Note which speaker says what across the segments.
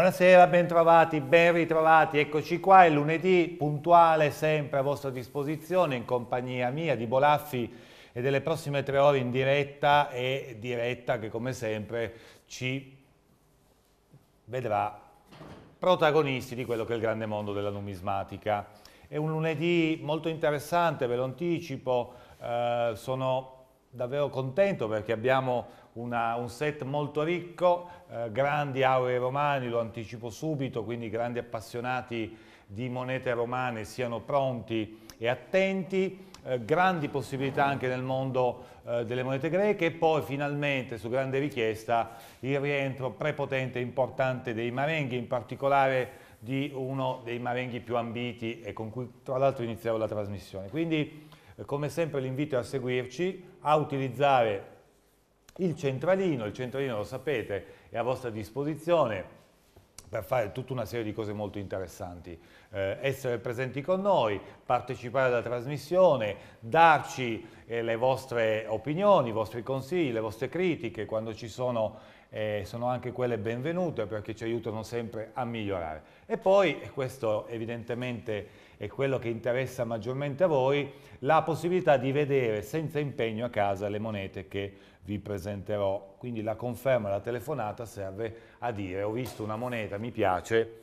Speaker 1: Buonasera, bentrovati, ben ritrovati, eccoci qua, è lunedì, puntuale, sempre a vostra disposizione, in compagnia mia di Bolaffi e delle prossime tre ore in diretta e diretta che come sempre ci vedrà protagonisti di quello che è il grande mondo della numismatica. È un lunedì molto interessante, ve lo anticipo, eh, sono davvero contento perché abbiamo una, un set molto ricco, eh, grandi aurei romani, lo anticipo subito, quindi grandi appassionati di monete romane siano pronti e attenti, eh, grandi possibilità anche nel mondo eh, delle monete greche e poi finalmente su grande richiesta il rientro prepotente e importante dei marenghi, in particolare di uno dei marenghi più ambiti e con cui tra l'altro iniziavo la trasmissione. Quindi eh, come sempre l'invito è a seguirci, a utilizzare il centralino, il centralino lo sapete, è a vostra disposizione per fare tutta una serie di cose molto interessanti. Eh, essere presenti con noi, partecipare alla trasmissione, darci eh, le vostre opinioni, i vostri consigli, le vostre critiche, quando ci sono eh, sono anche quelle benvenute perché ci aiutano sempre a migliorare. E poi, e questo evidentemente è quello che interessa maggiormente a voi, la possibilità di vedere senza impegno a casa le monete che vi presenterò. Quindi la conferma la telefonata serve a dire ho visto una moneta, mi piace,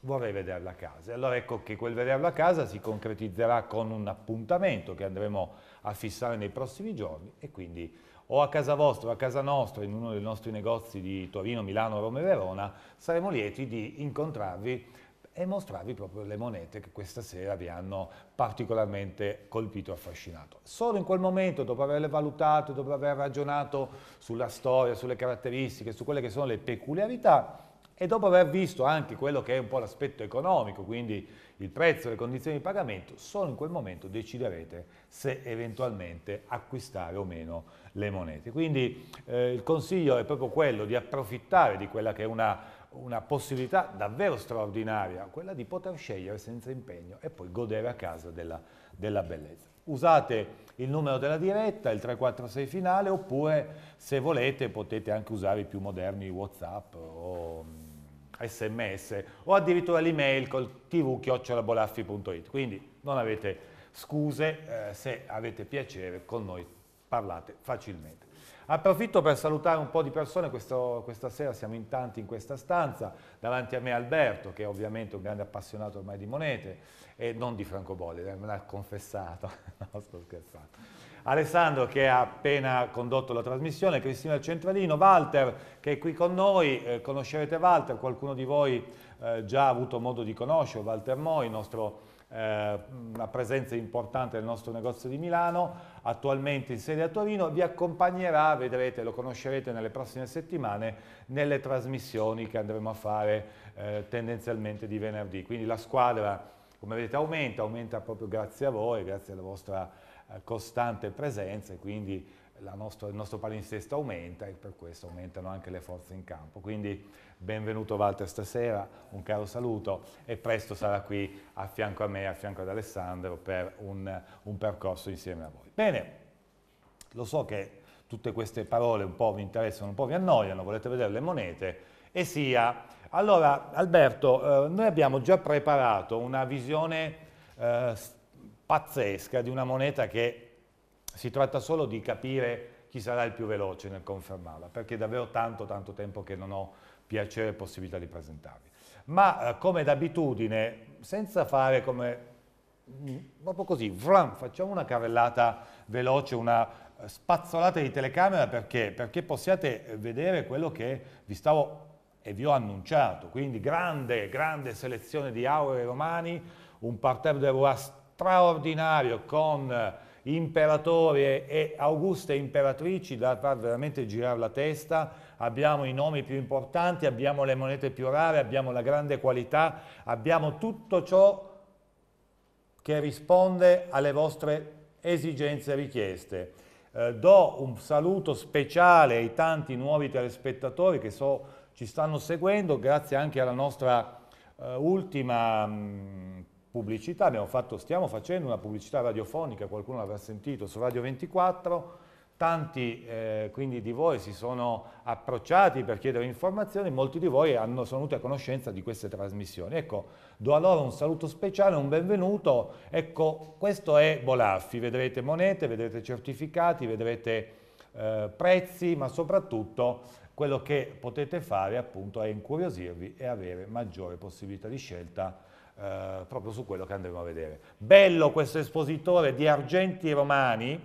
Speaker 1: vorrei vederla a casa. E allora ecco che quel vederla a casa si concretizzerà con un appuntamento che andremo a fissare nei prossimi giorni e quindi o a casa vostra o a casa nostra, in uno dei nostri negozi di Torino, Milano, Roma e Verona, saremo lieti di incontrarvi e mostrarvi proprio le monete che questa sera vi hanno particolarmente colpito e affascinato. Solo in quel momento, dopo averle valutate, dopo aver ragionato sulla storia, sulle caratteristiche, su quelle che sono le peculiarità e dopo aver visto anche quello che è un po' l'aspetto economico, quindi il prezzo, le condizioni di pagamento, solo in quel momento deciderete se eventualmente acquistare o meno le monete. Quindi eh, il consiglio è proprio quello di approfittare di quella che è una una possibilità davvero straordinaria, quella di poter scegliere senza impegno e poi godere a casa della, della bellezza. Usate il numero della diretta, il 346 finale, oppure se volete potete anche usare i più moderni Whatsapp o sms mm, o addirittura l'email col tv-bolaffi.it. Quindi non avete scuse, eh, se avete piacere con noi parlate facilmente. Approfitto per salutare un po' di persone, Questo, questa sera siamo in tanti in questa stanza, davanti a me Alberto che è ovviamente un grande appassionato ormai di monete e non di Franco francobolli, eh, me l'ha confessato, no sto scherzando. Alessandro che ha appena condotto la trasmissione, Cristina Centralino, Walter che è qui con noi, eh, conoscerete Walter, qualcuno di voi eh, già ha avuto modo di conoscere, Walter Moi, nostro eh, una presenza importante nel nostro negozio di Milano, attualmente in sede a Torino, vi accompagnerà, vedrete, lo conoscerete nelle prossime settimane, nelle trasmissioni che andremo a fare eh, tendenzialmente di venerdì. Quindi la squadra, come vedete, aumenta, aumenta proprio grazie a voi, grazie alla vostra eh, costante presenza e quindi nostro, il nostro palinsesto aumenta e per questo aumentano anche le forze in campo. Quindi benvenuto Walter stasera, un caro saluto e presto sarà qui a fianco a me, a fianco ad Alessandro per un, un percorso insieme a voi. Bene, lo so che tutte queste parole un po' vi interessano, un po' vi annoiano, volete vedere le monete e sia. Allora Alberto, eh, noi abbiamo già preparato una visione eh, pazzesca di una moneta che si tratta solo di capire chi sarà il più veloce nel confermarla, perché è davvero tanto, tanto tempo che non ho piacere e possibilità di presentarvi. Ma eh, come d'abitudine, senza fare come, mm, proprio così, vram, facciamo una carrellata veloce, una eh, spazzolata di telecamera perché? Perché possiate eh, vedere quello che vi stavo e vi ho annunciato, quindi grande, grande selezione di aurei romani, un parterre de roi straordinario con eh, imperatore e auguste imperatrici da far veramente girare la testa, abbiamo i nomi più importanti, abbiamo le monete più rare, abbiamo la grande qualità, abbiamo tutto ciò che risponde alle vostre esigenze e richieste. Eh, do un saluto speciale ai tanti nuovi telespettatori che so ci stanno seguendo, grazie anche alla nostra eh, ultima... Mh, mm, pubblicità, fatto, stiamo facendo una pubblicità radiofonica, qualcuno l'avrà sentito, su Radio 24, tanti eh, quindi di voi si sono approcciati per chiedere informazioni, molti di voi hanno, sono venuti a conoscenza di queste trasmissioni. Ecco, do a loro un saluto speciale, un benvenuto. Ecco, questo è Bolaffi, vedrete monete, vedrete certificati, vedrete eh, prezzi, ma soprattutto quello che potete fare appunto è incuriosirvi e avere maggiore possibilità di scelta eh, proprio su quello che andremo a vedere. Bello questo espositore di argenti romani,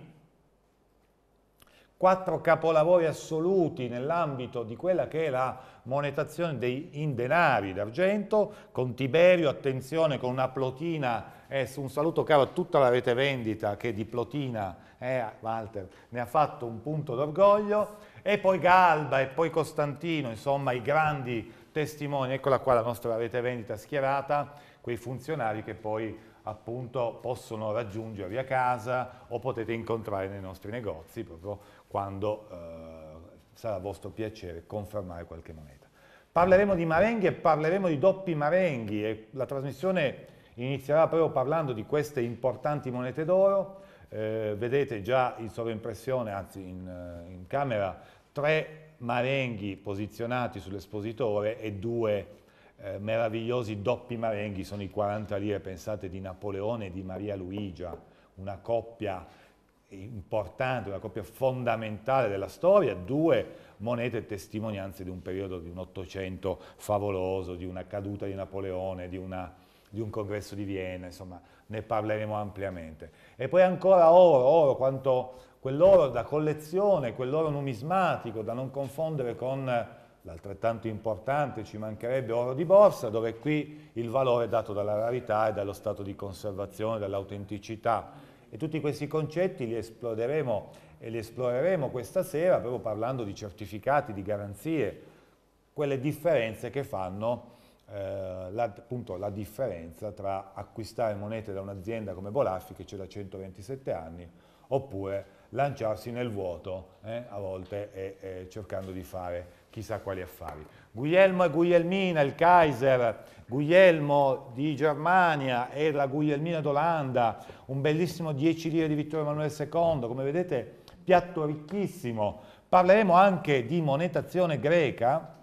Speaker 1: quattro capolavori assoluti nell'ambito di quella che è la monetazione dei, in denari d'argento, con Tiberio, attenzione, con una plotina, eh, un saluto caro a tutta la rete vendita che di plotina, eh, Walter, ne ha fatto un punto d'orgoglio, e poi Galba e poi Costantino, insomma i grandi testimoni, eccola qua la nostra rete vendita schierata, quei funzionari che poi appunto possono raggiungervi a casa o potete incontrare nei nostri negozi proprio quando eh, sarà vostro piacere confermare qualche moneta. Parleremo di marenghi e parleremo di doppi marenghi e la trasmissione inizierà proprio parlando di queste importanti monete d'oro. Eh, vedete già in sovraimpressione, anzi in, eh, in camera, tre marenghi posizionati sull'espositore e due marenghi eh, meravigliosi doppi marenghi sono i 40 lire, pensate, di Napoleone e di Maria Luigia, una coppia importante, una coppia fondamentale della storia, due monete testimonianze di un periodo di un Ottocento favoloso, di una caduta di Napoleone, di, una, di, un congresso di Vienna, insomma ne parleremo ampiamente. E poi ancora oro, oro, quanto quell'oro da collezione, quell'oro numismatico, da non confondere con l'altrettanto importante ci mancherebbe oro di borsa, dove qui il valore è dato dalla rarità e dallo stato di conservazione, dall'autenticità. E tutti questi concetti li esploderemo e li esploreremo questa sera proprio parlando di certificati, di garanzie, quelle differenze che fanno eh, la, appunto, la differenza tra acquistare monete da un'azienda come Bolaffi che c'è da 127 anni oppure lanciarsi nel vuoto eh, a volte e, e cercando di fare chissà quali affari. Guglielmo e Guglielmina, il Kaiser, Guglielmo di Germania e la Guglielmina d'Olanda, un bellissimo 10 lire di Vittorio Emanuele II, come vedete piatto ricchissimo. Parleremo anche di monetazione greca,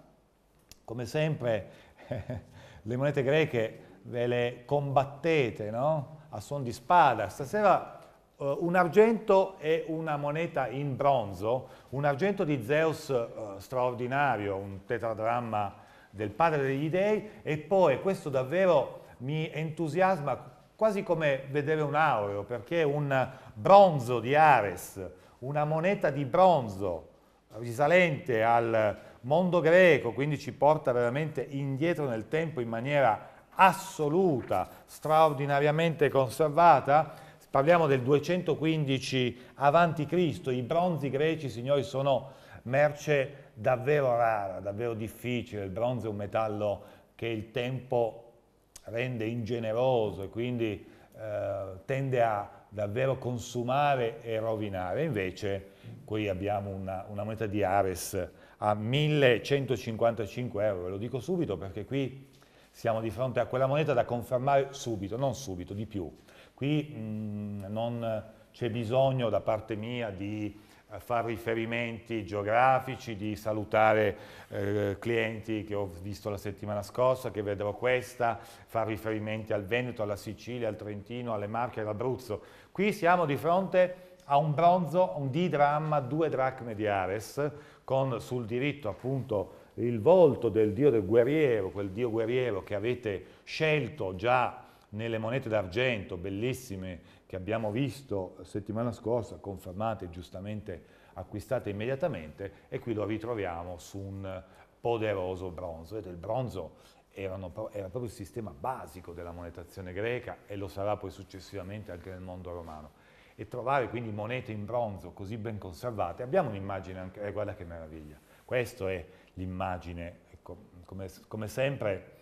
Speaker 1: come sempre le monete greche ve le combattete no? a suon di spada. Stasera Uh, un argento è una moneta in bronzo, un argento di Zeus uh, straordinario, un tetradramma del padre degli dei e poi questo davvero mi entusiasma quasi come vedere un aureo perché un bronzo di Ares, una moneta di bronzo risalente al mondo greco, quindi ci porta veramente indietro nel tempo in maniera assoluta, straordinariamente conservata, Parliamo del 215 avanti Cristo, i bronzi greci, signori, sono merce davvero rara, davvero difficile, il bronzo è un metallo che il tempo rende ingeneroso e quindi eh, tende a davvero consumare e rovinare, invece qui abbiamo una, una moneta di Ares a 1155 euro, ve lo dico subito perché qui siamo di fronte a quella moneta da confermare subito, non subito, di più. Qui mh, mm, non c'è bisogno da parte mia di eh, fare riferimenti geografici, di salutare eh, clienti che ho visto la settimana scorsa, che vedrò questa, fare riferimenti al Veneto, alla Sicilia, al Trentino, alle Marche, all'Abruzzo. Qui siamo di fronte a un bronzo, un D-dramma, due dracme di Ares, con sul diritto appunto il volto del dio del guerriero, quel dio guerriero che avete scelto già nelle monete d'argento, bellissime, che abbiamo visto settimana scorsa, confermate giustamente acquistate immediatamente, e qui lo ritroviamo su un poderoso bronzo. Vedete, il bronzo erano, era proprio il sistema basico della monetazione greca e lo sarà poi successivamente anche nel mondo romano. E trovare quindi monete in bronzo così ben conservate, abbiamo un'immagine anche, eh, guarda che meraviglia, questa è l'immagine, ecco, come, come sempre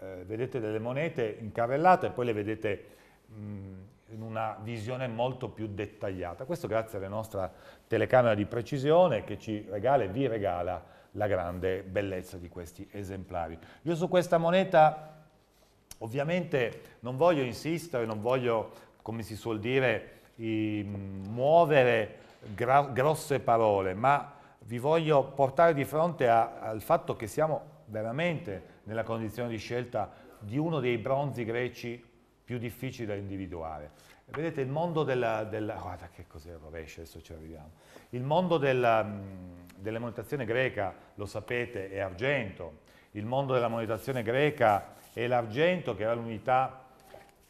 Speaker 1: eh, vedete delle monete incavellate e poi le vedete mh, in una visione molto più dettagliata. Questo grazie alla nostra telecamera di precisione che ci regala e vi regala la grande bellezza di questi esemplari. Io su questa moneta ovviamente non voglio insistere, non voglio, come si suol dire, i, muovere gra grosse parole, ma vi voglio portare di fronte a, al fatto che siamo veramente nella condizione di scelta di uno dei bronzi greci più difficili da individuare. Vedete, il mondo della... della guarda che cos'è rovescio, adesso ci arriviamo. Il mondo della, mm, della monetazione greca, lo sapete, è argento. Il mondo della monetazione greca è l'argento che era l'unità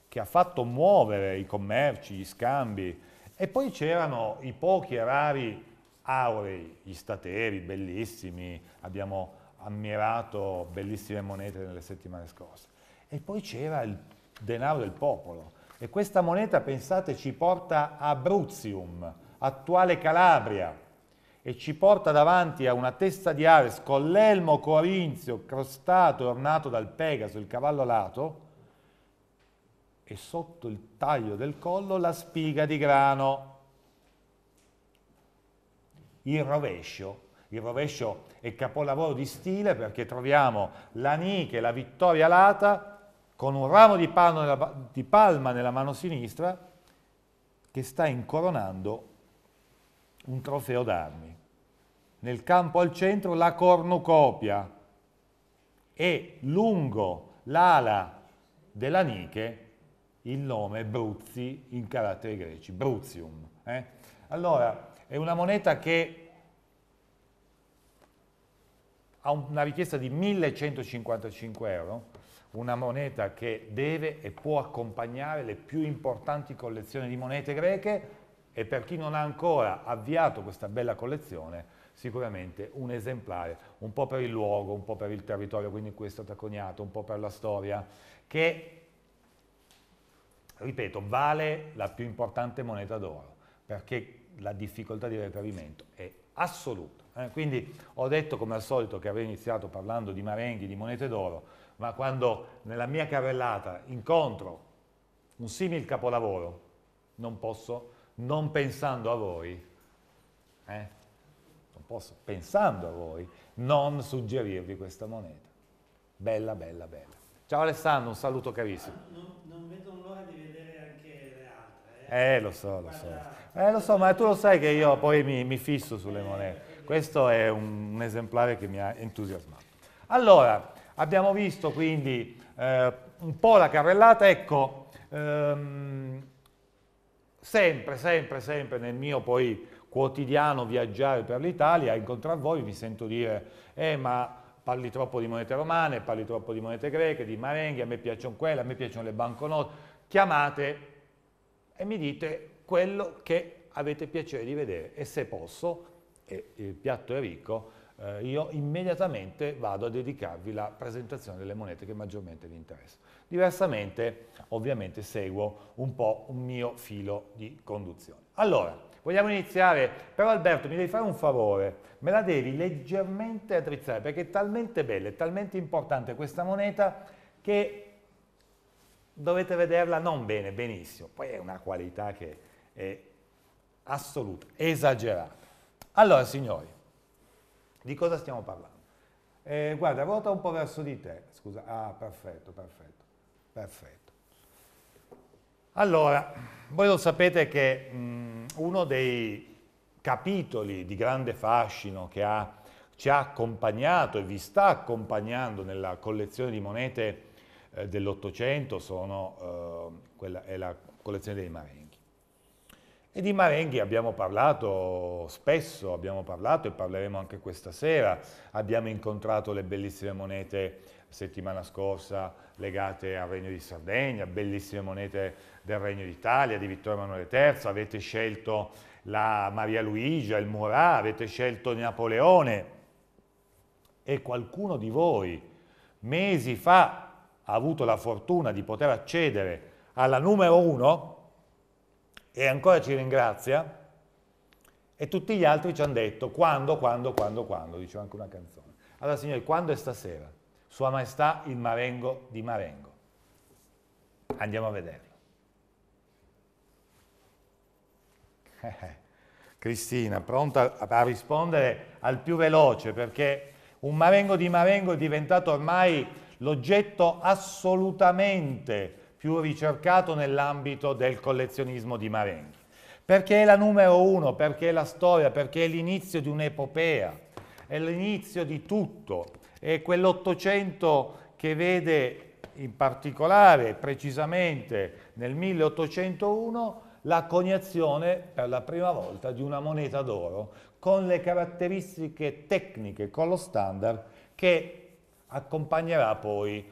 Speaker 1: che ha fatto muovere i commerci, gli scambi. E poi c'erano i pochi e rari aurei, gli stateri, bellissimi, abbiamo ammirato bellissime monete nelle settimane scorse. E poi c'era il denaro del popolo. E questa moneta, pensate, ci porta a Bruzium, attuale Calabria, e ci porta davanti a una testa di Ares con l'elmo corinzio crostato e ornato dal Pegaso, il cavallo alato, e sotto il taglio del collo la spiga di grano. Il rovescio il rovescio è capolavoro di stile perché troviamo la Niche, la Vittoria alata, con un ramo di, nella, di palma nella mano sinistra, che sta incoronando un trofeo d'armi. Nel campo al centro la cornucopia e lungo l'ala della Niche il nome Bruzzi in caratteri greci, Bruzium. Eh? Allora, è una moneta che ha una richiesta di 1155 euro, una moneta che deve e può accompagnare le più importanti collezioni di monete greche e per chi non ha ancora avviato questa bella collezione sicuramente un esemplare, un po' per il luogo, un po' per il territorio, quindi stata coniata, un po' per la storia, che, ripeto, vale la più importante moneta d'oro, perché la difficoltà di reperimento è assoluta. Eh, quindi ho detto come al solito che avevo iniziato parlando di marenghi, di monete d'oro, ma quando nella mia carrellata incontro un simile capolavoro, non posso, non pensando a voi, eh, non posso, pensando a voi, non suggerirvi questa moneta. Bella, bella, bella. Ciao Alessandro, un saluto carissimo. Ah, non, non vedo l'ora di vedere anche le altre. Eh, eh lo so, lo so. Eh, lo so, ma tu lo sai che io poi mi, mi fisso sulle monete. Questo è un, un esemplare che mi ha entusiasmato. Allora, abbiamo visto quindi eh, un po' la carrellata, ecco, ehm, sempre, sempre, sempre nel mio poi quotidiano viaggiare per l'Italia, a incontrare voi mi sento dire, eh ma parli troppo di monete romane, parli troppo di monete greche, di marenghi, a me piacciono quelle, a me piacciono le banconote, chiamate e mi dite quello che avete piacere di vedere e se posso e il piatto è ricco, eh, io immediatamente vado a dedicarvi la presentazione delle monete che maggiormente vi interessano. Diversamente, ovviamente, seguo un po' un mio filo di conduzione. Allora, vogliamo iniziare? Però Alberto, mi devi fare un favore, me la devi leggermente addrizzare, perché è talmente bella, è talmente importante questa moneta che dovete vederla non bene, benissimo. Poi è una qualità che è assoluta, esagerata. Allora, signori, di cosa stiamo parlando? Eh, guarda, ruota un po' verso di te. Scusa, ah, perfetto, perfetto, perfetto. Allora, voi lo sapete che mh, mm, uno dei capitoli di grande fascino che ha, ci ha accompagnato e vi sta accompagnando nella collezione di monete eh, dell'Ottocento eh, è la collezione dei Mareni. E di Marenghi abbiamo parlato spesso, abbiamo parlato e parleremo anche questa sera. Abbiamo incontrato le bellissime monete settimana scorsa legate al Regno di Sardegna, bellissime monete del Regno d'Italia, di Vittorio Emanuele III, avete scelto la Maria Luigia, il Murà, avete scelto Napoleone e qualcuno di voi mesi fa ha avuto la fortuna di poter accedere alla numero uno e ancora ci ringrazia, e tutti gli altri ci hanno detto quando, quando, quando, quando, diceva anche una canzone. Allora signori, quando è stasera? Sua Maestà il Marengo di Marengo. Andiamo a vederlo. Eh, eh. Cristina, pronta a rispondere al più veloce perché un Marengo di Marengo è diventato ormai l'oggetto assolutamente più ricercato nell'ambito del collezionismo di Marenghi. Perché è la numero uno, perché è la storia, perché è l'inizio di un'epopea, è l'inizio di tutto, è quell'Ottocento che vede in particolare, precisamente nel 1801, la coniazione per la prima volta di una moneta d'oro con le caratteristiche tecniche, con lo standard che accompagnerà poi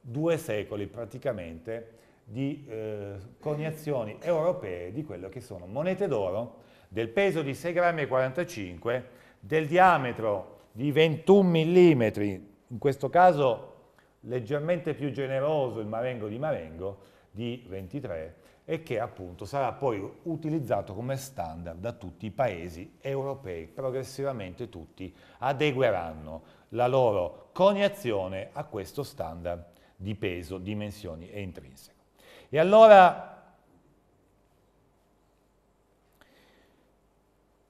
Speaker 1: due secoli praticamente di eh, coniazioni europee di quello che sono monete d'oro del peso di 6,45 grammi, del diametro di 21 mm, in questo caso leggermente più generoso il marengo di marengo, di 23, e che appunto sarà poi utilizzato come standard da tutti i paesi europei, progressivamente tutti adegueranno la loro coniazione a questo standard di peso, dimensioni e intrinseco. E allora,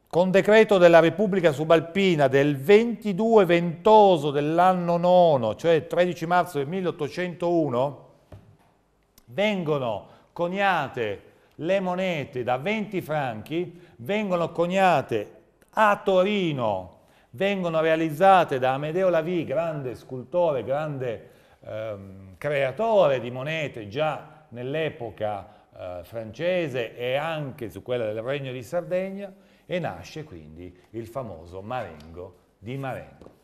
Speaker 1: con decreto della Repubblica Subalpina del 22 ventoso dell'anno nono, cioè 13 marzo del 1801, vengono coniate le monete da 20 franchi, vengono coniate a Torino, vengono realizzate da Amedeo Lavì, grande scultore, grande ehm, creatore di monete già nell'epoca eh, francese e anche su quella del Regno di Sardegna e nasce quindi il famoso Marengo di Marengo.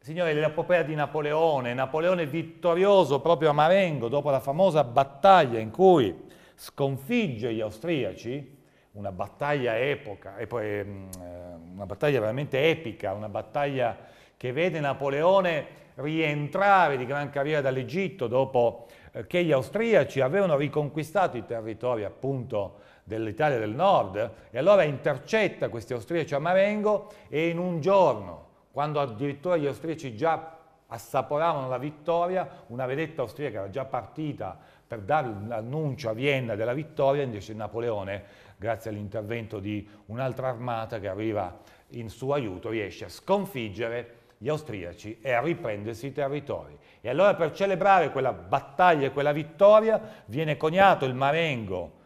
Speaker 1: Signore, l'epopea di Napoleone, Napoleone vittorioso proprio a Marengo dopo la famosa battaglia in cui sconfigge gli austriaci, una battaglia epoca, ehm, eh, una battaglia veramente epica, una battaglia che vede Napoleone rientrare di gran carriera dall'Egitto dopo eh, che gli austriaci avevano riconquistato i territori appunto dell'Italia del Nord e allora intercetta questi austriaci a Marengo e in un giorno, quando addirittura gli austriaci già assaporavano la vittoria, una vedetta austriaca era già partita per dare l'annuncio a Vienna della vittoria, invece Napoleone, grazie all'intervento di un'altra armata che arriva in suo aiuto, riesce a sconfiggere gli austriaci e a riprendersi i territori. E allora per celebrare quella battaglia e quella vittoria viene coniato il Marengo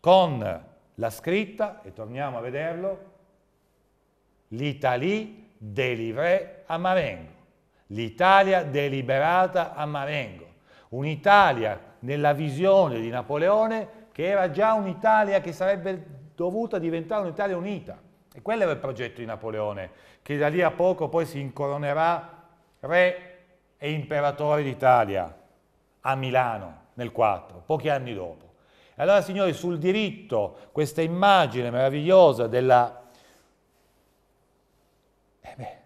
Speaker 1: con la scritta, e torniamo a vederlo, l'Italie delivrée a Marengo, l'Italia deliberata a Marengo, un'Italia nella visione di Napoleone che era già un'Italia che sarebbe dovuta diventare un'Italia unita. E quello era il progetto di Napoleone, che da lì a poco poi si incoronerà re e imperatore d'Italia a Milano nel 4, pochi anni dopo. Allora signori, sul diritto, questa immagine meravigliosa della, eh beh,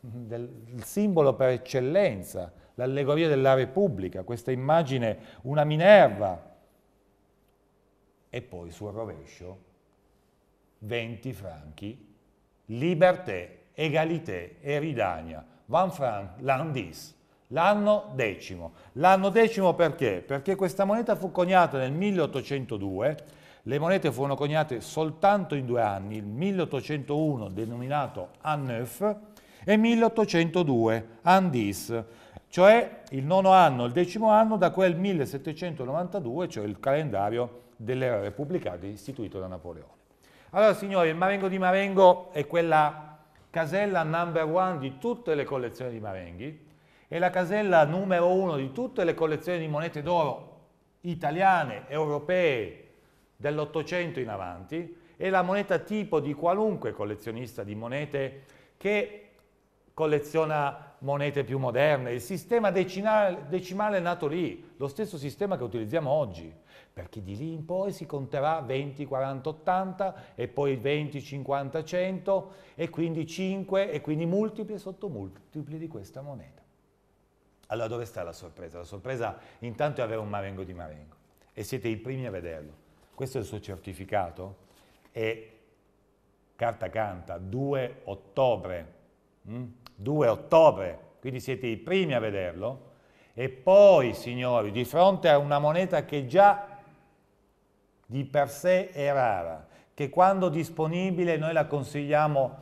Speaker 1: del simbolo per eccellenza, l'allegoria della Repubblica, questa immagine, una Minerva, e poi sul rovescio 20 franchi, liberté, égalité, eridania, van franc, landis, l'anno decimo. L'anno decimo perché? Perché questa moneta fu coniata nel 1802, le monete furono coniate soltanto in due anni, il 1801 denominato Anneuf e 1802 Andis, cioè il nono anno, il decimo anno da quel 1792, cioè il calendario dell'era repubblicana istituito da Napoleone. Allora signori, il Marengo di Marengo è quella casella number one di tutte le collezioni di Marenghi, è la casella numero uno di tutte le collezioni di monete d'oro italiane, europee, dell'Ottocento in avanti, è la moneta tipo di qualunque collezionista di monete che colleziona monete più moderne. Il sistema decimale, decimale è nato lì, lo stesso sistema che utilizziamo oggi perché di lì in poi si conterà 20, 40, 80 e poi 20, 50, 100 e quindi 5 e quindi multipli e sottomultipli di questa moneta. Allora dove sta la sorpresa? La sorpresa intanto è avere un marengo di marengo e siete i primi a vederlo. Questo è il suo certificato e carta canta 2 ottobre, mh? Mm? 2 ottobre, quindi siete i primi a vederlo. E poi, signori, di fronte a una moneta che già di per sé è rara, che quando disponibile noi la consigliamo,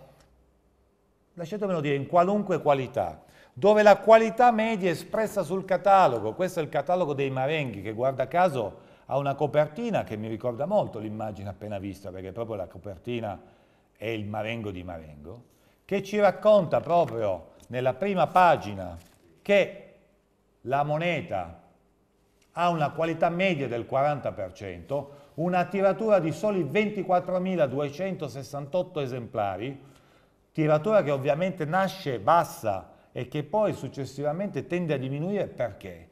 Speaker 1: lasciatemelo dire, in qualunque qualità, dove la qualità media espressa sul catalogo, questo è il catalogo dei Marenghi, che guarda caso ha una copertina che mi ricorda molto l'immagine appena vista, perché proprio la copertina è il Marengo di Marengo, che ci racconta proprio nella prima pagina che la moneta ha una qualità media del 40%, una tiratura di soli 24.268 esemplari, tiratura che ovviamente nasce bassa e che poi successivamente tende a diminuire perché?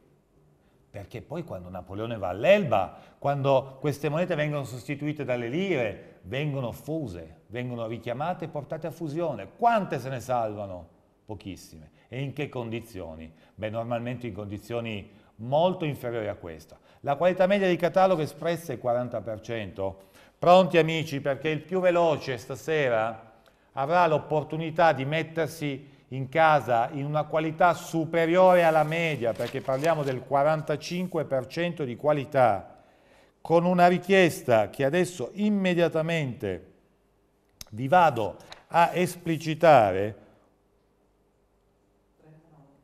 Speaker 1: Perché poi quando Napoleone va all'Elba, quando queste monete vengono sostituite dalle lire, vengono fuse, vengono richiamate e portate a fusione. Quante se ne salvano? Pochissime. E in che condizioni? Beh, normalmente in condizioni molto inferiori a questa. La qualità media di catalogo espressa è il 40%. Pronti amici, perché il più veloce stasera avrà l'opportunità di mettersi in casa in una qualità superiore alla media, perché parliamo del 45% di qualità, con una richiesta che adesso immediatamente vi vado a esplicitare.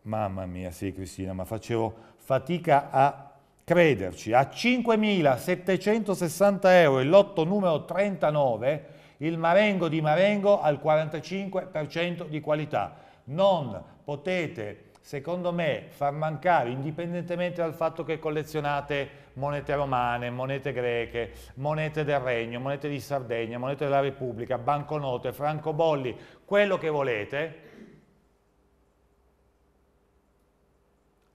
Speaker 1: Mamma mia, sì Cristina, ma facevo fatica a crederci, a 5.760 euro il lotto numero 39, il Marengo di Marengo al 45% di qualità. Non potete, secondo me, far mancare, indipendentemente dal fatto che collezionate monete romane, monete greche, monete del Regno, monete di Sardegna, monete della Repubblica, banconote, francobolli, quello che volete,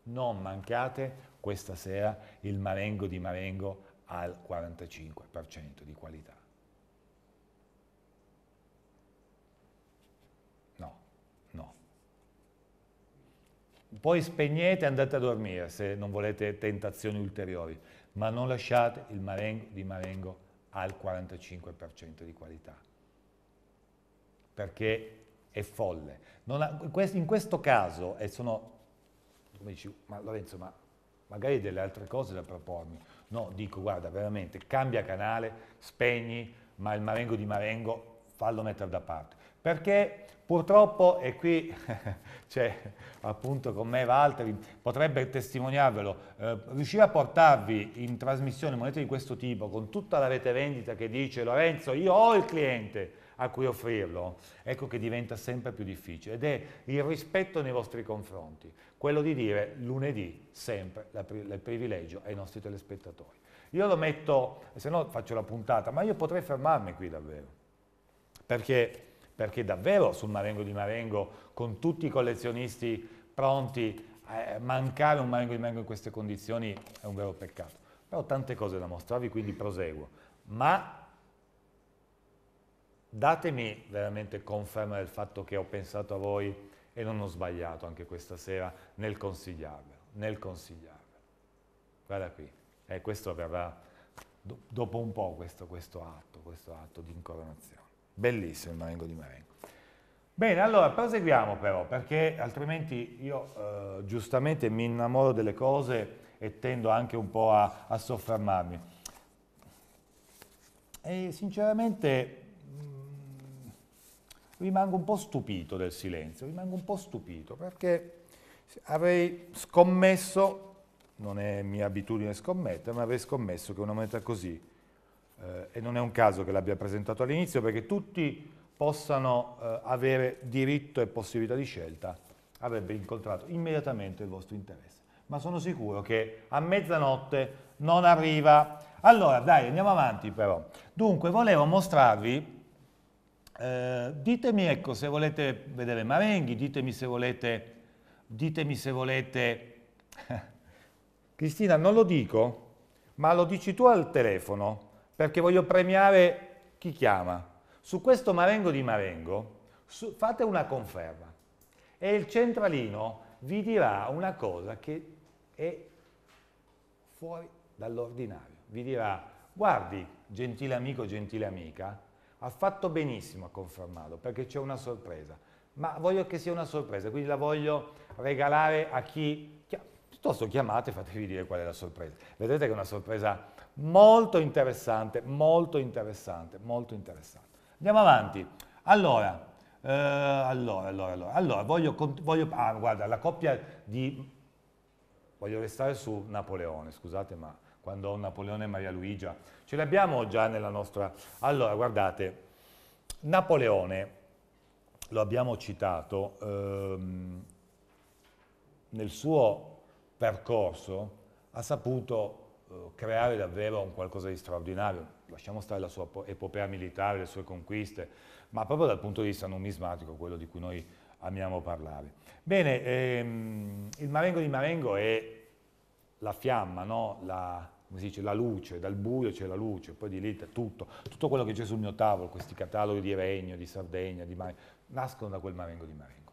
Speaker 1: Non mancate questa sera il Marengo di Marengo al 45% di qualità. No, no. Poi spegnete e andate a dormire se non volete tentazioni ulteriori, ma non lasciate il Marengo di Marengo al 45% di qualità. Perché è folle. Ha, in questo caso, e sono tu mi dici, ma Lorenzo, ma magari delle altre cose da propormi. No, dico, guarda, veramente, cambia canale, spegni, ma il Marengo di Marengo fallo mettere da parte. Perché purtroppo, e qui c'è appunto con me Valtteri, potrebbe testimoniarvelo, eh, riuscire a portarvi in trasmissione monete di questo tipo con tutta la rete vendita che dice Lorenzo, io ho il cliente, a cui offrirlo, ecco che diventa sempre più difficile ed è il rispetto nei vostri confronti, quello di dire lunedì sempre il privilegio ai nostri telespettatori. Io lo metto, se no faccio la puntata, ma io potrei fermarmi qui davvero, perché, perché davvero sul Marengo di Marengo, con tutti i collezionisti pronti, eh, mancare un Marengo di Marengo in queste condizioni è un vero peccato. Però ho tante cose da mostrarvi, quindi proseguo. Ma Datemi veramente conferma del fatto che ho pensato a voi e non ho sbagliato anche questa sera nel consigliarvelo, nel consigliarvelo. Guarda qui, eh, questo verrà do, dopo un po' questo, questo, atto, questo atto di incoronazione. Bellissimo il marengo di Marengo. Bene, allora proseguiamo però, perché altrimenti io eh, giustamente mi innamoro delle cose e tendo anche un po' a, a soffermarmi. E sinceramente rimango un po' stupito del silenzio, rimango un po' stupito perché avrei scommesso, non è mia abitudine scommettere, ma avrei scommesso che una moneta così, eh, e non è un caso che l'abbia presentato all'inizio perché tutti possano eh, avere diritto e possibilità di scelta, avrebbe incontrato immediatamente il vostro interesse. Ma sono sicuro che a mezzanotte non arriva. Allora, dai, andiamo avanti però. Dunque, volevo mostrarvi eh, ditemi ecco, se volete vedere Marenghi, ditemi se volete... Ditemi se volete... Cristina, non lo dico, ma lo dici tu al telefono, perché voglio premiare chi chiama. Su questo Marengo di Marengo su, fate una conferma e il centralino vi dirà una cosa che è fuori dall'ordinario. Vi dirà, guardi, gentile amico, gentile amica, ha fatto benissimo a confermarlo perché c'è una sorpresa, ma voglio che sia una sorpresa, quindi la voglio regalare a chi... Piuttosto chiamate e fatevi dire qual è la sorpresa. Vedrete che è una sorpresa molto interessante, molto interessante, molto interessante. Andiamo avanti. Allora, eh, allora, allora, allora, allora, voglio, voglio... Ah, guarda, la coppia di... Voglio restare su Napoleone, scusate, ma quando Napoleone e Maria Luigia. Ce l'abbiamo già nella nostra... Allora, guardate, Napoleone, lo abbiamo citato, ehm, nel suo percorso ha saputo eh, creare davvero un qualcosa di straordinario. Lasciamo stare la sua epopea militare, le sue conquiste, ma proprio dal punto di vista numismatico, quello di cui noi amiamo parlare. Bene, ehm, il Marengo di Marengo è la fiamma, no? la, come si dice, la luce, dal buio c'è la luce, poi di lì c'è tutto, tutto quello che c'è sul mio tavolo, questi cataloghi di Regno, di Sardegna, di Marengo, nascono da quel Marengo di Marengo.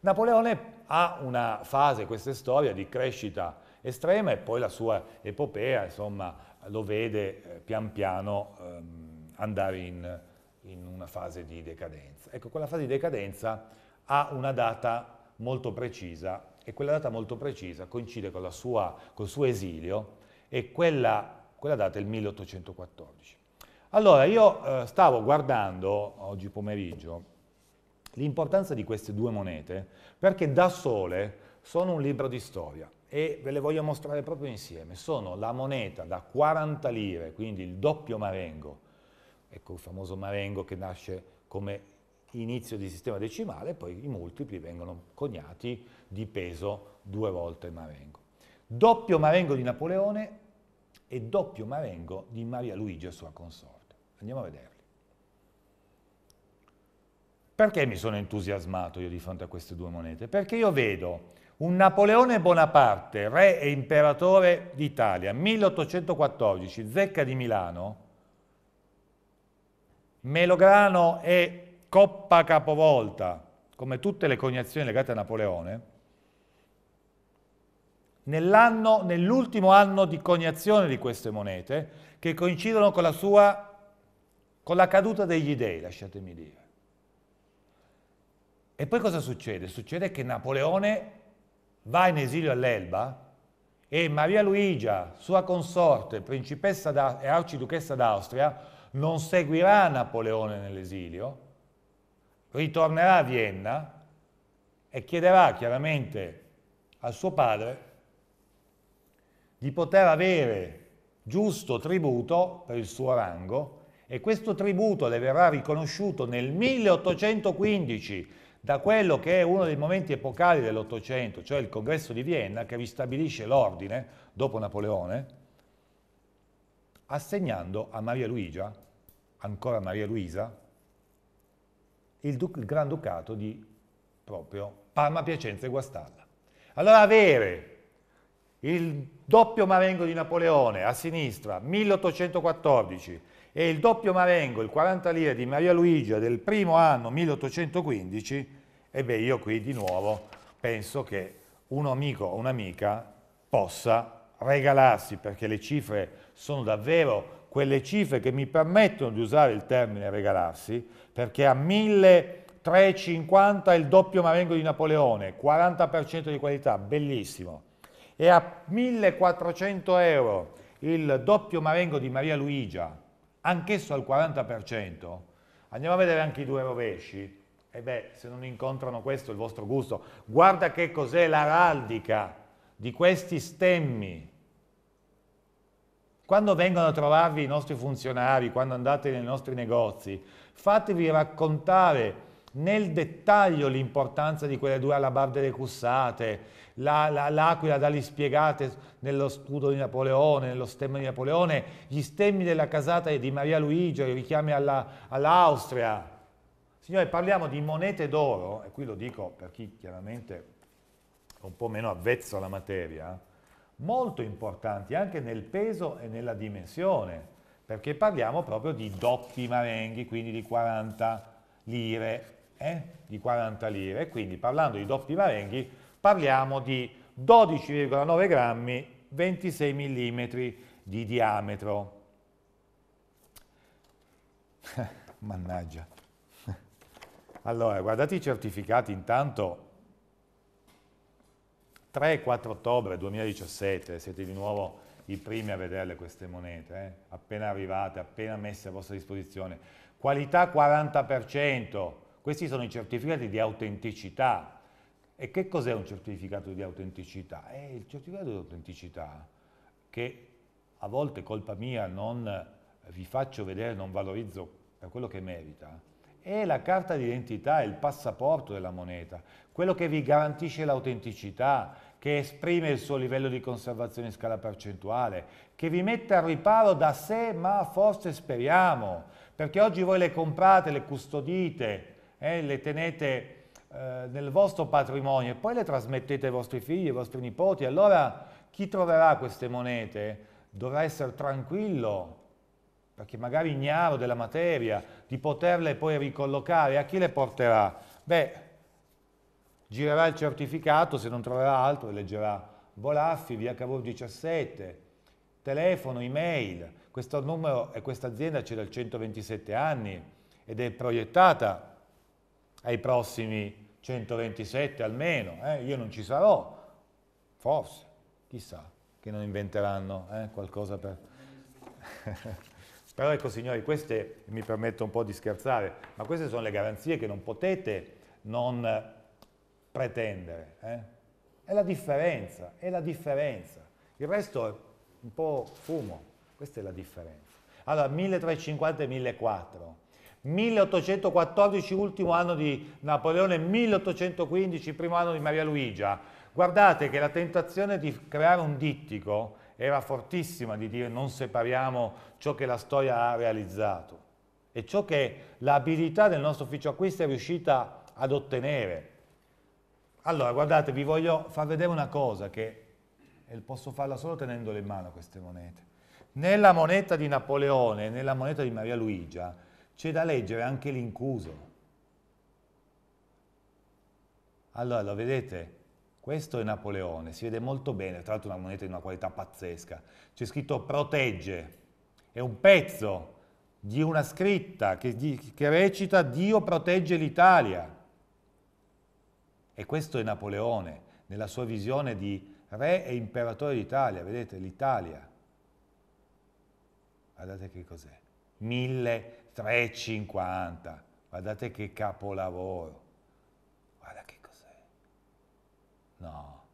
Speaker 1: Napoleone ha una fase, questa storia, di crescita estrema e poi la sua epopea, insomma, lo vede eh, pian piano ehm, andare in, in una fase di decadenza. Ecco, quella fase di decadenza ha una data molto precisa e quella data molto precisa coincide con sua, col suo esilio e quella, quella data è il 1814. Allora, io eh, stavo guardando oggi pomeriggio l'importanza di queste due monete perché da sole sono un libro di storia e ve le voglio mostrare proprio insieme. Sono la moneta da 40 lire, quindi il doppio marengo, ecco il famoso marengo che nasce come inizio di sistema decimale, poi i multipli vengono coniati di peso due volte il marengo doppio marengo di Napoleone e doppio marengo di Maria Luigia, sua consorte. Andiamo a vederli. Perché mi sono entusiasmato io di fronte a queste due monete? Perché io vedo un Napoleone Bonaparte, re e imperatore d'Italia, 1814, zecca di Milano, Melograno e Coppa Capovolta, come tutte le cognazioni legate a Napoleone, nell'ultimo anno di coniazione di queste monete, che coincidono con la, sua, con la caduta degli dèi, lasciatemi dire. E poi cosa succede? Succede che Napoleone va in esilio all'Elba e Maria Luigia, sua consorte, principessa e arciduchessa d'Austria, non seguirà Napoleone nell'esilio, ritornerà a Vienna e chiederà chiaramente al suo padre di poter avere giusto tributo per il suo rango e questo tributo le verrà riconosciuto nel 1815 da quello che è uno dei momenti epocali dell'Ottocento, cioè il congresso di Vienna che ristabilisce l'ordine dopo Napoleone, assegnando a Maria Luigia, ancora Maria Luisa, il, il Gran di proprio Parma, Piacenza e Guastalla. Allora avere il doppio marengo di Napoleone a sinistra 1814 e il doppio marengo, il 40 lire di Maria Luigia del primo anno 1815, e beh io qui di nuovo penso che un amico o un'amica possa regalarsi perché le cifre sono davvero quelle cifre che mi permettono di usare il termine regalarsi perché a 1350 il doppio marengo di Napoleone, 40% di qualità, bellissimo e a 1400 euro il doppio Marengo di Maria Luigia, anch'esso al 40%, andiamo a vedere anche i due rovesci, e beh, se non incontrano questo il vostro gusto, guarda che cos'è l'araldica di questi stemmi. Quando vengono a trovarvi i nostri funzionari, quando andate nei nostri negozi, fatevi raccontare nel dettaglio l'importanza di quelle due alabarde decussate, l'aquila la, l'aquila da lì spiegate nello scudo di Napoleone, nello stemma di Napoleone, gli stemmi della casata di Maria Luigia, i richiami all'Austria. Signore, parliamo di monete d'oro, e qui lo dico per chi chiaramente è un po' meno avvezzo alla materia, molto importanti anche nel peso e nella dimensione, perché parliamo proprio di doppi marenghi, quindi di 40 lire eh, di 40 lire, quindi parlando di DOF di Marenghi parliamo di 12,9 grammi, 26 mm di diametro. Mannaggia. Allora, guardate i certificati intanto 3 4 ottobre 2017, siete di nuovo i primi a vederle queste monete, eh? appena arrivate, appena messe a vostra disposizione. Qualità 40%, questi sono i certificati di autenticità. E che cos'è un certificato di autenticità? È il certificato di autenticità che a volte colpa mia non vi faccio vedere, non valorizzo per quello che merita, è la carta d'identità, è il passaporto della moneta, quello che vi garantisce l'autenticità, che esprime il suo livello di conservazione in scala percentuale, che vi mette al riparo da sé, ma forse speriamo, perché oggi voi le comprate, le custodite, eh, le tenete eh, nel vostro patrimonio e poi le trasmettete ai vostri figli, ai vostri nipoti, allora chi troverà queste monete dovrà essere tranquillo, perché magari ignaro della materia, di poterle poi ricollocare, a chi le porterà? Beh, girerà il certificato, se non troverà altro, leggerà Volaffi, via Cavour 17, telefono, email, questo numero e questa azienda c'è dal 127 anni ed è proiettata ai prossimi 127 almeno, eh? io non ci sarò, forse, chissà, che non inventeranno eh? qualcosa per... Però ecco signori, queste, mi permetto un po' di scherzare, ma queste sono le garanzie che non potete non pretendere. Eh? È la differenza, è la differenza. Il resto è un po' fumo, questa è la differenza. Allora, 1350 e 1400. 1814 ultimo anno di Napoleone, 1815 primo anno di Maria Luigia. Guardate che la tentazione di creare un dittico era fortissima di dire non separiamo ciò che la storia ha realizzato e ciò che l'abilità del nostro ufficio acquisti è riuscita ad ottenere. Allora, guardate, vi voglio far vedere una cosa che posso farla solo tenendole in mano queste monete. Nella moneta di Napoleone, nella moneta di Maria Luigia, c'è da leggere anche l'incluso. Allora, lo vedete? Questo è Napoleone, si vede molto bene, tra l'altro una moneta di una qualità pazzesca. C'è scritto protegge, è un pezzo di una scritta che, di, che recita Dio protegge l'Italia. E questo è Napoleone, nella sua visione di re e imperatore d'Italia, vedete, l'Italia. Guardate che cos'è. Mille 3,50. Guardate che capolavoro. Guarda che cos'è. No.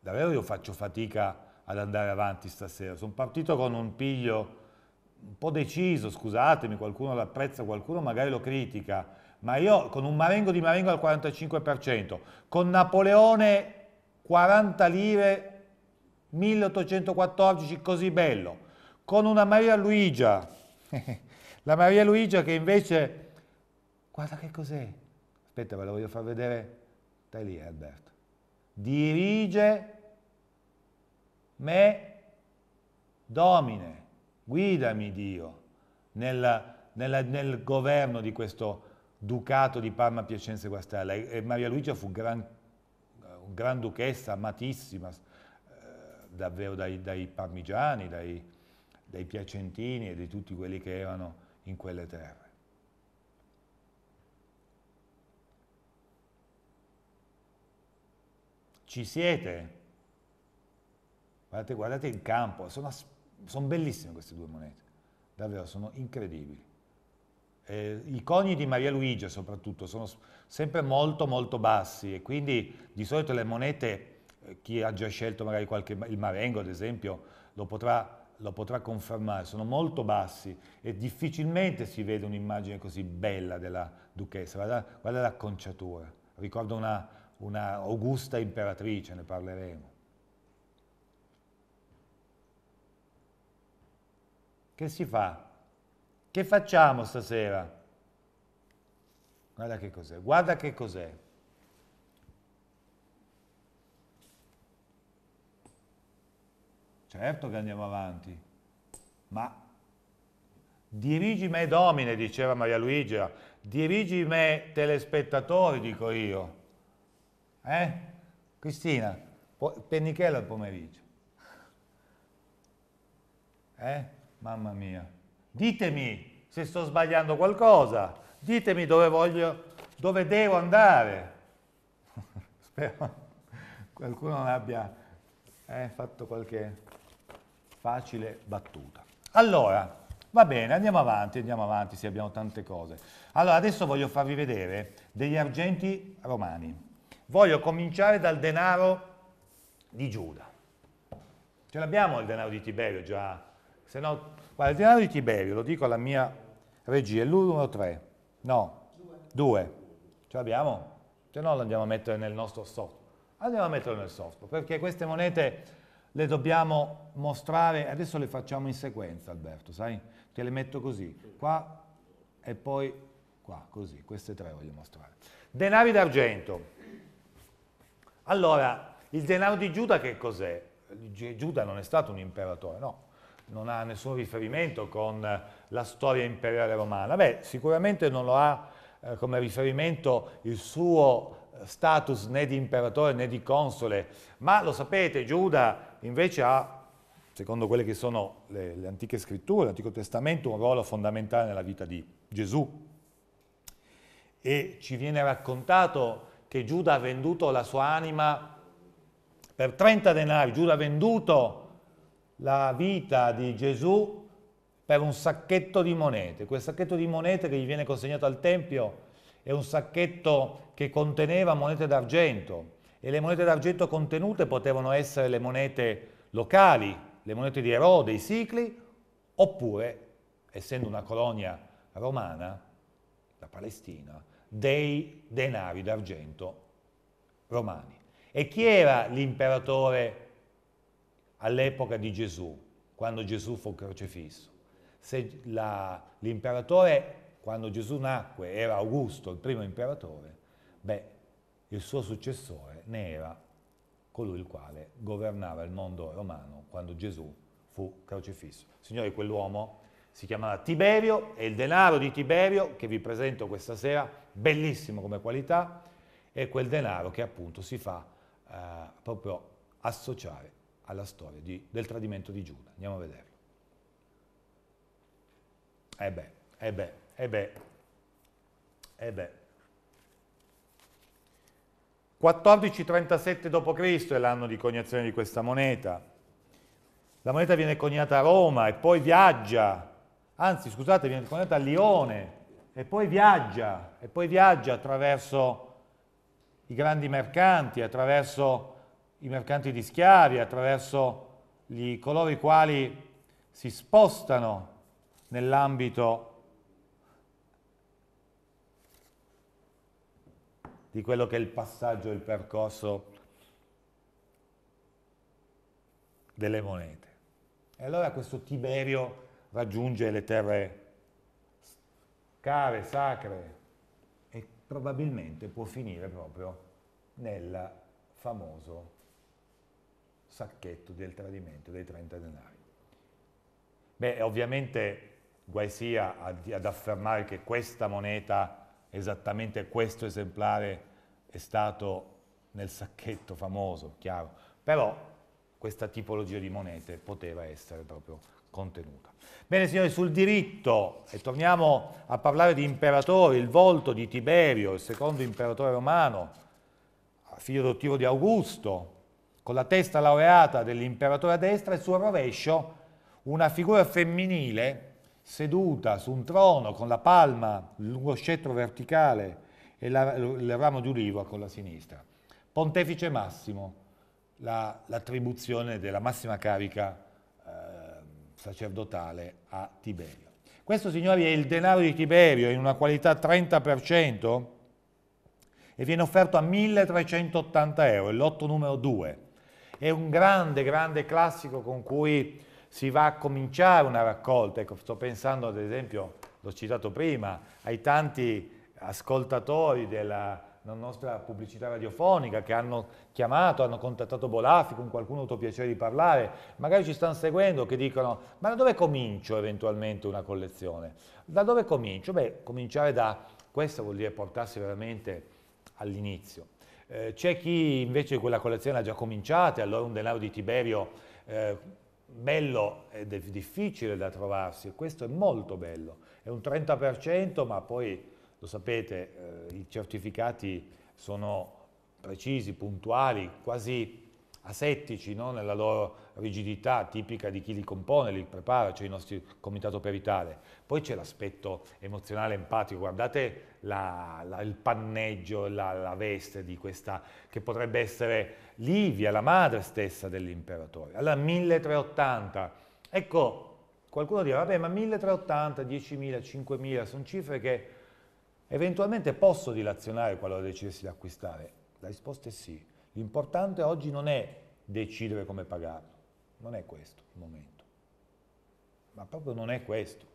Speaker 1: Davvero io faccio fatica ad andare avanti stasera. Sono partito con un piglio un po' deciso, scusatemi, qualcuno l'apprezza, qualcuno magari lo critica, ma io con un Marengo di Marengo al 45%, con Napoleone 40 lire 1814 così bello, con una Maria Luigia, la Maria Luigia che invece, guarda che cos'è, aspetta ve la voglio far vedere, stai lì Alberto, dirige me domine, guidami Dio nella, nella, nel governo di questo ducato di Parma, Piacenza e Guastella, e Maria Luigia fu gran, eh, gran duchessa, amatissima, davvero dai, dai parmigiani, dai, dai piacentini e di tutti quelli che erano in quelle terre. Ci siete? Guardate, guardate il campo, sono, sono bellissime queste due monete, davvero sono incredibili. Eh, i coni di Maria Luigia soprattutto sono sempre molto molto bassi e quindi di solito le monete chi ha già scelto magari qualche, il Marengo ad esempio, lo potrà, lo potrà confermare, sono molto bassi e difficilmente si vede un'immagine così bella della duchessa, guarda, guarda l'acconciatura, ricorda una, una augusta imperatrice, ne parleremo. Che si fa? Che facciamo stasera? Guarda che cos'è, guarda che cos'è. certo che andiamo avanti, ma dirigi me domine, diceva Maria Luigia, dirigi me telespettatori, dico io. Eh? Cristina, pennichella al pomeriggio. Eh? Mamma mia. Ditemi se sto sbagliando qualcosa, ditemi dove voglio, dove devo andare. Spero qualcuno abbia eh, fatto qualche facile battuta. Allora, va bene, andiamo avanti, andiamo avanti, sì, abbiamo tante cose. Allora, adesso voglio farvi vedere degli argenti romani. Voglio cominciare dal denaro di Giuda. Ce l'abbiamo il denaro di Tiberio già? Se no, guarda, il denaro di Tiberio, lo dico alla mia regia, è l'ultimo 3. No, 2. Ce l'abbiamo? Se no lo andiamo a mettere nel nostro software. Andiamo a metterlo nel software, perché queste monete le dobbiamo mostrare, adesso le facciamo in sequenza Alberto, sai? Te le metto così, qua e poi qua, così, queste tre voglio mostrare. Denari d'argento. Allora, il denaro di Giuda che cos'è? Giuda non è stato un imperatore, no, non ha nessun riferimento con la storia imperiale romana. Beh, sicuramente non lo ha eh, come riferimento il suo status né di imperatore né di console, ma lo sapete, Giuda invece ha, secondo quelle che sono le, le antiche scritture, l'Antico Testamento, un ruolo fondamentale nella vita di Gesù. E ci viene raccontato che Giuda ha venduto la sua anima per 30 denari, Giuda ha venduto la vita di Gesù per un sacchetto di monete, quel sacchetto di monete che gli viene consegnato al Tempio e un sacchetto che conteneva monete d'argento e le monete d'argento contenute potevano essere le monete locali, le monete di Erode, i Sicli, oppure, essendo una colonia romana, la Palestina, dei denari d'argento romani. E chi era l'imperatore all'epoca di Gesù, quando Gesù fu crocifisso? Se l'imperatore quando Gesù nacque era Augusto, il primo imperatore, beh, il suo successore ne era colui il quale governava il mondo romano quando Gesù fu crocifisso. Signori, quell'uomo si chiamava Tiberio e il denaro di Tiberio, che vi presento questa sera, bellissimo come qualità, è quel denaro che appunto si fa eh, proprio associare alla storia di, del tradimento di Giuda. Andiamo a vederlo. E eh beh, eh beh. E eh beh, e eh beh. 1437 d.C. è l'anno di coniazione di questa moneta. La moneta viene coniata a Roma e poi viaggia, anzi scusate, viene coniata a Lione e poi viaggia, e poi viaggia attraverso i grandi mercanti, attraverso i mercanti di schiavi, attraverso gli, coloro i quali si spostano nell'ambito di quello che è il passaggio, il percorso delle monete. E allora questo Tiberio raggiunge le terre care, sacre, e probabilmente può finire proprio nel famoso sacchetto del tradimento dei 30 denari. Beh, ovviamente guai sia ad affermare che questa moneta, esattamente questo esemplare, è stato nel sacchetto famoso, chiaro, però questa tipologia di monete poteva essere proprio contenuta. Bene signori, sul diritto, e torniamo a parlare di imperatori, il volto di Tiberio, il secondo imperatore romano, figlio adottivo di Augusto, con la testa laureata dell'imperatore a destra e sul rovescio una figura femminile seduta su un trono con la palma, lungo scettro verticale e la, il ramo di ulivo con la sinistra. Pontefice Massimo, l'attribuzione della massima carica eh, sacerdotale a Tiberio. Questo, signori, è il denaro di Tiberio in una qualità 30% e viene offerto a 1380 euro, è lotto numero 2. È un grande, grande classico con cui si va a cominciare una raccolta. Ecco, sto pensando, ad esempio, l'ho citato prima, ai tanti ascoltatori della nostra pubblicità radiofonica che hanno chiamato, hanno contattato Bolafi, con qualcuno ha avuto piacere di parlare, magari ci stanno seguendo che dicono ma da dove comincio eventualmente una collezione? Da dove comincio? Beh, cominciare da questo vuol dire portarsi veramente all'inizio. Eh, c'è chi invece quella collezione ha già cominciata, allora un denaro di Tiberio eh, bello ed è difficile da trovarsi, questo è molto bello, è un 30% ma poi lo sapete, eh, i certificati sono precisi, puntuali, quasi asettici no? nella loro rigidità tipica di chi li compone, li prepara, cioè il nostro comitato peritale. Poi c'è l'aspetto emozionale, empatico, guardate la, la, il panneggio, la, la, veste di questa che potrebbe essere Livia, la madre stessa dell'imperatore. Alla 1380, ecco, qualcuno dirà, vabbè ma 1380, 10.000, 5.000, sono cifre che Eventualmente posso dilazionare qualora decidessi di acquistare? La risposta è sì. L'importante oggi non è decidere come pagarlo, non è questo il momento. Ma proprio non è questo.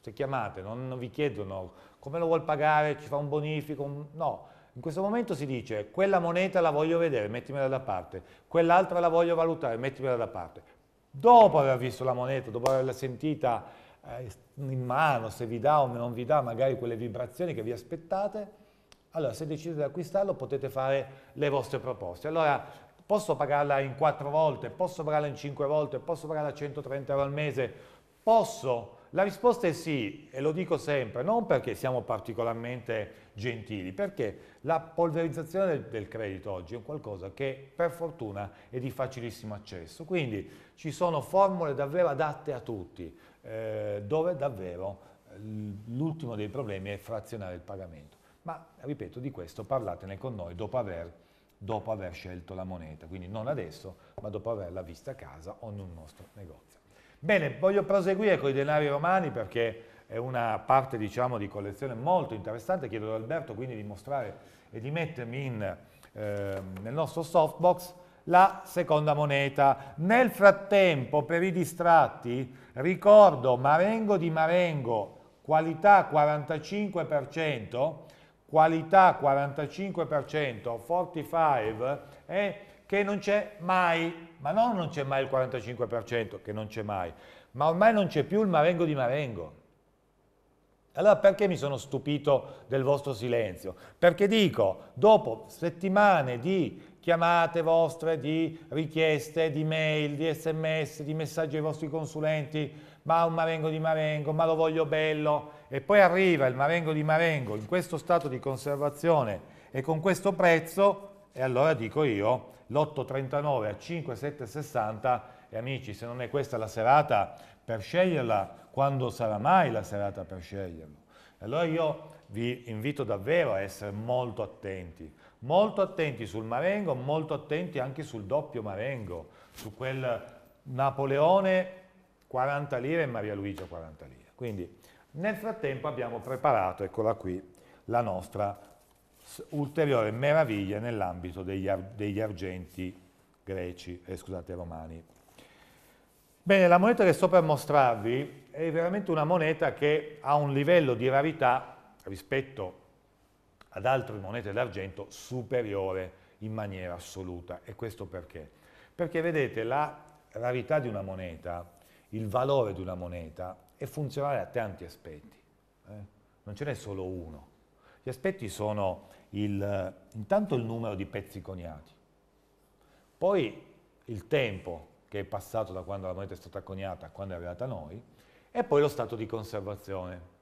Speaker 1: Se chiamate, non, non vi chiedono come lo vuol pagare, ci fa un bonifico, un... no. In questo momento si dice quella moneta la voglio vedere, mettimela da parte, quell'altra la voglio valutare, mettimela da parte. Dopo aver visto la moneta, dopo averla sentita, eh, in mano, se vi dà o non vi dà magari quelle vibrazioni che vi aspettate, allora se decidete di acquistarlo potete fare le vostre proposte. Allora posso pagarla in 4 volte, posso pagarla in 5 volte, posso pagarla a 130 euro al mese, posso? La risposta è sì, e lo dico sempre, non perché siamo particolarmente gentili, perché la polverizzazione del, credito oggi è qualcosa che per fortuna è di facilissimo accesso, quindi ci sono formule davvero adatte a tutti. Eh, dove davvero eh, l'ultimo dei problemi è frazionare il pagamento. Ma, ripeto, di questo parlatene con noi dopo aver, dopo aver scelto la moneta, quindi non adesso, ma dopo averla vista a casa o in un nostro negozio. Bene, voglio proseguire con i denari romani perché è una parte diciamo, di collezione molto interessante, chiedo ad Alberto quindi di mostrare e di mettermi in, eh, nel nostro softbox la seconda moneta. Nel frattempo, per i distratti, ricordo Marengo di Marengo, qualità 45%, qualità 45%, 45, è che non c'è mai, ma non non c'è mai il 45%, che non c'è mai, ma ormai non c'è più il Marengo di Marengo. Allora perché mi sono stupito del vostro silenzio? Perché dico, dopo settimane di chiamate vostre, di richieste, di mail, di sms, di messaggi ai vostri consulenti, ma un marengo di marengo, ma lo voglio bello, e poi arriva il marengo di marengo in questo stato di conservazione e con questo prezzo, e allora dico io, l'8,39 a 5,760 e amici, se non è questa la serata per sceglierla, quando sarà mai la serata per sceglierlo? Allora io vi invito davvero a essere molto attenti Molto attenti sul Marengo, molto attenti anche sul doppio Marengo, su quel Napoleone 40 lire e Maria Luigia 40 lire. Quindi nel frattempo abbiamo preparato, eccola qui, la nostra ulteriore meraviglia nell'ambito degli, ar degli, argenti greci, eh, scusate, romani. Bene, la moneta che sto per mostrarvi è veramente una moneta che ha un livello di rarità rispetto a ad altre monete d'argento superiore in maniera assoluta. E questo perché? Perché vedete la rarità di una moneta, il valore di una moneta è funzionale a tanti aspetti, eh? non ce n'è solo uno. Gli aspetti sono il, intanto il numero di pezzi coniati, poi il tempo che è passato da quando la moneta è stata coniata a quando è arrivata a noi, e poi lo stato di conservazione.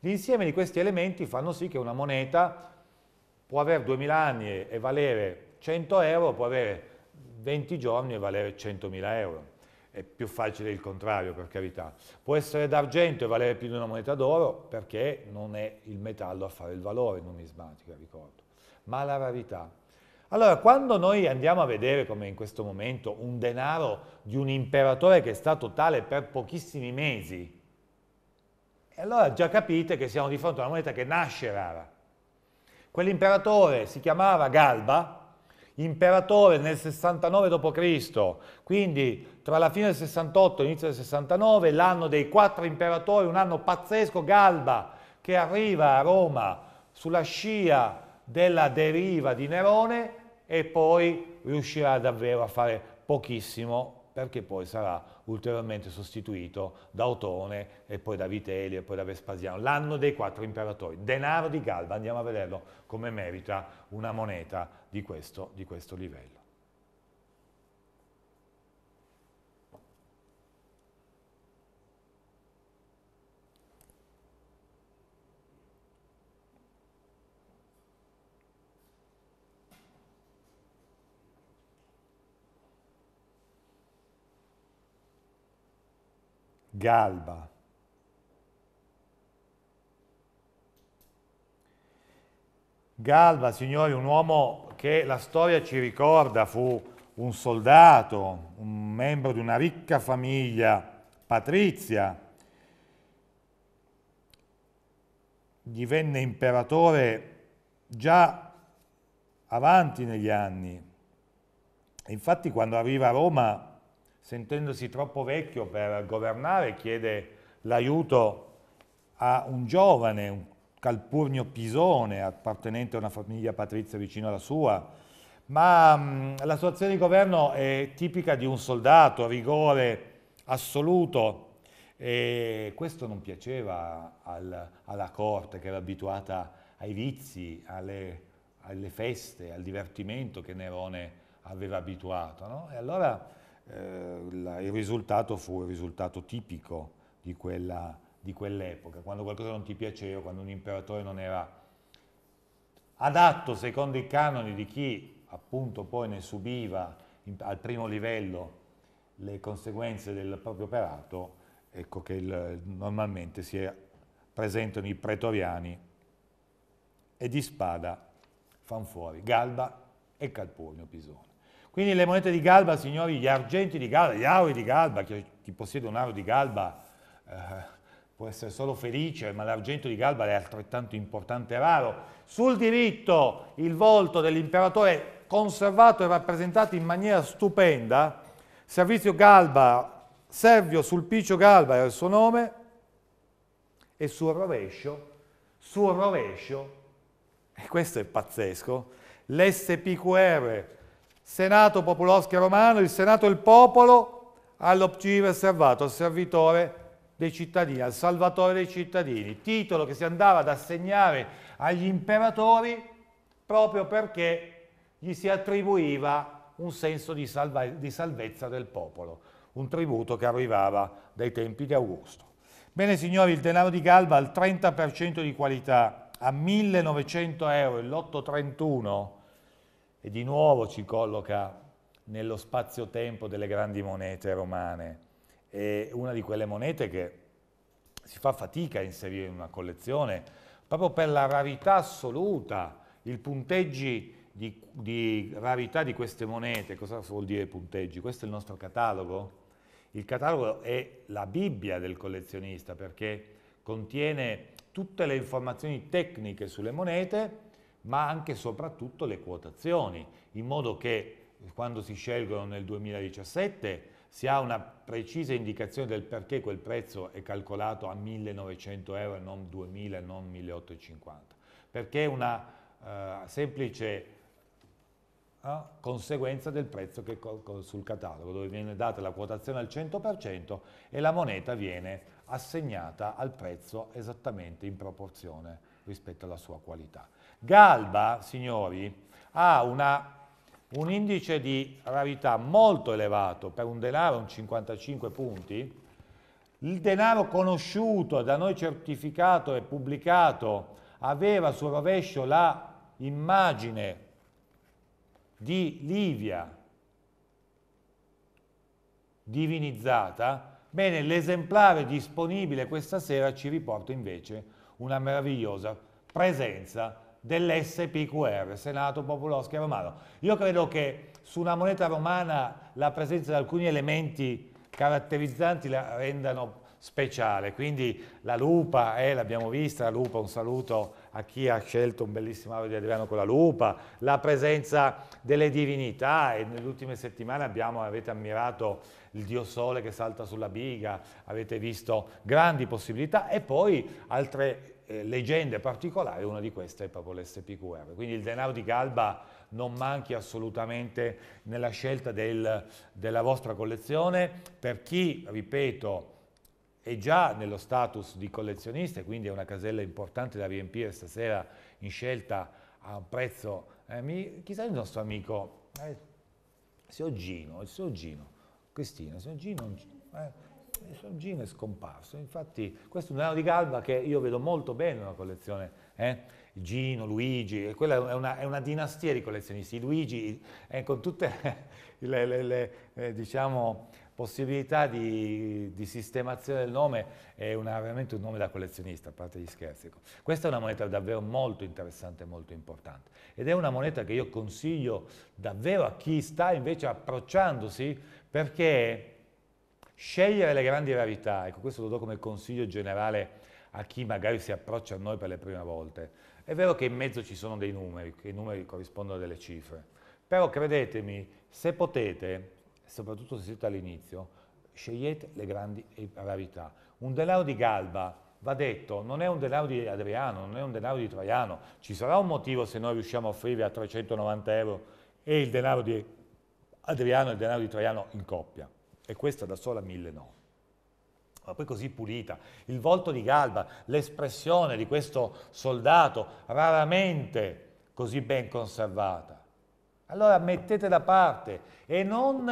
Speaker 1: L'insieme di questi elementi fanno sì che una moneta può avere 2000 anni e valere 100 euro, può avere 20 giorni e valere 100.000 euro. È più facile il contrario, per carità. Può essere d'argento e valere più di una moneta d'oro perché non è il metallo a fare il valore numismatico, ricordo, ma la rarità. Allora, quando noi andiamo a vedere, come in questo momento, un denaro di un imperatore che è stato tale per pochissimi mesi, allora già capite che siamo di fronte a una moneta che nasce rara Quell'imperatore si chiamava Galba, imperatore nel 69 d.C., quindi tra la fine del 68 e l'inizio del 69, l'anno dei quattro imperatori, un anno pazzesco, Galba che arriva a Roma sulla scia della deriva di Nerone e poi riuscirà davvero a fare pochissimo perché poi sarà ulteriormente sostituito da Otone e poi da Vitelli e poi da Vespasiano. L'anno dei quattro imperatori, denaro di Galba, andiamo a vederlo come merita una moneta di questo, di questo livello. Galba. Galba, signori, un uomo che la storia ci ricorda, fu un soldato, un membro di una ricca famiglia patrizia, divenne imperatore già avanti negli anni. Infatti quando arriva a Roma sentendosi troppo vecchio per governare, chiede l'aiuto a un giovane, un Calpurnio Pisone, appartenente a una famiglia patrizia vicino alla sua, ma mh, mm, la sua azione di governo è tipica di un soldato, rigore assoluto, e questo non piaceva al, alla corte che era abituata ai vizi, alle, alle, feste, al divertimento che Nerone aveva abituato. No? E allora eh, la, il risultato fu il risultato tipico di, quella, di quell'epoca, quando qualcosa non ti piaceva, quando un imperatore non era adatto secondo i canoni di chi appunto poi ne subiva in, al primo livello le conseguenze del proprio operato, ecco che il, normalmente si è, presentano i pretoriani e di spada fan fuori Galba e Calpurnio Pisone. Quindi le monete di Galba, signori, gli argenti di Galba, gli auri di Galba, chi possiede un aro di Galba eh, può essere solo felice, ma l'argento di Galba è altrettanto importante e raro. Sul diritto il volto dell'imperatore conservato e rappresentato in maniera stupenda, Servizio Galba, Servio Sulpicio Galba era il suo nome, e sul rovescio, sul rovescio, e questo è pazzesco, l'SPQR, Senato Popolosche Romano, il Senato e il Popolo all'Optive Servato, al servitore dei cittadini, al salvatore dei cittadini, titolo che si andava ad assegnare agli imperatori proprio perché gli si attribuiva un senso di, salve di salvezza del popolo, un tributo che arrivava dai tempi di Augusto. Bene signori, il denaro di Galba al 30% di qualità, a 1900 euro, l'831 lotto e di nuovo ci colloca nello spazio-tempo delle grandi monete romane. È una di quelle monete che si fa fatica a inserire in una collezione, proprio per la rarità assoluta, i punteggi di, di, rarità di queste monete, cosa vuol dire punteggi? Questo è il nostro catalogo? Il catalogo è la Bibbia del collezionista perché contiene tutte le informazioni tecniche sulle monete ma anche e soprattutto le quotazioni, in modo che quando si scelgono nel 2017 si ha una precisa indicazione del perché quel prezzo è calcolato a 1900 euro e non 2000 non 1850, perché è una eh, semplice eh, conseguenza del prezzo che sul catalogo, dove viene data la quotazione al 100% e la moneta viene assegnata al prezzo esattamente in proporzione rispetto alla sua qualità. Galba, signori, ha una, un indice di rarità molto elevato, per un denaro un 55 punti, il denaro conosciuto, da noi certificato e pubblicato, aveva sul rovescio la immagine di Livia divinizzata, bene, l'esemplare disponibile questa sera ci riporta invece una meravigliosa presenza dell'SPQR, Senato Popoloschi Romano. Io credo che su una moneta romana la presenza di alcuni elementi caratterizzanti la rendano speciale, quindi la lupa, eh, l'abbiamo vista, la lupa, un saluto a chi ha scelto un bellissimo audio di Adriano con la lupa, la presenza delle divinità e nelle ultime settimane abbiamo, avete ammirato il Dio Sole che salta sulla biga, avete visto grandi possibilità e poi altre eh, leggende particolari, una di queste è proprio l'SPQR. Quindi il denaro di Galba non manchi assolutamente nella scelta del, della vostra collezione. Per chi, ripeto, è già nello status di collezionista e quindi è una casella importante da riempire stasera in scelta a un prezzo. Eh, mi, chissà il nostro amico, eh, Seoggino, il Seoggino, Cristina, Seoggino... Eh, Gin è scomparso, infatti questo è un anno di Galba che io vedo molto bene nella collezione, eh? Gino, Luigi, quella è una, è una, dinastia di collezionisti, Luigi eh, con tutte le, le, le eh, diciamo, possibilità di, di, sistemazione del nome è una, veramente un nome da collezionista, a parte gli scherzi. Ecco. Questa è una moneta davvero molto interessante e molto importante ed è una moneta che io consiglio davvero a chi sta invece approcciandosi perché Scegliere le grandi rarità, ecco questo lo do come consiglio generale a chi magari si approccia a noi per le prime volte. È vero che in mezzo ci sono dei numeri, che i numeri corrispondono a delle cifre, però credetemi, se potete, soprattutto se siete all'inizio, scegliete le grandi rarità. Un denaro di Galba, va detto, non è un denaro di Adriano, non è un denaro di Traiano, ci sarà un motivo se noi riusciamo a offrire a 390 euro e il denaro di Adriano e il denaro di Traiano in coppia e questa da sola mille no. Ma poi così pulita, il volto di Galba, l'espressione di questo soldato raramente così ben conservata. Allora mettete da parte e non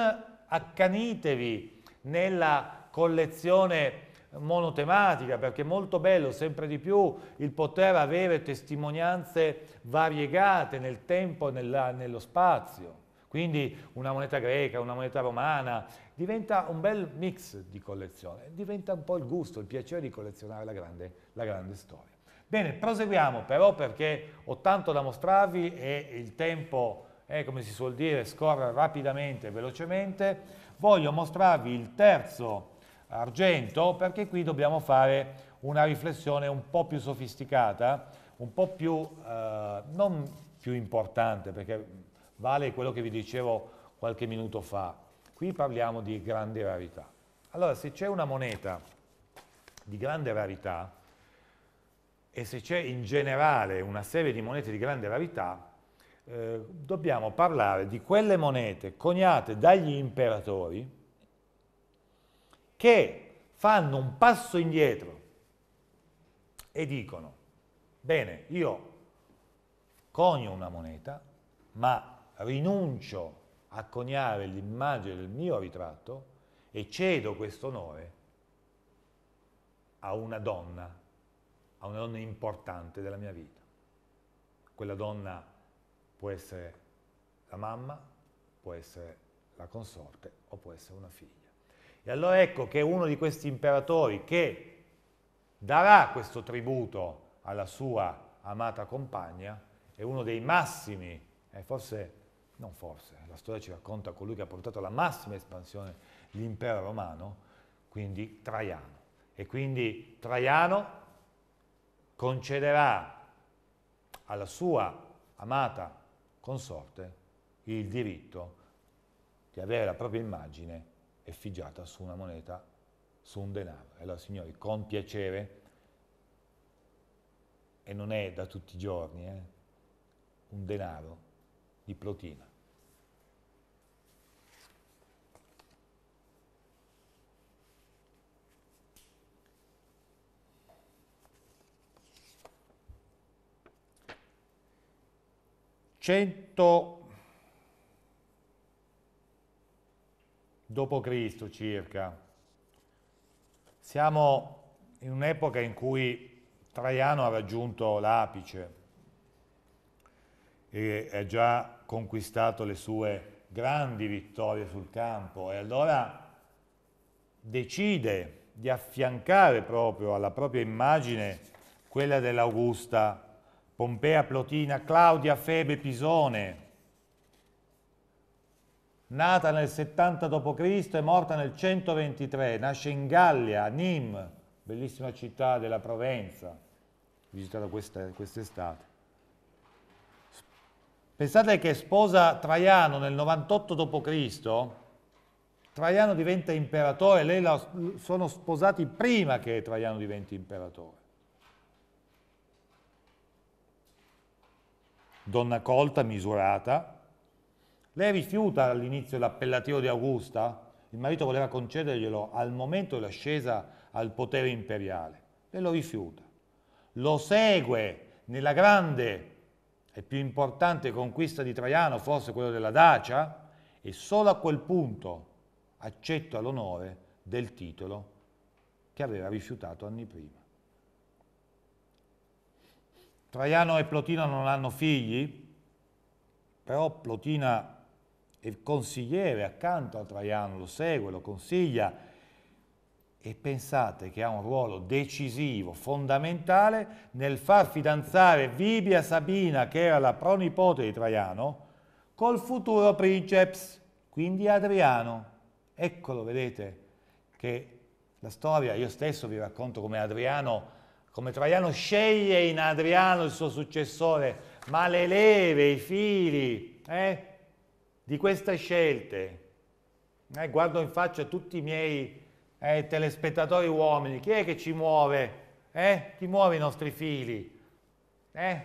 Speaker 1: accanitevi nella collezione monotematica, perché è molto bello sempre di più il poter avere testimonianze variegate nel tempo e nello spazio. Quindi una moneta greca, una moneta romana, diventa un bel mix di collezione, diventa un po' il gusto, il piacere di collezionare la grande, la grande storia. Bene, proseguiamo però perché ho tanto da mostrarvi e il tempo, eh, come si suol dire, scorre rapidamente e velocemente. Voglio mostrarvi il terzo argento perché qui dobbiamo fare una riflessione un po' più sofisticata, un po' più, eh, non più importante perché vale quello che vi dicevo qualche minuto fa, Qui parliamo di grande rarità. Allora, se c'è una moneta di grande rarità e se c'è in generale una serie di monete di grande rarità, eh, dobbiamo parlare di quelle monete coniate dagli imperatori che fanno un passo indietro e dicono, bene, io conio una moneta, ma rinuncio a a coniare l'immagine del mio ritratto e cedo questo onore a una donna, a una donna importante della mia vita. Quella donna può essere la mamma, può essere la consorte o può essere una figlia. E allora ecco che uno di questi imperatori che darà questo tributo alla sua amata compagna è uno dei massimi, eh, forse non forse, la storia ci racconta colui che ha portato alla massima espansione l'impero romano, quindi Traiano. E quindi Traiano concederà alla sua amata consorte il diritto di avere la propria immagine effigiata su una moneta, su un denaro. E allora signori, con piacere, e non è da tutti i giorni, eh, un denaro di plotina. 100 d.C. circa. Siamo in un'epoca in cui Traiano ha raggiunto l'apice e ha già conquistato le sue grandi vittorie sul campo e allora decide di affiancare proprio alla propria immagine quella dell'Augusta Pompea, Plotina, Claudia, Febe, Pisone, nata nel 70 d.C. e morta nel 123, nasce in Gallia, a Nîmes, bellissima città della Provenza, visitata quest'estate. Pensate che sposa Traiano nel 98 d.C., Traiano diventa imperatore, lei la, sono sposati prima che Traiano diventi imperatore. donna colta, misurata. Lei rifiuta all'inizio l'appellativo di Augusta, il marito voleva concederglielo al momento dell'ascesa al potere imperiale, e lo rifiuta. Lo segue nella grande e più importante conquista di Traiano, forse quella della Dacia, e solo a quel punto accetta l'onore del titolo che aveva rifiutato anni prima. Traiano e Plotina non hanno figli, però Plotina è consigliere accanto a Traiano, lo segue, lo consiglia e pensate che ha un ruolo decisivo, fondamentale nel far fidanzare Vibia Sabina, che era la pronipote di Traiano, col futuro princeps, quindi Adriano. Eccolo, vedete, che la storia, io stesso vi racconto come Adriano come Traiano sceglie in Adriano il suo successore, ma le leve, i fili eh, di queste scelte. Eh, guardo in faccia tutti i miei eh, telespettatori uomini, chi è che ci muove? Eh, chi muove i nostri fili? Eh,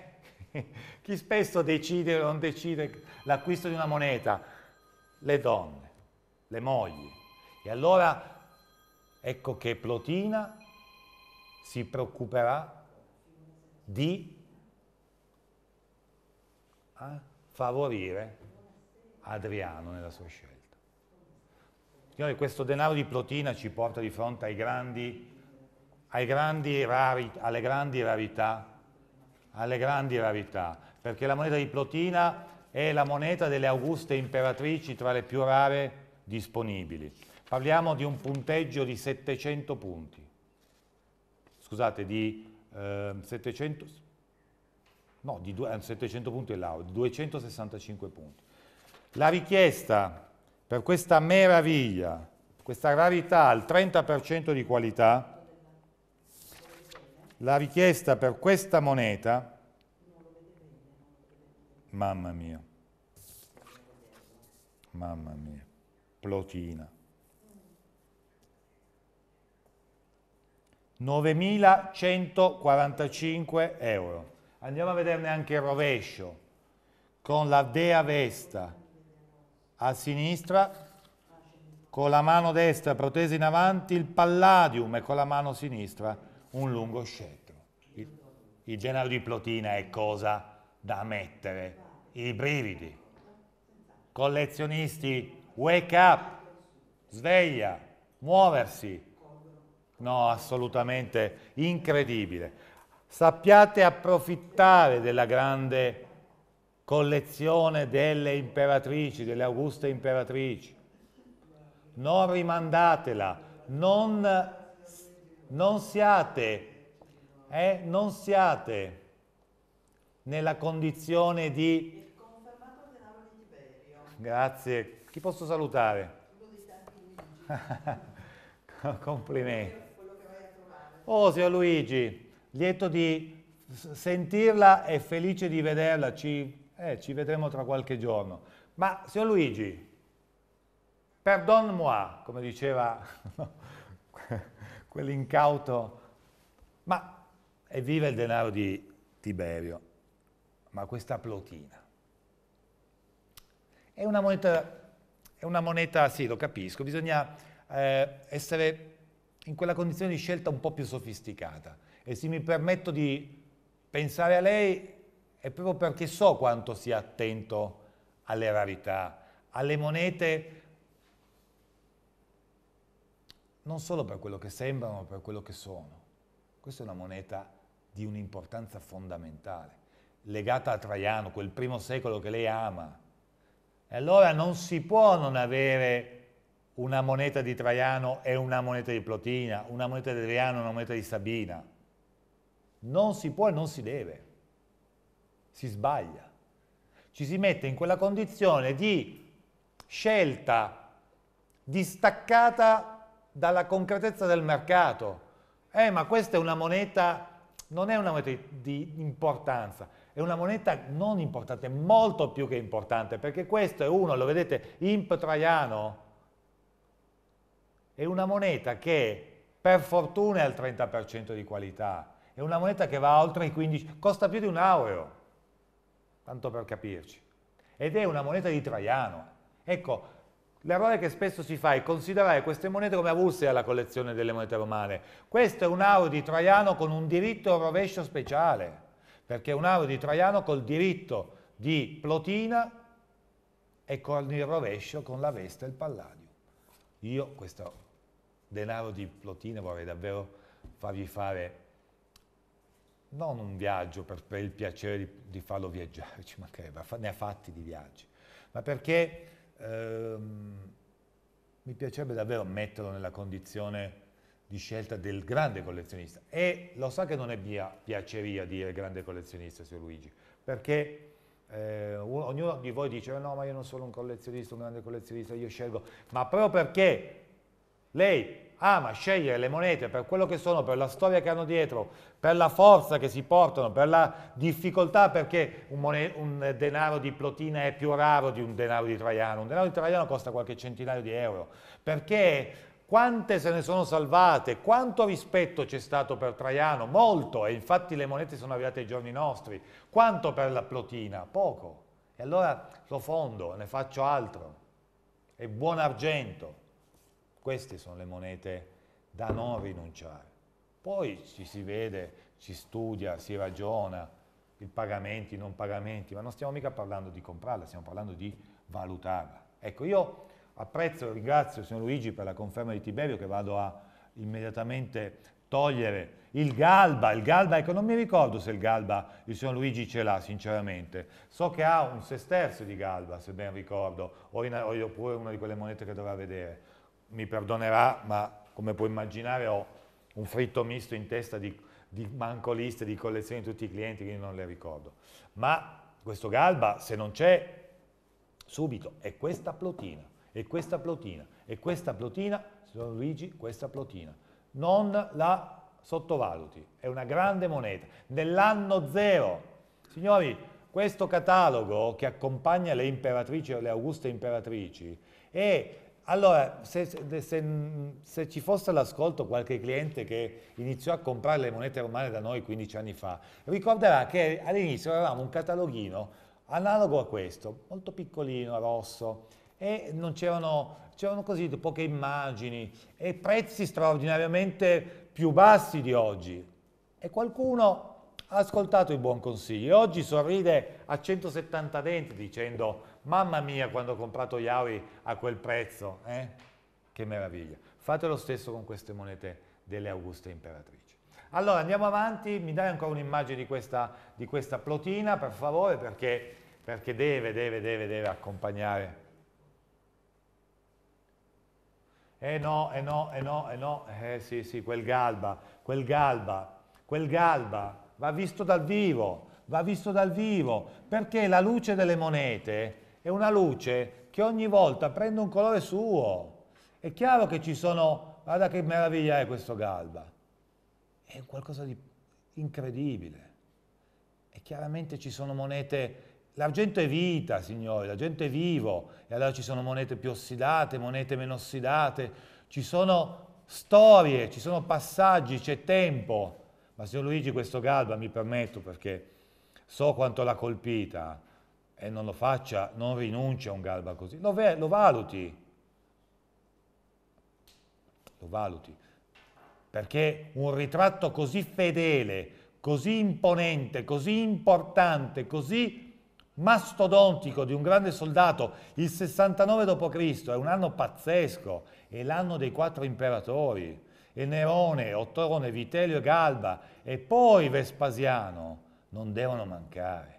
Speaker 1: chi spesso decide o non decide l'acquisto di una moneta? Le donne, le mogli. E allora ecco che Plotina si preoccuperà di eh, favorire Adriano nella sua scelta. Signore, questo denaro di Plotina ci porta di fronte ai grandi, ai grandi rari, alle grandi rarità, alle grandi rarità, perché la moneta di Plotina è la moneta delle auguste imperatrici tra le più rare disponibili. Parliamo di un punteggio di 700 punti scusate, di eh, 700, no, di 700 eh, punti è laurea, 265 punti. La richiesta per questa meraviglia, questa rarità al 30% di qualità, la richiesta per questa moneta, mamma mia, mamma mia, plotina. 9.145 euro. Andiamo a vederne anche il rovescio, con la dea vesta a sinistra, con la mano destra protesa in avanti il palladium e con la mano sinistra un lungo scettro. Il, il denaro di plotina è cosa da mettere, i brividi. Collezionisti, wake up, sveglia, muoversi, No, assolutamente incredibile. Sappiate approfittare della grande collezione delle imperatrici, delle auguste imperatrici. Non rimandatela, non, non siate, eh, non siate nella condizione di... Grazie. Chi posso salutare? Complimenti. Oh, Osio Luigi, lieto di sentirla e felice di vederla, ci, eh, ci vedremo tra qualche giorno. Ma, signor Luigi, perdon moi, come diceva quell'incauto, ma evviva il denaro di Tiberio, ma questa plotina. È una moneta, è una moneta sì, lo capisco, bisogna eh, essere in quella condizione di scelta un po' più sofisticata e se mi permetto di pensare a lei è proprio perché so quanto sia attento alle rarità, alle monete, non solo per quello che sembrano, ma per quello che sono. Questa è una moneta di un'importanza fondamentale, legata a Traiano, quel primo secolo che lei ama. E allora non si può non avere una moneta di Traiano è una moneta di Plotina, una moneta di Adriano è una moneta di Sabina. Non si può e non si deve. Si sbaglia. Ci si mette in quella condizione di scelta distaccata dalla concretezza del mercato. Eh, ma questa è una moneta, non è una moneta di importanza, è una moneta non importante, molto più che importante, perché questo è uno, lo vedete, imp traiano, è una moneta che per fortuna è al 30% di qualità, è una moneta che va oltre i 15, costa più di un euro, tanto per capirci, ed è una moneta di Traiano. Ecco, l'errore che spesso si fa è considerare queste monete come avulse alla collezione delle monete romane. Questo è un euro di Traiano con un diritto rovescio speciale, perché è un euro di Traiano col diritto di Plotina e con il rovescio con la veste e il Palladio. Io questo denaro di Plotina vorrei davvero fargli fare non un viaggio per, per il piacere di, di, farlo viaggiare, ci mancherebbe, ne ha fatti di viaggi, ma perché ehm, mi piacerebbe davvero metterlo nella condizione di scelta del grande collezionista. E lo so che non è mia piaceria dire grande collezionista, signor Luigi, perché eh, uno, ognuno di voi dice eh no, ma io non sono un collezionista, un grande collezionista, io scelgo, ma proprio perché lei ama ah, scegliere le monete per quello che sono, per la storia che hanno dietro, per la forza che si portano, per la difficoltà perché un, un, denaro di Plotina è più raro di un denaro di Traiano, un denaro di Traiano costa qualche centinaio di euro, perché quante se ne sono salvate, quanto rispetto c'è stato per Traiano, molto, e infatti le monete sono arrivate ai giorni nostri, quanto per la Plotina, poco, e allora lo fondo, ne faccio altro, e buon argento. Queste sono le monete da non rinunciare. Poi ci si vede, si studia, si ragiona, i pagamenti, i non pagamenti, ma non stiamo mica parlando di comprarla, stiamo parlando di valutarla. Ecco, io apprezzo e ringrazio il signor Luigi per la conferma di Tiberio che vado a immediatamente togliere il Galba, il Galba, ecco non mi ricordo se il Galba il signor Luigi ce l'ha sinceramente, so che ha un sesterzo di Galba se ben ricordo, oppure una di quelle monete che dovrà vedere, mi perdonerà, ma come puoi immaginare ho un fritto misto in testa di, di mancoliste, di collezioni di tutti i clienti, quindi non le ricordo. Ma questo Galba, se non c'è, subito, è questa plotina, è questa plotina, è questa plotina, signor Luigi, questa plotina. Non la sottovaluti, è una grande moneta. Nell'anno zero, signori, questo catalogo che accompagna le imperatrici e le auguste imperatrici è allora, se, se, se, ci fosse all'ascolto qualche cliente che iniziò a comprare le monete romane da noi 15 anni fa, ricorderà che all'inizio avevamo un cataloghino analogo a questo, molto piccolino, rosso, e non c'erano, c'erano così poche immagini e prezzi straordinariamente più bassi di oggi. E qualcuno ha ascoltato il buon consiglio e oggi sorride a 170 denti dicendo Mamma mia quando ho comprato Yaoi a quel prezzo, eh? che meraviglia. Fate lo stesso con queste monete delle Auguste Imperatrici. Allora andiamo avanti, mi dai ancora un'immagine di questa, di questa plotina per favore perché, perché deve, deve, deve, deve accompagnare. Eh no, eh no, eh no, eh no, eh sì sì, quel galba, quel galba, quel galba va visto dal vivo, va visto dal vivo perché la luce delle monete è una luce che ogni volta prende un colore suo. È chiaro che ci sono, guarda che meraviglia è questo galba, è qualcosa di incredibile. E chiaramente ci sono monete L'argento è vita, signori, l'argento è vivo, e allora ci sono monete più ossidate, monete meno ossidate, ci sono storie, ci sono passaggi, c'è tempo. Ma signor Luigi, questo galba, mi permetto perché so quanto l'ha colpita, e non lo faccia, non rinuncia a un Galba così, lo, lo valuti, lo valuti, perché un ritratto così fedele, così imponente, così importante, così mastodontico di un grande soldato, il 69 d.C. è un anno pazzesco, è l'anno dei quattro imperatori, e Nerone, Ottone, Vitellio e Galba, e poi Vespasiano, non devono mancare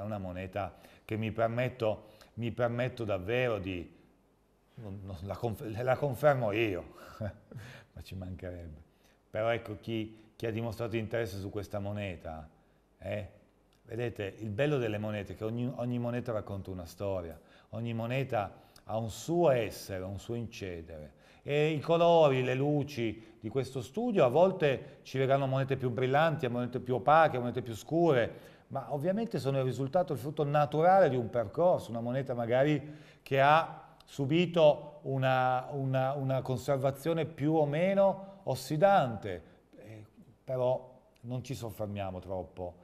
Speaker 1: è una moneta che mi permetto, mi permetto davvero di, non, non, la, confer la, confermo io, ma ci mancherebbe. Però ecco chi, chi, ha dimostrato interesse su questa moneta, eh? vedete il bello delle monete è che ogni, ogni moneta racconta una storia, ogni moneta ha un suo essere, un suo incedere. E i colori, le luci di questo studio a volte ci regalano monete più brillanti, a monete più opache, a monete più scure, ma ovviamente sono il risultato, il frutto naturale di un percorso, una moneta magari che ha subito una, una, una conservazione più o meno ossidante, eh, però non ci soffermiamo troppo,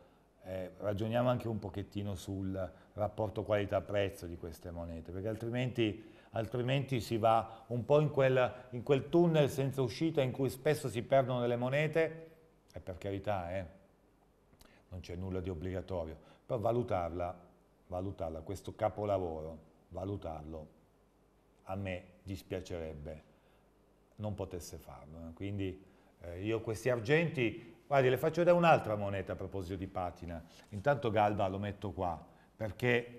Speaker 1: eh, ragioniamo anche un pochettino sul rapporto qualità-prezzo di queste monete, perché altrimenti, altrimenti si va un po' in quel, in quel, tunnel senza uscita in cui spesso si perdono delle monete, e per carità, eh, non c'è nulla di obbligatorio, però valutarla, valutarla, questo capolavoro, valutarlo, a me dispiacerebbe non potesse farlo. Eh. Quindi eh, io questi argenti, guardi, le faccio vedere un'altra moneta a proposito di patina. Intanto Galba lo metto qua, perché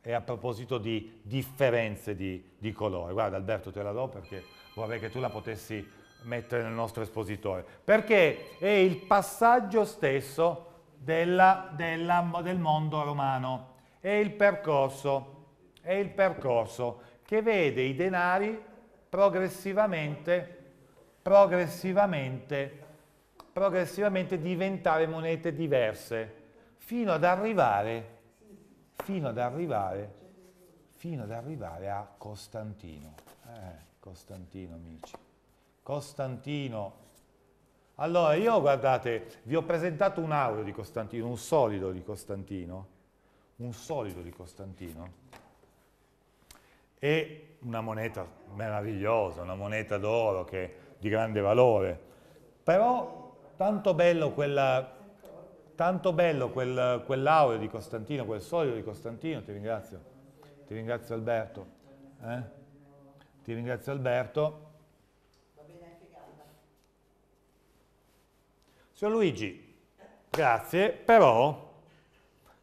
Speaker 1: è a proposito di differenze di, di colore. Guarda Alberto te la do perché vorrei che tu la potessi mettere nel nostro espositore. Perché è il passaggio stesso della, della, del mondo romano. È il percorso, è il percorso che vede i denari progressivamente, progressivamente, progressivamente diventare monete diverse, fino ad arrivare, fino ad arrivare, fino ad arrivare a Costantino. Eh, Costantino, amici. Costantino allora, io guardate, vi ho presentato un aureo di Costantino, un solido di Costantino, un solido di Costantino, e una moneta meravigliosa, una moneta d'oro che è di grande valore, però tanto bello quella, tanto bello quel, quell'aureo di Costantino, quel solido di Costantino, ti ringrazio, ti ringrazio Alberto, eh? ti ringrazio Alberto, Signor Luigi, grazie, però,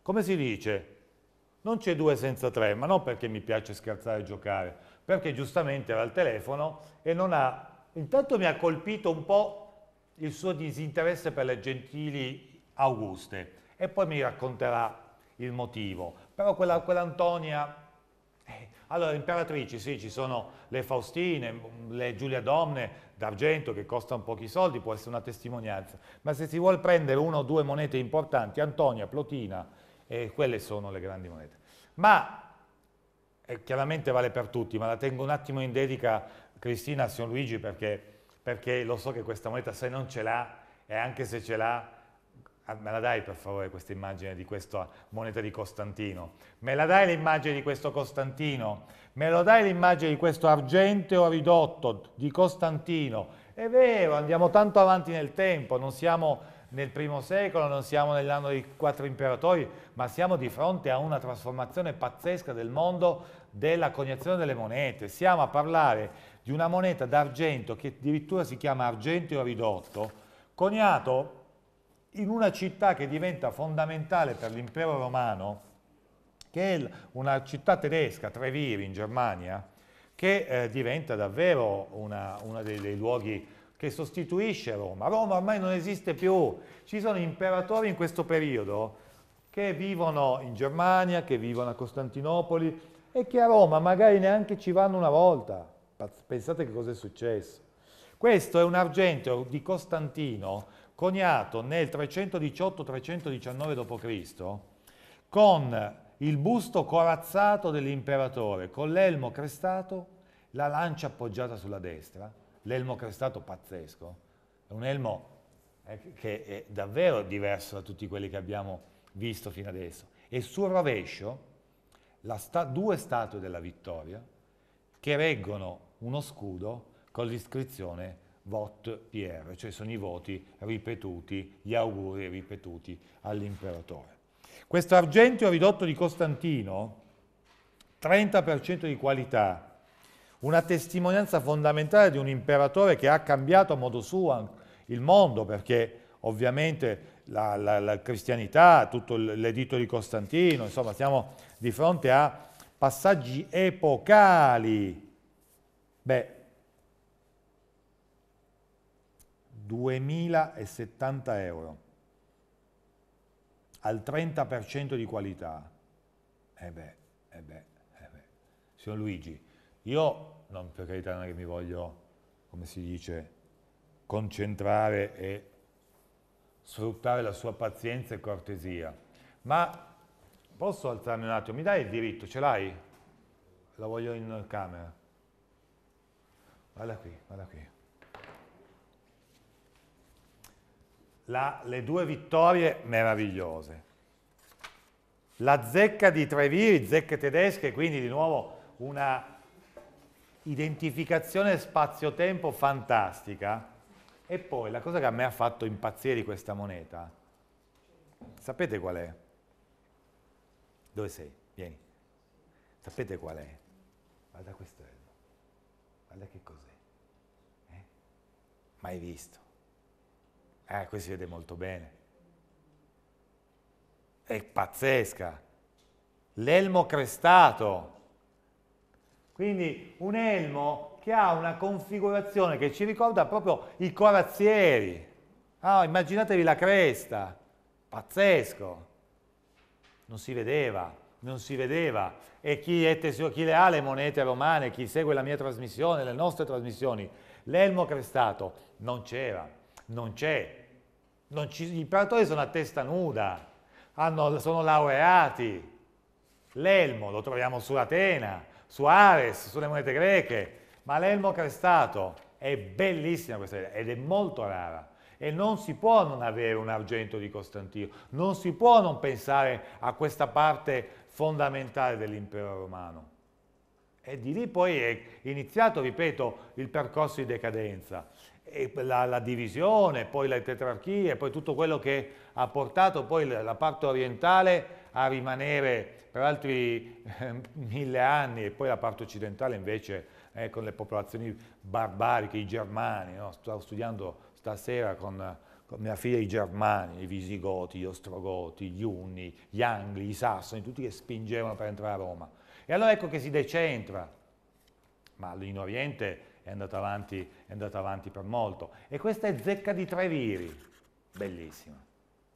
Speaker 1: come si dice, non c'è due senza tre, ma non perché mi piace scherzare e giocare, perché giustamente era al telefono e non ha... Intanto mi ha colpito un po' il suo disinteresse per le gentili Auguste e poi mi racconterà il motivo. Però quell'Antonia... quella eh, allora, imperatrici, sì, ci sono le Faustine, le Giulia Domne, d'argento che costa pochi soldi, può essere una testimonianza, ma se si vuole prendere una o due monete importanti, Antonia, Plotina, eh, quelle sono le grandi monete. Ma eh, chiaramente vale per tutti, ma la tengo un attimo in dedica Cristina a San Luigi perché, perché lo so che questa moneta se non ce l'ha e anche se ce l'ha Ah, me la dai per favore questa immagine di questa moneta di Costantino? Me la dai l'immagine di questo Costantino? Me lo dai l'immagine di questo argenteo ridotto di Costantino? È vero, andiamo tanto avanti nel tempo, non siamo nel primo secolo, non siamo nell'anno dei quattro imperatori, ma siamo di fronte a una trasformazione pazzesca del mondo della coniazione delle monete. Siamo a parlare di una moneta d'argento che addirittura si chiama argenteo ridotto, coniato in una città che diventa fondamentale per l'impero romano, che è una città tedesca, Trevivi in Germania, che eh, diventa davvero uno dei, dei luoghi che sostituisce Roma. Roma ormai non esiste più, ci sono imperatori in questo periodo che vivono in Germania, che vivono a Costantinopoli e che a Roma magari neanche ci vanno una volta. Pensate che cosa è successo. Questo è un argento di Costantino coniato nel 318-319 d.C., con il busto corazzato dell'imperatore, con l'elmo crestato, la lancia appoggiata sulla destra, l'elmo crestato pazzesco, è un elmo eh, che è davvero diverso da tutti quelli che abbiamo visto fino adesso, e sul rovescio sta due statue della vittoria che reggono uno scudo con l'iscrizione vot PR, cioè sono i voti ripetuti, gli auguri ripetuti all'imperatore. Questo argenteo ridotto di Costantino, 30% di qualità, una testimonianza fondamentale di un imperatore che ha cambiato a modo suo il mondo, perché ovviamente la, la, la cristianità, tutto l'editto di Costantino, insomma siamo di fronte a passaggi epocali. Beh, 2.070 euro al 30% di qualità. E eh beh, eh beh, eh beh. Signor Luigi, io non per carità non è che mi voglio, come si dice, concentrare e sfruttare la sua pazienza e cortesia, ma posso alzarmi un attimo? Mi dai il diritto? Ce l'hai? La voglio in camera. Guarda qui, guarda qui. la, le due vittorie meravigliose. La zecca di Treviri, zecche tedesche, quindi di nuovo una identificazione spazio-tempo fantastica. E poi la cosa che a me ha fatto impazzire di questa moneta, sapete qual è? Dove sei? Vieni. Sapete qual è? Guarda questo, guarda che cos'è. Eh? Mai visto. Eh, qui si vede molto bene. È pazzesca. L'elmo crestato. Quindi un elmo che ha una configurazione che ci ricorda proprio i corazzieri. Ah, immaginatevi la cresta. Pazzesco. Non si vedeva, non si vedeva. E chi, è tesio, chi le ha le monete romane, chi segue la mia trasmissione, le nostre trasmissioni, l'elmo crestato non c'era, non c'è, ci, gli imperatori sono a testa nuda, hanno, sono laureati. L'elmo lo troviamo su Atena, su Ares, sulle monete greche, ma l'elmo crestato è bellissima questa idea ed è molto rara. E non si può non avere un argento di Costantino, non si può non pensare a questa parte fondamentale dell'impero romano. E di lì poi è iniziato, ripeto, il percorso di decadenza la, la, divisione, poi le tetrarchie, poi tutto quello che ha portato poi la parte orientale a rimanere per altri eh, mille anni e poi la parte occidentale invece eh, con le popolazioni barbariche, i germani, no? stavo studiando stasera con, con, mia figlia i germani, i visigoti, gli ostrogoti, gli unni, gli angli, i sassoni, tutti che spingevano per entrare a Roma. E allora ecco che si decentra, ma in Oriente è andata avanti, è andata avanti per molto. E questa è zecca di tre viri, bellissima.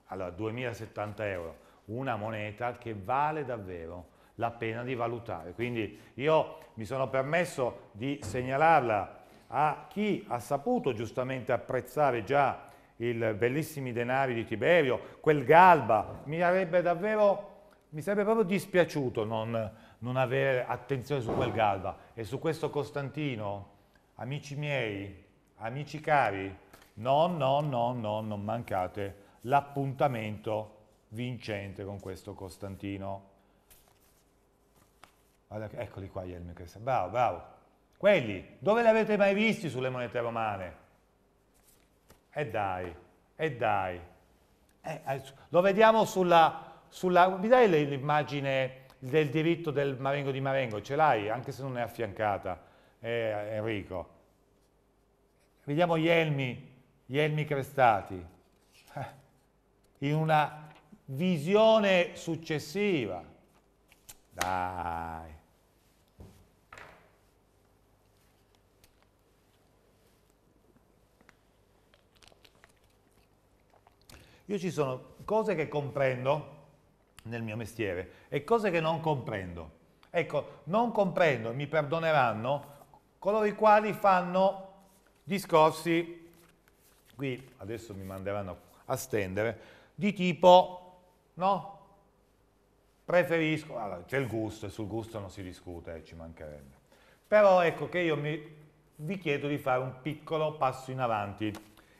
Speaker 1: Allora, 2070 euro, una moneta che vale davvero la pena di valutare. Quindi io mi sono permesso di segnalarla a chi ha saputo giustamente apprezzare già i bellissimi denari di Tiberio, quel Galba, mi sarebbe davvero, mi sarebbe proprio dispiaciuto non, non avere attenzione su quel Galba e su questo Costantino Amici miei, amici cari, no, no, no, no, non mancate l'appuntamento vincente con questo Costantino. Guarda, eccoli qua gli elmi bravo, bravo. Quelli, dove li avete mai visti sulle monete romane? E eh dai, e eh dai. Eh, eh lo vediamo sulla, sulla... Mi dai l'immagine del diritto del Marengo di Marengo? Ce l'hai, anche se non è affiancata eh, Enrico. Vediamo gli elmi, gli elmi crestati, eh, in una visione successiva. Dai. Io ci sono cose che comprendo nel mio mestiere e cose che non comprendo. Ecco, non comprendo, mi perdoneranno, coloro i quali fanno discorsi, qui adesso mi manderanno a stendere, di tipo, no? Preferisco, allora, c'è il gusto e sul gusto non si discute, eh, ci mancherebbe. Però ecco che io mi, vi chiedo di fare un piccolo passo in avanti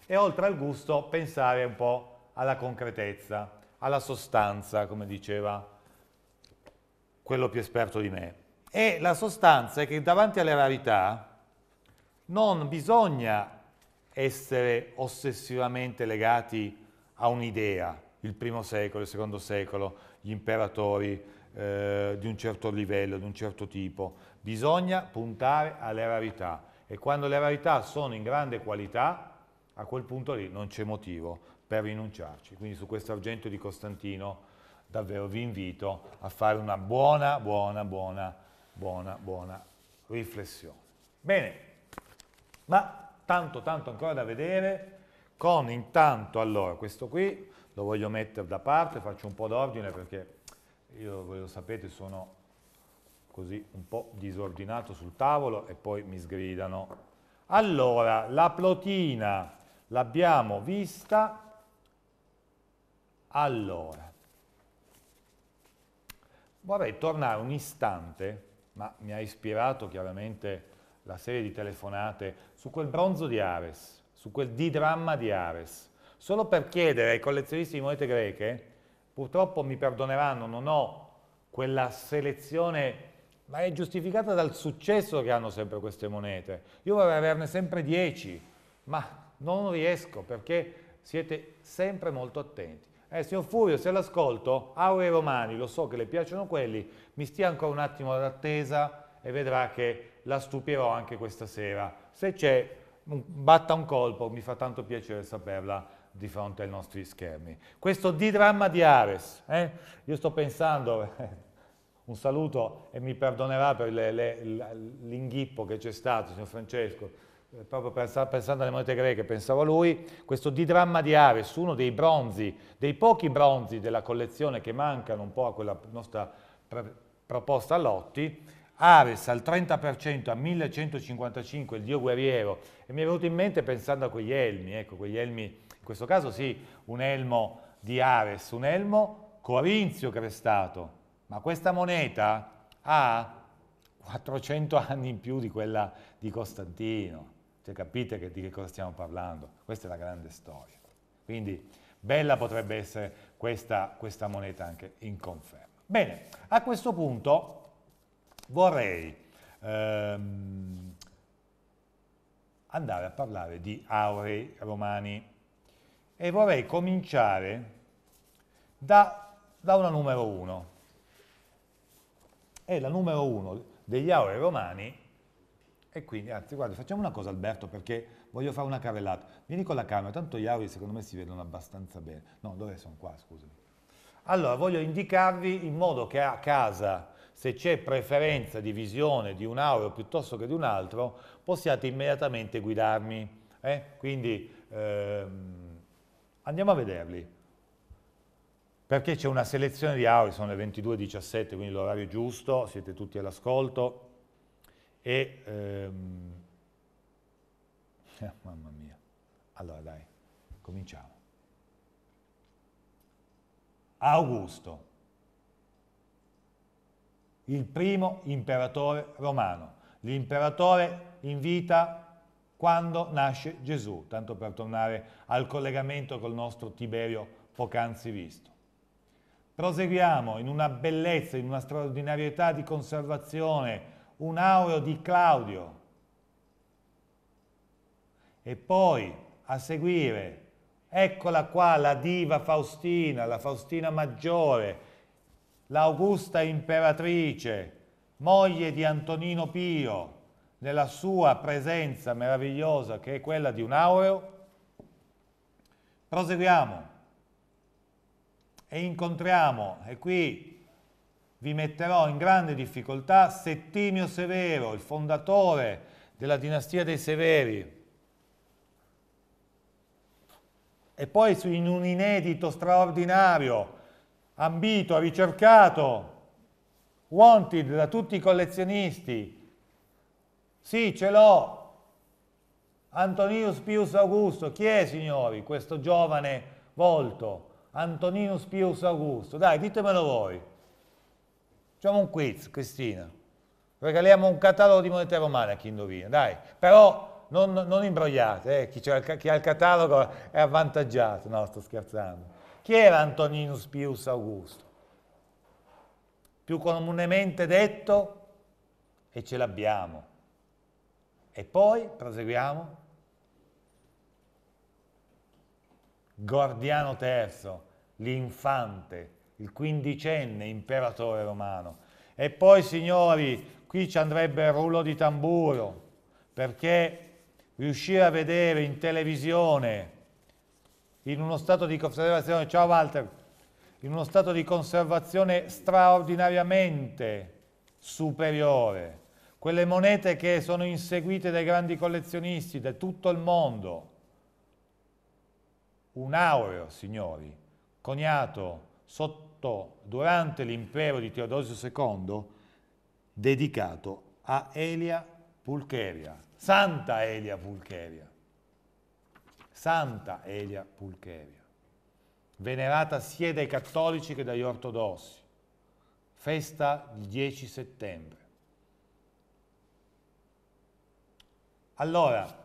Speaker 1: e oltre al gusto pensare un po' alla concretezza, alla sostanza, come diceva quello più esperto di me. E la sostanza è che davanti alle rarità non bisogna essere ossessivamente legati a un'idea, il primo secolo, il secondo secolo, gli imperatori eh, di un certo livello, di un certo tipo. Bisogna puntare alle rarità e quando le rarità sono in grande qualità, a quel punto lì non c'è motivo per rinunciarci. Quindi su questo argento di Costantino davvero vi invito a fare una buona, buona, buona buona, buona riflessione. Bene, ma tanto, tanto ancora da vedere, con intanto, allora, questo qui lo voglio mettere da parte, faccio un po' d'ordine perché io, voi lo sapete, sono così un po' disordinato sul tavolo e poi mi sgridano. Allora, la plotina l'abbiamo vista, allora, vorrei tornare un istante ma mi ha ispirato chiaramente la serie di telefonate su quel bronzo di Ares, su quel di dramma di Ares, solo per chiedere ai collezionisti di monete greche, purtroppo mi perdoneranno, non ho quella selezione, ma è giustificata dal successo che hanno sempre queste monete. Io vorrei averne sempre 10, ma non riesco perché siete sempre molto attenti. Eh, signor Furio, se l'ascolto, Aure Romani, lo so che le piacciono quelli, mi stia ancora un attimo d'attesa e vedrà che la stupirò anche questa sera. Se c'è, batta un colpo, mi fa tanto piacere saperla di fronte ai nostri schermi. Questo di dramma di Ares, eh? io sto pensando, un saluto e mi perdonerà per l'inghippo che c'è stato, signor Francesco, eh, proprio pensando alle monete greche, pensavo a lui, questo di dramma di Ares, uno dei bronzi, dei pochi bronzi della collezione che mancano un po' a quella nostra proposta a Lotti, Ares al 30% a 1155, il dio guerriero, e mi è venuto in mente pensando a quegli elmi, ecco, quegli elmi, in questo caso sì, un elmo di Ares, un elmo corinzio crestato, ma questa moneta ha 400 anni in più di quella di Costantino, cioè, capite che, di che cosa stiamo parlando? Questa è la grande storia. Quindi bella potrebbe essere questa, questa moneta anche in conferma. Bene, a questo punto vorrei ehm, andare a parlare di aurei romani e vorrei cominciare da, da una numero 1. E la numero 1 degli aurei romani e quindi, anzi, guarda, facciamo una cosa Alberto, perché voglio fare una carrellata. Vieni con la camera, tanto gli auri secondo me si vedono abbastanza bene. No, dove sono qua, scusami. Allora, voglio indicarvi in modo che a casa, se c'è preferenza di visione di un aureo piuttosto che di un altro, possiate immediatamente guidarmi. Eh? Quindi, ehm, andiamo a vederli perché c'è una selezione di auri, sono le 22.17, quindi l'orario giusto, siete tutti all'ascolto. E, ehm... eh, mamma mia, allora dai, cominciamo. Augusto, il primo imperatore romano, l'imperatore in vita quando nasce Gesù, tanto per tornare al collegamento col nostro Tiberio poc'anzi visto. Proseguiamo in una bellezza, in una straordinarietà di conservazione un aureo di Claudio e poi a seguire eccola qua la diva Faustina, la Faustina Maggiore, l'augusta imperatrice, moglie di Antonino Pio, nella sua presenza meravigliosa che è quella di un aureo. Proseguiamo e incontriamo, e qui vi metterò in grande difficoltà Settimio Severo, il fondatore della dinastia dei Severi. E poi in un inedito straordinario, ambito, ricercato, wanted da tutti i collezionisti. Sì, ce l'ho. Antoninus Pius Augusto. Chi è, signori, questo giovane volto? Antoninus Pius Augusto. Dai, ditemelo voi. Facciamo un quiz, Cristina. Regaliamo un catalogo di monete romane a chi indovina, dai. Però non, non imbrogliate, eh. chi, chi, ha il catalogo è avvantaggiato. No, sto scherzando. Chi era Antoninus Pius Augusto? Più comunemente detto, e ce l'abbiamo. E poi proseguiamo. Gordiano III, l'infante il quindicenne imperatore romano. E poi, signori, qui ci andrebbe il rullo di tamburo, perché riuscire a vedere in televisione, in uno stato di conservazione, ciao Walter, in uno stato di conservazione straordinariamente superiore, quelle monete che sono inseguite dai grandi collezionisti da tutto il mondo, un aureo, signori, coniato sotto portò durante l'impero di Teodosio II dedicato a Elia Pulcheria, Santa Elia Pulcheria, Santa Elia Pulcheria, venerata sia dai cattolici che dagli ortodossi, festa il 10 settembre. Allora,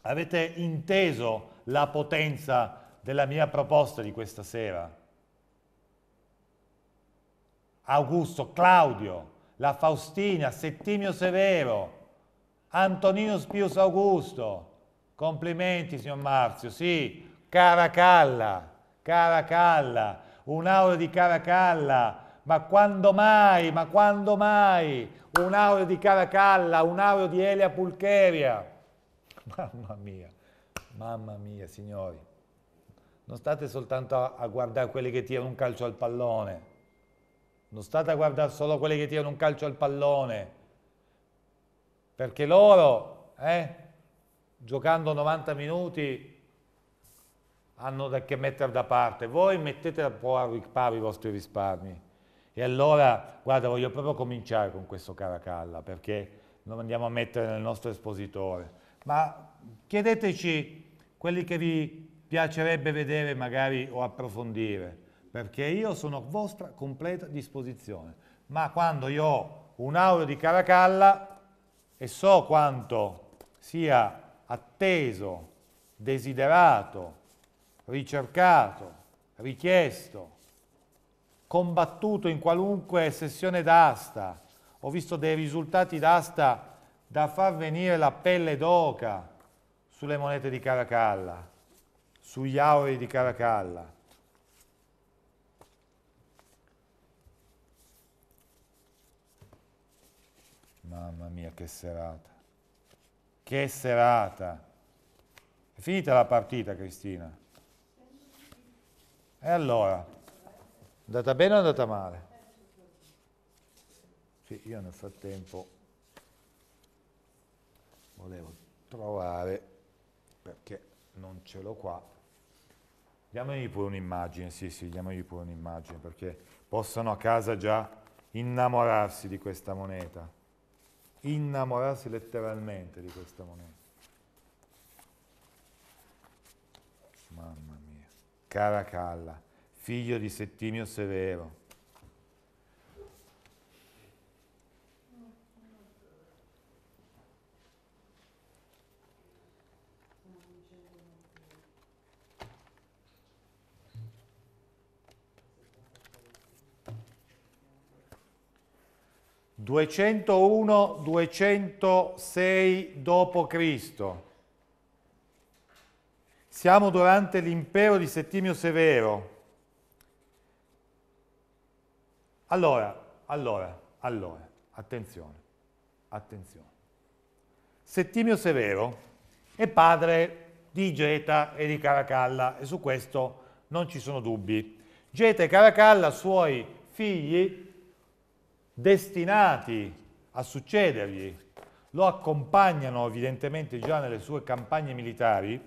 Speaker 1: avete inteso la potenza della mia proposta di questa sera? Augusto, Claudio, la Faustina, Settimio Severo, Antonino Pius Augusto, complimenti signor Marzio, sì, Caracalla, Caracalla, un'aula di Caracalla, ma quando mai, ma quando mai, un'aula di Caracalla, un'aula di Elia Pulcheria, mamma mia, mamma mia signori, non state soltanto a guardare quelli che tirano un calcio al pallone, non state a guardare solo quelli che tirano un calcio al pallone, perché loro, eh, giocando 90 minuti, hanno da che mettere da parte. Voi mettete un po' a riparo i vostri risparmi. E allora, guarda, voglio proprio cominciare con questo Caracalla, perché non andiamo a mettere nel nostro espositore. Ma chiedeteci quelli che vi piacerebbe vedere magari o approfondire perché io sono a vostra completa disposizione. Ma quando io ho un audio di Caracalla e so quanto sia atteso, desiderato, ricercato, richiesto, combattuto in qualunque sessione d'asta, ho visto dei risultati d'asta da far venire la pelle d'oca sulle monete di Caracalla, sugli aurei di Caracalla, Mamma mia, che serata. Che serata. È finita la partita, Cristina. E allora? È andata bene o è andata male? Sì, io nel frattempo volevo trovare, perché non ce l'ho qua, diamogli pure un'immagine, sì sì, diamogli pure un'immagine, perché possono a casa già innamorarsi di questa moneta innamorarsi letteralmente di questa moneta. Mamma mia, Caracalla, figlio di Settimio Severo, 201-206 d.C. Siamo durante l'impero di Settimio Severo. Allora, allora, allora, attenzione, attenzione. Settimio Severo è padre di Geta e di Caracalla e su questo non ci sono dubbi. Geta e Caracalla, suoi figli, destinati a succedergli, lo accompagnano evidentemente già nelle sue campagne militari,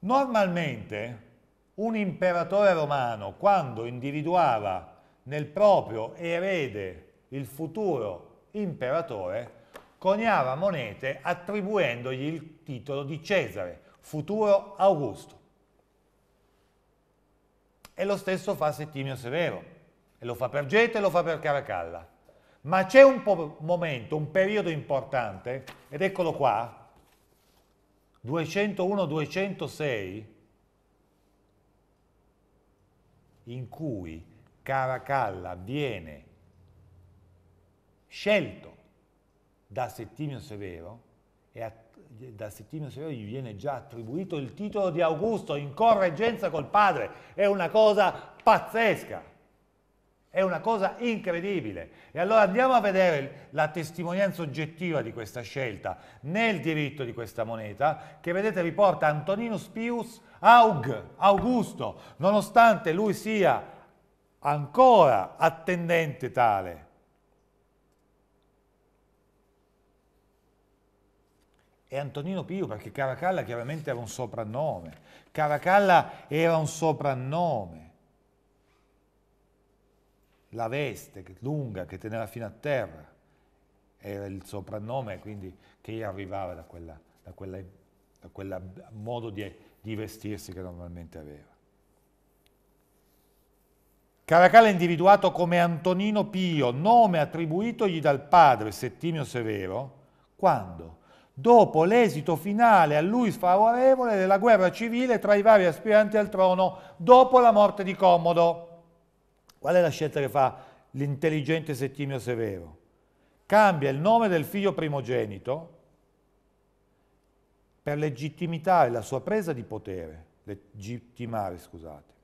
Speaker 1: normalmente un imperatore romano, quando individuava nel proprio erede il futuro imperatore, coniava monete attribuendogli il titolo di Cesare, futuro Augusto. E lo stesso fa Settimio Severo e lo fa per Geta e lo fa per Caracalla. Ma c'è un momento, un periodo importante, ed eccolo qua, 201-206, in cui Caracalla viene scelto da Settimio Severo e a, da Settimio Severo gli viene già attribuito il titolo di Augusto in correggenza col padre. È una cosa pazzesca. È una cosa incredibile. E allora andiamo a vedere la testimonianza oggettiva di questa scelta nel diritto di questa moneta che vedete riporta Antoninus Pius Aug, Augusto, nonostante lui sia ancora attendente tale. E Antonino Pio, perché Caracalla chiaramente era un soprannome. Caracalla era un soprannome la veste lunga che teneva fino a terra, era il soprannome quindi, che arrivava da, quella, da, quella, da quel modo di, di, vestirsi che normalmente aveva. Caracalla è individuato come Antonino Pio, nome attribuitogli dal padre Settimio Severo, quando? Dopo l'esito finale a lui sfavorevole della guerra civile tra i vari aspiranti al trono dopo la morte di Commodo. Qual è la scelta che fa l'intelligente Settimio Severo? Cambia il nome del figlio primogenito per legittimare la sua presa di potere, legittimare, scusate,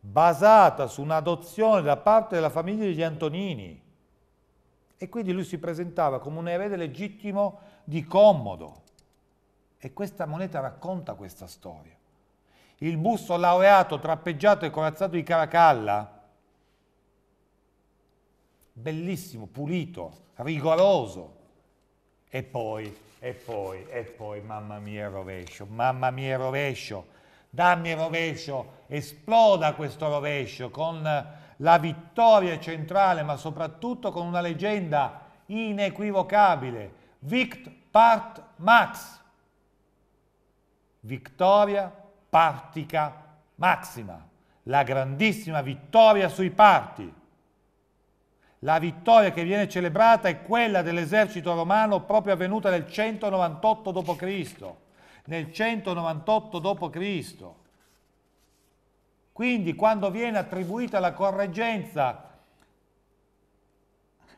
Speaker 1: basata su un'adozione da parte della famiglia degli Antonini. E quindi lui si presentava come un erede legittimo di Commodo. E questa moneta racconta questa storia. Il busto laureato, trappeggiato e corazzato di Caracalla, bellissimo, pulito, rigoroso. E poi, e poi, e poi, mamma mia il rovescio, mamma mia il rovescio, dammi il rovescio, esploda questo rovescio con la vittoria centrale, ma soprattutto con una leggenda inequivocabile, Vict Part Max, vittoria partica massima, la grandissima vittoria sui parti. La vittoria che viene celebrata è quella dell'esercito romano proprio avvenuta nel 198 d.C. Nel 198 d.C. Quindi quando viene attribuita la correggenza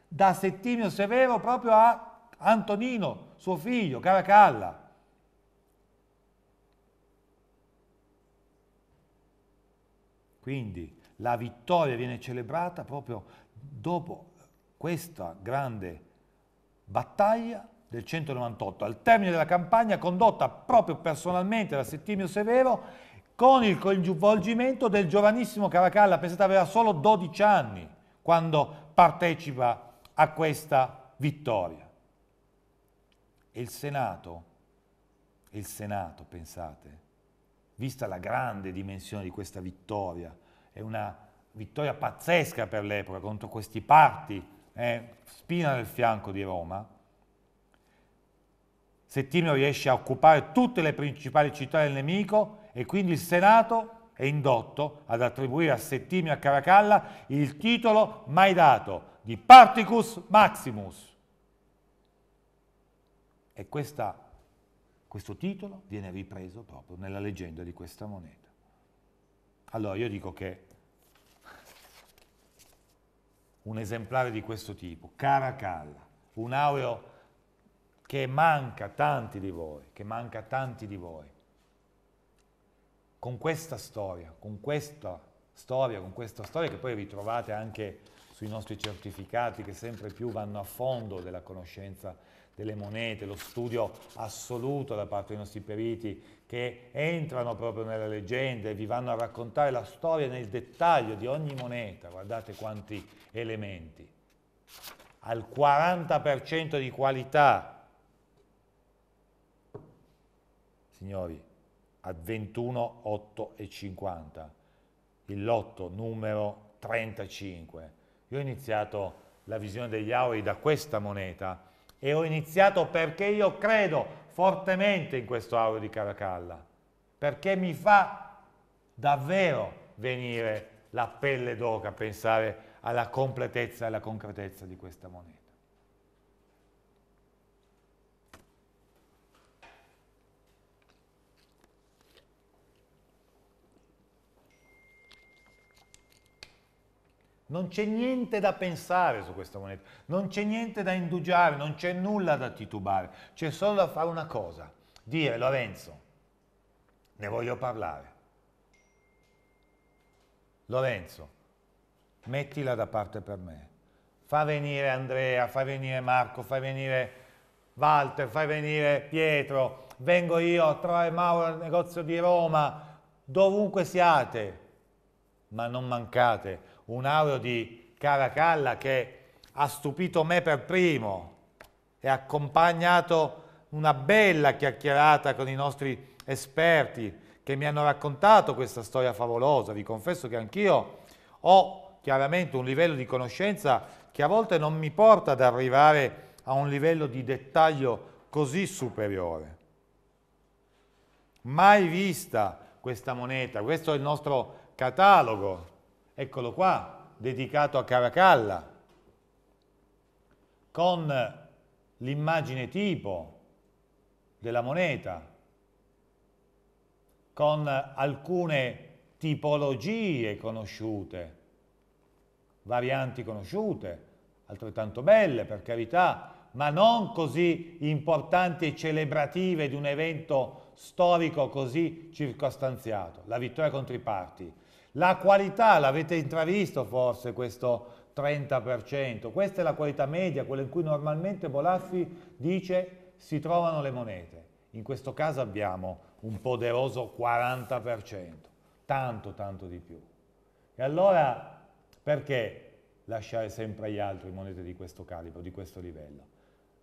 Speaker 1: da Settimio Severo proprio a Antonino, suo figlio, Caracalla. Quindi la vittoria viene celebrata proprio dopo questa grande battaglia del 198, al termine della campagna condotta proprio personalmente da Settimio Severo, con il coinvolgimento del giovanissimo Caracalla, pensate aveva solo 12 anni quando partecipa a questa vittoria. E il Senato, il Senato, pensate, vista la grande dimensione di questa vittoria, è una vittoria pazzesca per l'epoca contro questi parti, eh, spina nel fianco di Roma, Settimio riesce a occupare tutte le principali città del nemico e quindi il Senato è indotto ad attribuire a Settimio e a Caracalla il titolo mai dato di Particus Maximus. E questa, questo titolo viene ripreso proprio nella leggenda di questa moneta. Allora io dico che un esemplare di questo tipo, Caracalla, un aureo che manca a tanti di voi, che manca a tanti di voi. Con questa storia, con questa storia, con questa storia che poi ritrovate anche sui nostri certificati che sempre più vanno a fondo della conoscenza delle monete, lo studio assoluto da parte dei nostri periti che entrano proprio nella leggenda e vi vanno a raccontare la storia nel dettaglio di ogni moneta, guardate quanti elementi, al 40% di qualità, signori, a 21, 8 e 50, il lotto numero 35. Io ho iniziato la visione degli auri da questa moneta e ho iniziato perché io credo fortemente in questo audio di Caracalla, perché mi fa davvero venire la pelle d'oca pensare alla completezza e alla concretezza di questa moneta. Non c'è niente da pensare su questa moneta, non c'è niente da indugiare, non c'è nulla da titubare, c'è solo da fare una cosa, dire Lorenzo, ne voglio parlare. Lorenzo, mettila da parte per me, fa venire Andrea, fa venire Marco, fa venire Walter, fa venire Pietro, vengo io, a trovare Mauro al negozio di Roma, dovunque siate, ma non mancate un aureo di Caracalla che ha stupito me per primo e ha accompagnato una bella chiacchierata con i nostri esperti che mi hanno raccontato questa storia favolosa. Vi confesso che anch'io ho chiaramente un livello di conoscenza che a volte non mi porta ad arrivare a un livello di dettaglio così superiore. Mai vista questa moneta, questo è il nostro catalogo eccolo qua, dedicato a Caracalla, con l'immagine tipo della moneta, con alcune tipologie conosciute, varianti conosciute, altrettanto belle per carità, ma non così importanti e celebrative di un evento storico così circostanziato, la vittoria contro i parti. La qualità, l'avete intravisto forse questo 30%, questa è la qualità media, quella in cui normalmente Bolaffi dice si trovano le monete. In questo caso abbiamo un poderoso 40%, tanto tanto di più. E allora perché lasciare sempre agli altri monete di questo calibro, di questo livello?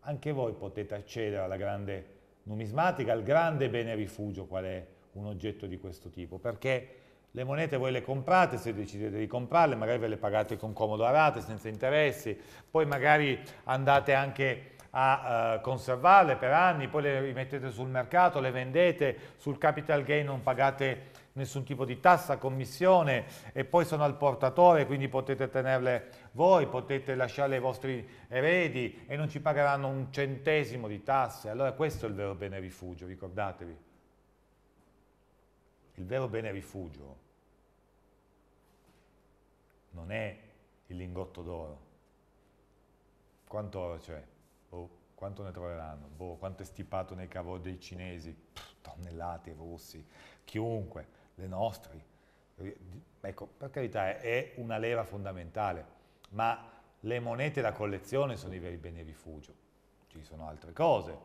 Speaker 1: Anche voi potete accedere alla grande numismatica, al grande bene rifugio qual è un oggetto di questo tipo, perché le monete voi le comprate, se decidete di comprarle, magari ve le pagate con comodo a rate, senza interessi, poi magari andate anche a eh, conservarle per anni, poi le rimettete sul mercato, le vendete, sul capital gain non pagate nessun tipo di tassa, commissione e poi sono al portatore, quindi potete tenerle voi, potete lasciarle ai vostri eredi e non ci pagheranno un centesimo di tasse. Allora questo è il vero bene rifugio, ricordatevi. Il vero bene rifugio non è il lingotto d'oro. Quanto oro c'è? Cioè, oh, quanto ne troveranno? Boh, quanto è stipato nei cavoli dei cinesi? Pff, tonnellate, russi, chiunque, le nostre. Eh, ecco, per carità, è una leva fondamentale, ma le monete da collezione sono i veri beni rifugio. Ci sono altre cose,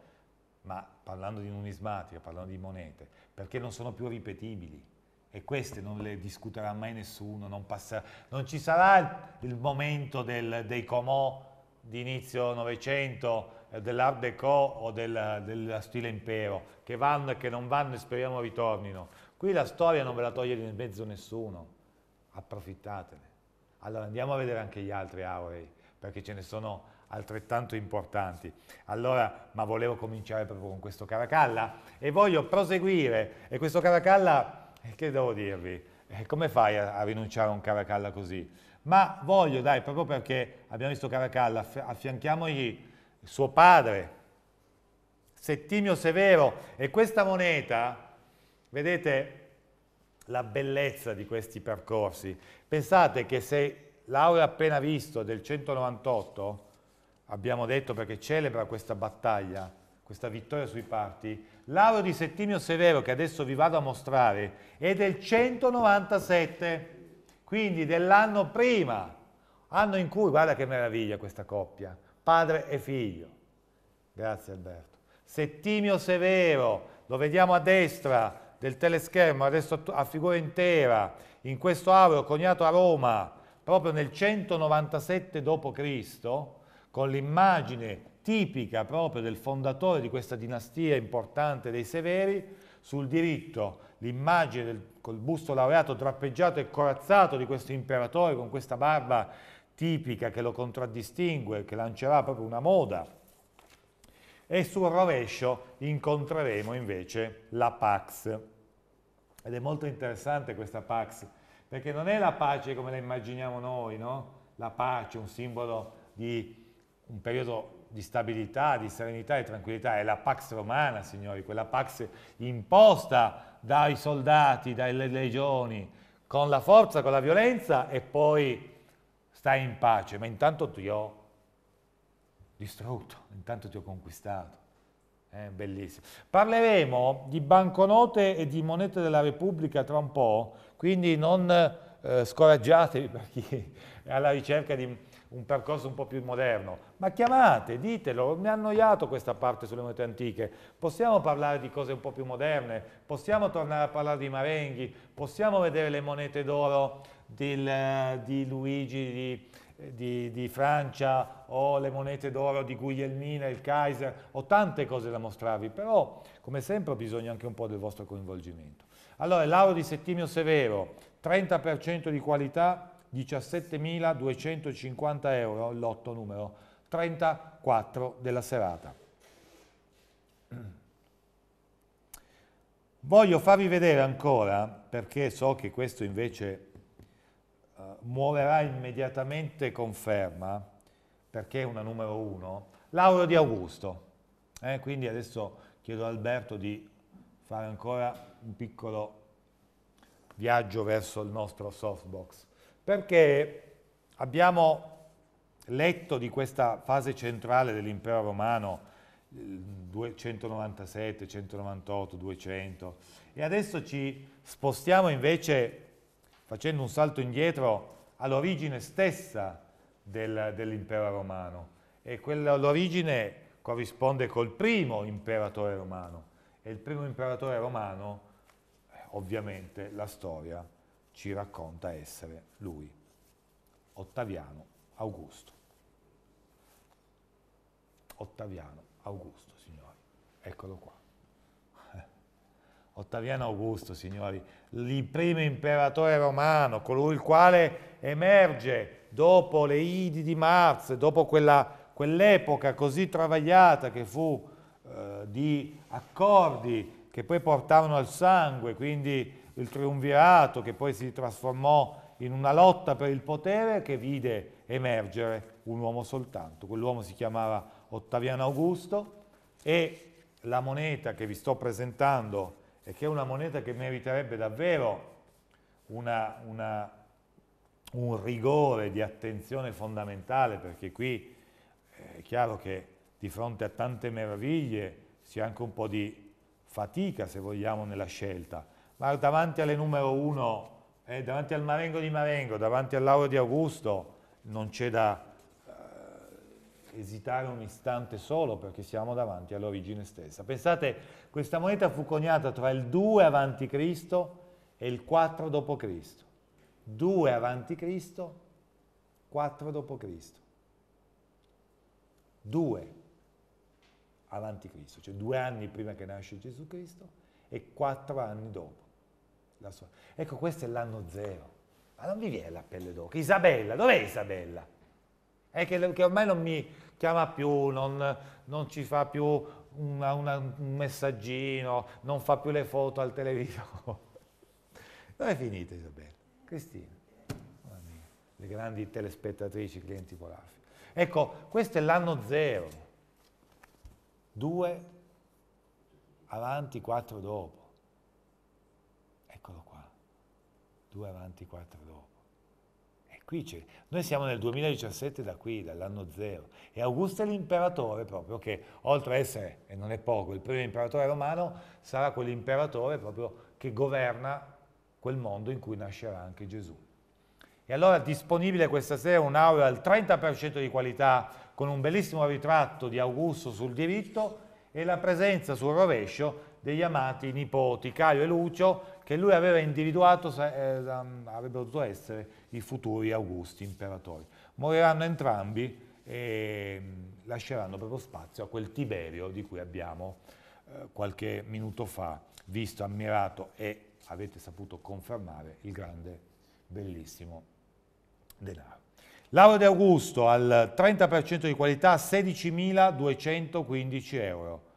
Speaker 1: ma parlando di numismatica, parlando di monete, perché non sono più ripetibili e queste non le discuterà mai nessuno, non, passerà, non ci sarà il momento del, dei comò di inizio Novecento, eh, dell'Art Deco o del, del stile impero, che vanno e che non vanno e speriamo ritornino. Qui la storia non ve la toglie di mezzo nessuno, approfittatene. Allora andiamo a vedere anche gli altri aurei, perché ce ne sono altrettanto importanti. Allora, ma volevo cominciare proprio con questo Caracalla e voglio proseguire, e questo Caracalla eh, che devo dirvi? Eh, come fai a, a, rinunciare a un caracalla così? Ma voglio, dai, proprio perché abbiamo visto caracalla, affianchiamogli suo padre, Settimio Severo, e questa moneta, vedete la bellezza di questi percorsi. Pensate che se l'Aura appena visto del 198, abbiamo detto perché celebra questa battaglia, questa vittoria sui parti, L'aureo di Settimio Severo, che adesso vi vado a mostrare, è del 197, quindi dell'anno prima, anno in cui, guarda che meraviglia questa coppia, padre e figlio. Grazie Alberto. Settimio Severo, lo vediamo a destra del teleschermo, adesso a figura intera, in questo aureo coniato a Roma, proprio nel 197 d.C., con l'immagine tipica proprio del fondatore di questa dinastia importante dei Severi, sul diritto, l'immagine del, col busto laureato, drappeggiato e corazzato di questo imperatore con questa barba tipica che lo contraddistingue, che lancerà proprio una moda, e sul rovescio incontreremo invece la Pax. Ed è molto interessante questa Pax, perché non è la pace come la immaginiamo noi, no? La pace, un simbolo di un periodo di stabilità, di serenità e tranquillità, è la Pax Romana, signori, quella Pax imposta dai soldati, dalle legioni, con la forza, con la violenza e poi stai in pace, ma intanto ti ho distrutto, intanto ti ho conquistato. Eh, bellissimo. Parleremo di banconote e di monete della Repubblica tra un po', quindi non eh, scoraggiatevi per chi è alla ricerca di un percorso un po' più moderno, ma chiamate, ditelo, mi ha annoiato questa parte sulle monete antiche, possiamo parlare di cose un po' più moderne, possiamo tornare a parlare di Marenghi, possiamo vedere le monete d'oro di Luigi di, di, di, Francia o le monete d'oro di Guglielmina, il Kaiser, ho tante cose da mostrarvi, però come sempre ho bisogno anche un po' del vostro coinvolgimento. Allora, l'auro di Settimio Severo, 30% di qualità, 17.250 euro, lotto numero 34 della serata. Voglio farvi vedere ancora, perché so che questo invece uh, muoverà immediatamente conferma, perché è una numero 1, l'aureo di Augusto. Eh, quindi adesso chiedo a Alberto di fare ancora un piccolo viaggio verso il nostro softbox. Perché abbiamo letto di questa fase centrale dell'impero romano, 197, 198, 200, e adesso ci spostiamo invece, facendo un salto indietro, all'origine stessa del, dell'impero romano. E l'origine corrisponde col primo imperatore romano. E il primo imperatore romano, eh, ovviamente, la storia ci racconta essere lui, Ottaviano Augusto. Ottaviano Augusto, signori, eccolo qua. Ottaviano Augusto, signori, il primo imperatore romano, colui il quale emerge dopo le Idi di Marz, dopo quell'epoca così travagliata che fu eh, di accordi che poi portarono al sangue, quindi il triunvirato che poi si trasformò in una lotta per il potere che vide emergere un uomo soltanto. Quell'uomo si chiamava Ottaviano Augusto e la moneta che vi sto presentando e che è una moneta che meriterebbe davvero una, una, un rigore di attenzione fondamentale perché qui eh, è chiaro che di fronte a tante meraviglie si ha anche un po' di fatica, se vogliamo, nella scelta ma davanti alle numero 1, eh, davanti al Marengo di Marengo, davanti all'Auro di Augusto, non c'è da eh, esitare un istante solo perché siamo davanti all'origine stessa. Pensate, questa moneta fu coniata tra il 2 avanti Cristo e il 4 dopo Cristo. 2 avanti Cristo, 4 dopo Cristo. 2 avanti Cristo, cioè due anni prima che nasce Gesù Cristo e quattro anni dopo da sola. Ecco, questo è l'anno zero. Ma non vi viene la pelle d'oca. Isabella, dov'è Isabella? È che, che, ormai non mi chiama più, non, non ci fa più una, una, un messaggino, non fa più le foto al televisore. Dove è finita Isabella? Cristina, le grandi telespettatrici, clienti polari. Ecco, questo è l'anno zero. Due avanti, quattro dopo. due avanti, quattro dopo. E qui c'è. Noi siamo nel 2017 da qui, dall'anno zero, e Augusto è l'imperatore proprio, che oltre a essere, e non è poco, il primo imperatore romano, sarà quell'imperatore proprio che governa quel mondo in cui nascerà anche Gesù. E allora disponibile questa sera un'aula al 30% di qualità con un bellissimo ritratto di Augusto sul diritto e la presenza sul rovescio degli amati nipoti Caio e Lucio che lui aveva individuato eh, avrebbero potuto essere i futuri Augusti imperatori. Moriranno entrambi e mm, lasceranno proprio spazio a quel Tiberio di cui abbiamo eh, qualche minuto fa visto, ammirato e avete saputo confermare il grande, bellissimo denaro. Lauro di Augusto al 30% di qualità 16.215 euro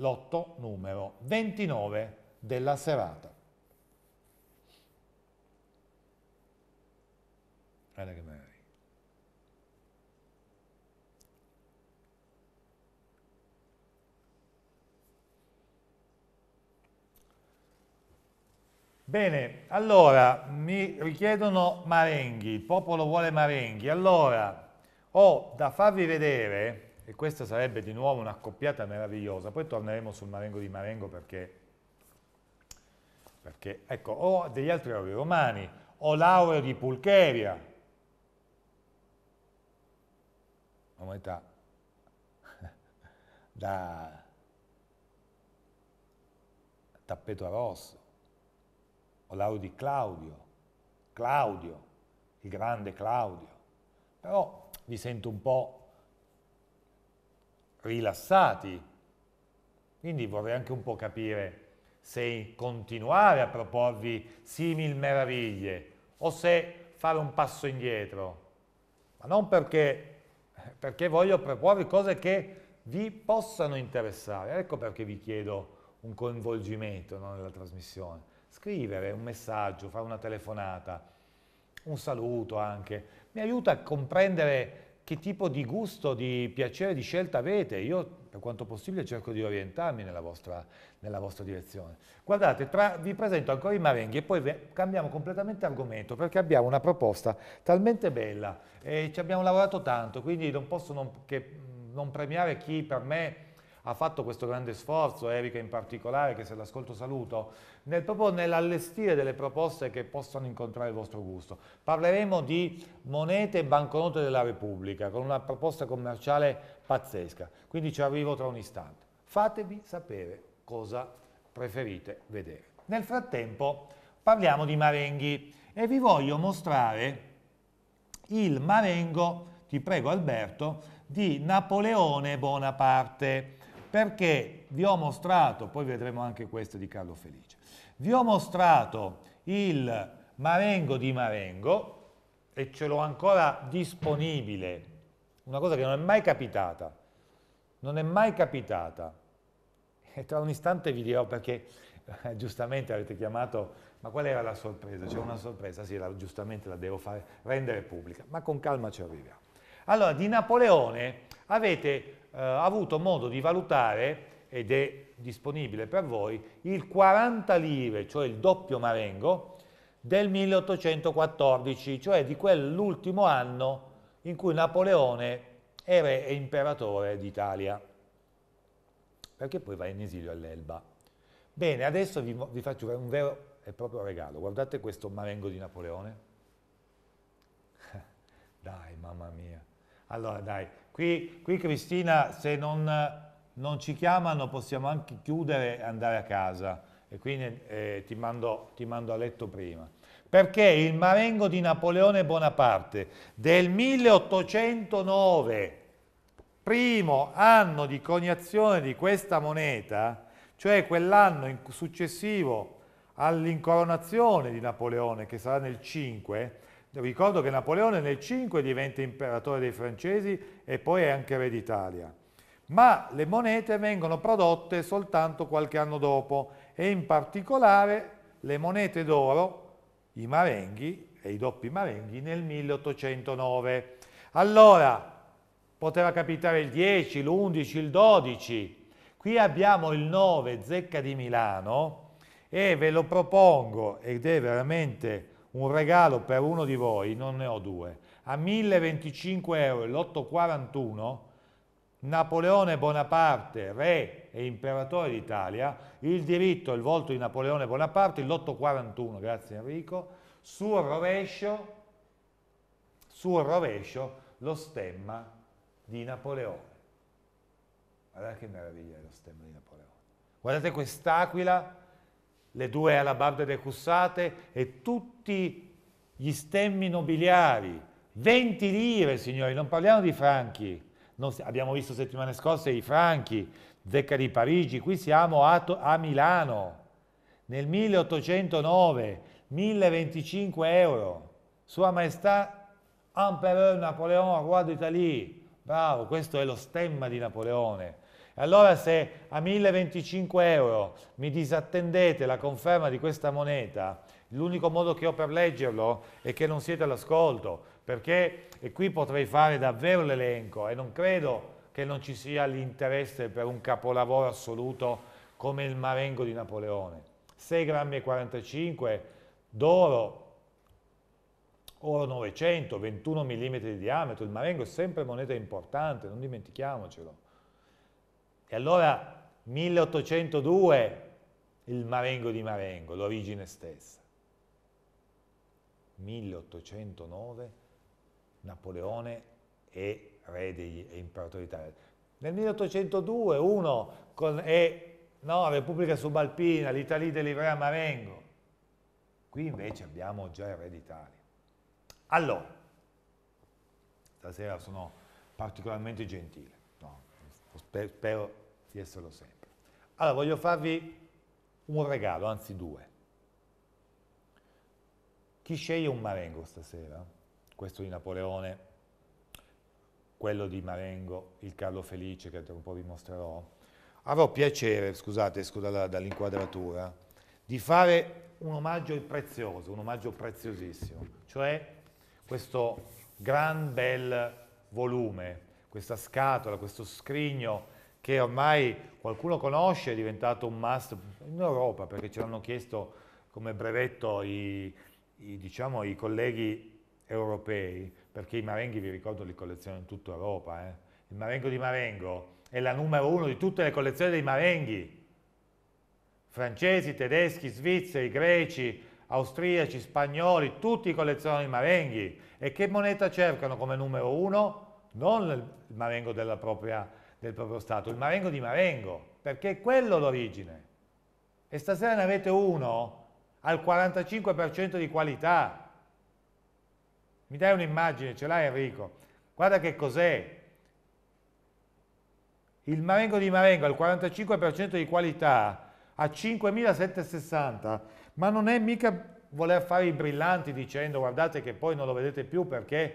Speaker 1: lotto numero 29 della serata. Guarda che meraviglia. Bene, allora mi richiedono Marenghi, il popolo vuole Marenghi. Allora, ho da farvi vedere e questa sarebbe di nuovo un'accoppiata meravigliosa, poi torneremo sul Marengo di Marengo perché, perché ecco, ho degli altri aurei romani, ho l'aureo di Pulcheria, umanità da tappeto rosso, ho l'aureo di Claudio, Claudio, il grande Claudio, però vi sento un po' rilassati. Quindi vorrei anche un po' capire se continuare a proporvi simili meraviglie o se fare un passo indietro, ma non perché, perché voglio proporvi cose che vi possano interessare. Ecco perché vi chiedo un coinvolgimento no, nella trasmissione. Scrivere un messaggio, fare una telefonata, un saluto anche, mi aiuta a comprendere che tipo di gusto, di piacere, di scelta avete. Io per quanto possibile cerco di orientarmi nella vostra, nella vostra direzione. Guardate, tra, vi presento ancora i marenghi e poi ve, cambiamo completamente argomento perché abbiamo una proposta talmente bella e ci abbiamo lavorato tanto, quindi non posso non, che, mm, non premiare chi per me ha fatto questo grande sforzo, Erika in particolare, che se l'ascolto saluto, nel, proprio nell'allestire delle proposte che possano incontrare il vostro gusto. Parleremo di monete e banconote della Repubblica, con una proposta commerciale pazzesca, quindi ci arrivo tra un istante. Fatevi sapere cosa preferite vedere. Nel frattempo parliamo di marenghi e vi voglio mostrare il marengo, ti prego Alberto, di Napoleone Bonaparte perché vi ho mostrato, poi vedremo anche questo di Carlo Felice, vi ho mostrato il Marengo di Marengo e ce l'ho ancora disponibile, una cosa che non è mai capitata, non è mai capitata. E tra un istante vi dirò perché eh, giustamente avete chiamato, ma qual era la sorpresa? C'è una sorpresa, sì, la, giustamente la devo fare, rendere pubblica, ma con calma ci arriviamo. Allora, di Napoleone avete eh, avuto modo di valutare, ed è disponibile per voi, il 40 lire, cioè il doppio marengo, del 1814, cioè di quell'ultimo anno in cui Napoleone era imperatore d'Italia, perché poi va in esilio all'Elba. Bene, adesso vi, vi faccio un vero e proprio regalo, guardate questo marengo di Napoleone. dai, mamma mia. Allora, dai, Qui, qui Cristina, se non, non, ci chiamano possiamo anche chiudere e andare a casa. E quindi eh, ti, mando, ti mando a letto prima. Perché il Marengo di Napoleone Bonaparte del 1809, primo anno di coniazione di questa moneta, cioè quell'anno successivo all'incoronazione di Napoleone, che sarà nel 5, Ricordo che Napoleone nel 5 diventa imperatore dei francesi e poi è anche re d'Italia. Ma le monete vengono prodotte soltanto qualche anno dopo e in particolare le monete d'oro, i marenghi e i doppi marenghi nel 1809. Allora, poteva capitare il 10, l'11, il 12. Qui abbiamo il 9 zecca di Milano e ve lo propongo ed è veramente un regalo per uno di voi, non ne ho due, a 1025 euro l'841, Napoleone Bonaparte, re e imperatore d'Italia, il diritto e il volto di Napoleone Bonaparte, l'841, grazie Enrico, sul rovescio, sul rovescio lo stemma di Napoleone. Guardate che meraviglia è lo stemma di Napoleone. Guardate quest'aquila, le due alabarde decussate e tutto tutti gli stemmi nobiliari, 20 lire, signori, non parliamo di franchi, non, abbiamo visto settimane scorse i franchi, Zecca di Parigi, qui siamo a, a Milano, nel 1809, 1025 euro, Sua Maestà Empereur Napoleon, Roi d'Italie, bravo, questo è lo stemma di Napoleone. Allora se a 1025 euro mi disattendete la conferma di questa moneta, L'unico modo che ho per leggerlo è che non siete all'ascolto, perché, e qui potrei fare davvero l'elenco, e non credo che non ci sia l'interesse per un capolavoro assoluto come il Marengo di Napoleone. 6 grammi e 45 d'oro, oro 900, 21 mm di diametro, il Marengo è sempre moneta importante, non dimentichiamocelo. E allora 1802 il Marengo di Marengo, l'origine stessa. 1809 Napoleone è re degli, è imperatore d'Italia. Nel 1802 uno con, è no, Repubblica Subalpina, l'Italia dell'Ivrea Marengo. Qui invece abbiamo già il re d'Italia. Allora, stasera sono particolarmente gentile, no, spero di esserlo sempre. Allora, voglio farvi un regalo, anzi due. Chi sceglie un Marengo stasera? Questo di Napoleone, quello di Marengo, il Carlo Felice che tra un po' vi mostrerò. Avrò piacere, scusate, esco dall'inquadratura, di fare un omaggio prezioso, un omaggio preziosissimo, cioè questo gran bel volume, questa scatola, questo scrigno che ormai qualcuno conosce, è diventato un must in Europa perché ce l'hanno chiesto come brevetto i, i, diciamo, i colleghi europei, perché i marenghi vi ricordo li collezionano in tutta Europa, eh? il marengo di Marengo è la numero uno di tutte le collezioni dei marenghi, francesi, tedeschi, svizzeri, greci, austriaci, spagnoli, tutti collezionano i marenghi e che moneta cercano come numero uno? Non il marengo propria, del proprio Stato, il marengo di Marengo, perché è quello l'origine. E stasera ne avete uno al 45% di qualità. Mi dai un'immagine, ce l'hai Enrico? Guarda che cos'è. Il Marengo di Marengo al 45% di qualità a 5.760, ma non è mica voler fare i brillanti dicendo guardate che poi non lo vedete più perché,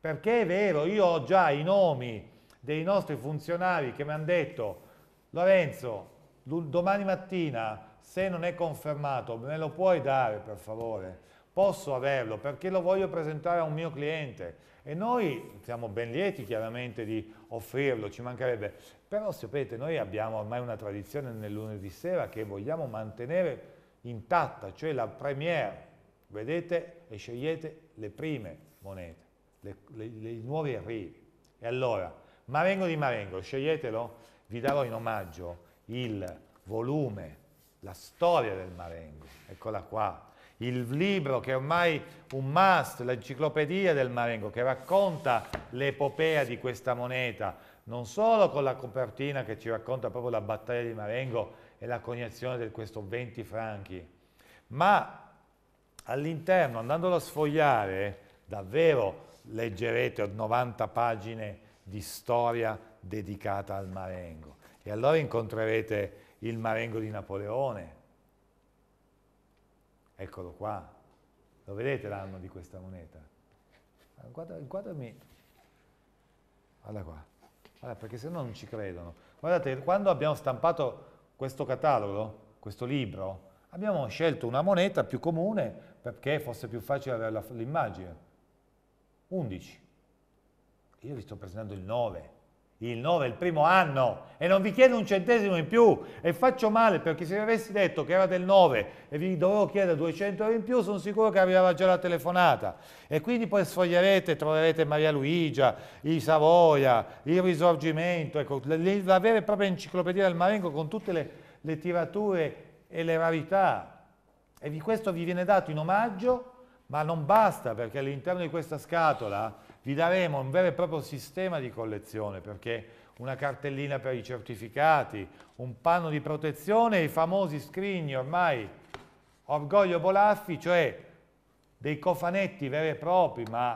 Speaker 1: perché è vero, io ho già i nomi dei nostri funzionari che mi hanno detto Lorenzo, domani mattina se non è confermato, me lo puoi dare per favore? Posso averlo perché lo voglio presentare a un mio cliente e noi siamo ben lieti chiaramente di offrirlo, ci mancherebbe, però sapete noi abbiamo ormai una tradizione nel lunedì sera che vogliamo mantenere intatta, cioè la premiere, vedete e scegliete le prime monete, le, le, le, i nuovi arrivi. E allora, Marengo di Marengo, sceglietelo, vi darò in omaggio il volume la storia del Marengo, eccola qua, il libro che è ormai un must, l'enciclopedia del Marengo, che racconta l'epopea di questa moneta, non solo con la copertina che ci racconta proprio la battaglia di Marengo e la coniazione di questo 20 franchi, ma all'interno, andandolo a sfogliare, davvero leggerete 90 pagine di storia dedicata al Marengo. E allora incontrerete il marengo di Napoleone. Eccolo qua. Lo vedete l'anno di questa moneta? Guarda, guardami. Guarda qua. Guarda, perché se no non ci credono. Guardate, quando abbiamo stampato questo catalogo, questo libro, abbiamo scelto una moneta più comune perché fosse più facile avere l'immagine. 11. Io vi sto presentando il 9 il 9 è il primo anno e non vi chiedo un centesimo in più e faccio male perché se mi avessi detto che era del 9 e vi dovevo chiedere 200 euro in più sono sicuro che arrivava già la telefonata e quindi poi sfoglierete troverete Maria Luigia, i Savoia, il Risorgimento, ecco, la, la, vera e propria enciclopedia del Marengo con tutte le, le tirature e le rarità e vi, questo vi viene dato in omaggio ma non basta perché all'interno di questa scatola vi daremo un vero e proprio sistema di collezione, perché una cartellina per i certificati, un panno di protezione e i famosi scrigni ormai, orgoglio Bolaffi, cioè dei cofanetti veri e propri, ma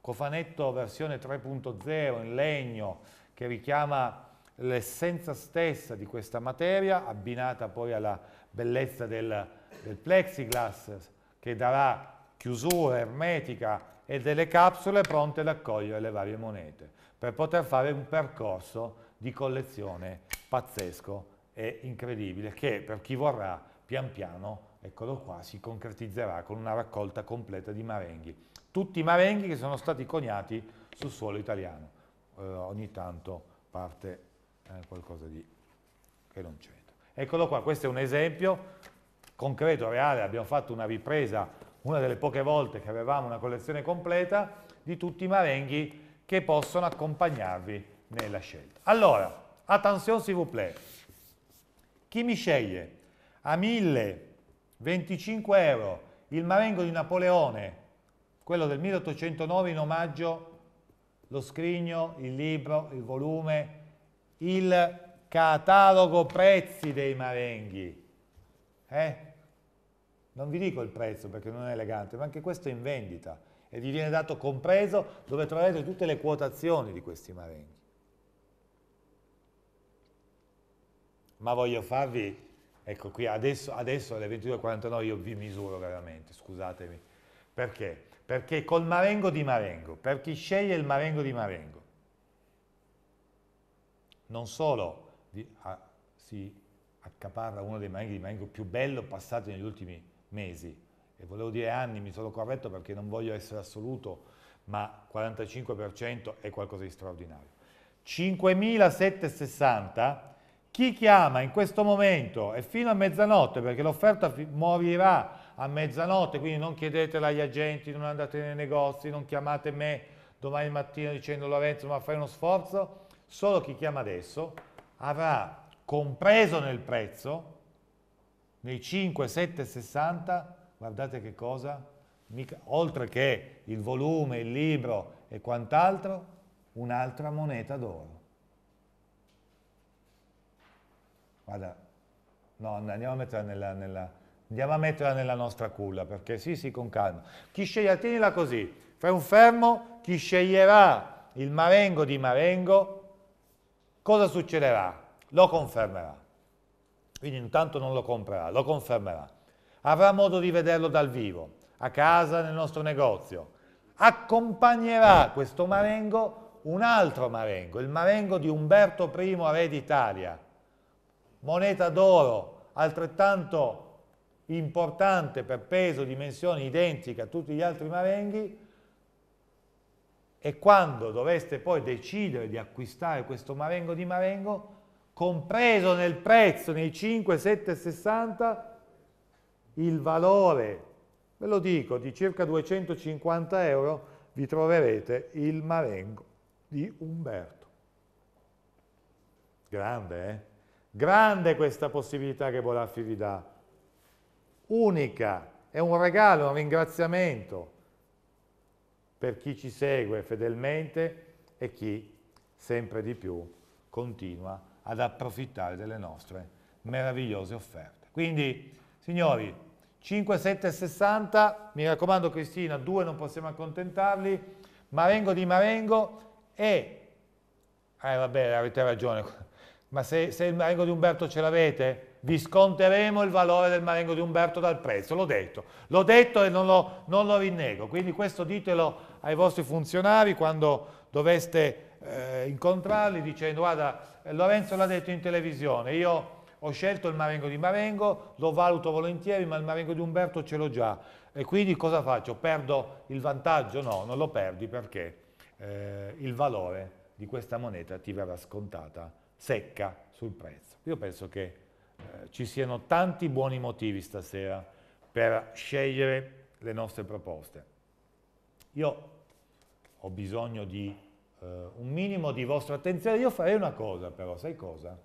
Speaker 1: cofanetto versione 3.0 in legno, che richiama l'essenza stessa di questa materia, abbinata poi alla bellezza del, del plexiglass, che darà chiusura ermetica e delle capsule pronte ad accogliere le varie monete per poter fare un percorso di collezione pazzesco e incredibile che per chi vorrà pian piano, eccolo qua, si concretizzerà con una raccolta completa di marenghi. Tutti i marenghi che sono stati coniati sul suolo italiano. Eh, ogni tanto parte eh, qualcosa di... che non c'entra. Eccolo qua, questo è un esempio concreto, reale, abbiamo fatto una ripresa una delle poche volte che avevamo una collezione completa di tutti i marenghi che possono accompagnarvi nella scelta. Allora, attenzione s'il vous plaît. Chi mi sceglie a 1025 euro il marengo di Napoleone, quello del 1809 in omaggio, lo scrigno, il libro, il volume, il catalogo prezzi dei marenghi. Eh? non vi dico il prezzo perché non è elegante, ma anche questo è in vendita e vi viene dato compreso dove troverete tutte le quotazioni di questi marenghi. Ma voglio farvi, ecco qui adesso, adesso alle 22.49 io vi misuro veramente, scusatemi. Perché? Perché col marengo di marengo, per chi sceglie il marengo di marengo, non solo di, ah, si accaparra uno dei marenghi di marengo più bello passati negli ultimi anni, mesi, e volevo dire anni, mi sono corretto perché non voglio essere assoluto, ma 45% è qualcosa di straordinario. 5.760, chi chiama in questo momento e fino a mezzanotte, perché l'offerta morirà a mezzanotte, quindi non chiedetela agli agenti, non andate nei negozi, non chiamate me domani mattina dicendo Lorenzo ma fai uno sforzo, solo chi chiama adesso avrà compreso nel prezzo nei 5, 7, 60, guardate che cosa, Mica, oltre che il volume, il libro e quant'altro, un'altra moneta d'oro. Guarda, no, andiamo a metterla nella, nella, andiamo a metterla nella nostra culla, perché sì, sì, con calma. Chi sceglierà, tienila così, fai un fermo, chi sceglierà il marengo di marengo, cosa succederà? Lo confermerà quindi intanto non lo comprerà, lo confermerà. Avrà modo di vederlo dal vivo, a casa, nel nostro negozio. Accompagnerà questo marengo un altro marengo, il marengo di Umberto I, re d'Italia, moneta d'oro, altrettanto importante per peso, dimensioni identica a tutti gli altri marenghi, e quando dovreste poi decidere di acquistare questo marengo di marengo, compreso nel prezzo, nei 5,760, il valore, ve lo dico, di circa 250 euro, vi troverete il Marengo di Umberto. Grande, eh? Grande questa possibilità che Bolaffi vi dà. Unica, è un regalo, un ringraziamento per chi ci segue fedelmente e chi sempre di più continua a ad approfittare delle nostre meravigliose offerte. Quindi, signori, 5, 7, 60, mi raccomando Cristina, 2 non possiamo accontentarli, Marengo di Marengo e... Eh vabbè, avete ragione, ma se, se il Marengo di Umberto ce l'avete, vi sconteremo il valore del Marengo di Umberto dal prezzo, l'ho detto, l'ho detto e non lo, non lo, rinnego, quindi questo ditelo ai vostri funzionari quando doveste eh, incontrarli dicendo guarda Lorenzo l'ha detto in televisione, io ho scelto il Marengo di Marengo, lo valuto volentieri, ma il Marengo di Umberto ce l'ho già. E quindi cosa faccio? Perdo il vantaggio? No, non lo perdi perché eh, il valore di questa moneta ti verrà scontata secca sul prezzo. Io penso che eh, ci siano tanti buoni motivi stasera per scegliere le nostre proposte. Io ho bisogno di eh, un minimo di vostra attenzione. Io farei una cosa però, sai cosa?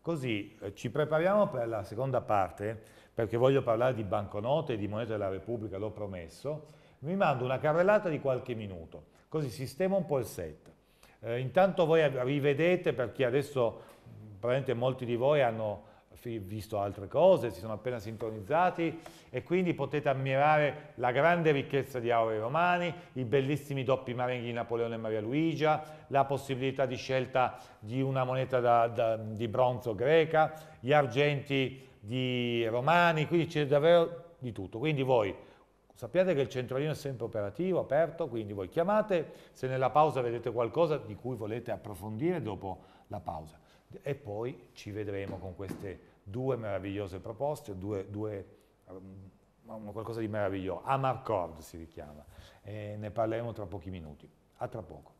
Speaker 1: Così eh, ci prepariamo per la seconda parte, perché voglio parlare di banconote e di monete della Repubblica, l'ho promesso. Vi mando una carrellata di qualche minuto, così sistemo un po' il set. Eh, intanto voi rivedete, perché adesso probabilmente molti di voi hanno visto altre cose, si sono appena sintonizzati e quindi potete ammirare la grande ricchezza di Aurei Romani, i bellissimi doppi marenghi di Napoleone e Maria Luigia, la possibilità di scelta di una moneta da, da, di bronzo greca, gli argenti di Romani, quindi c'è davvero di tutto. Quindi voi sappiate che il centralino è sempre operativo, aperto, quindi voi chiamate, se nella pausa vedete qualcosa di cui volete approfondire dopo la pausa e poi ci vedremo con queste due meravigliose proposte, due, due, um, qualcosa di meraviglioso, Amarcord si richiama, e ne parleremo tra pochi minuti. A tra poco.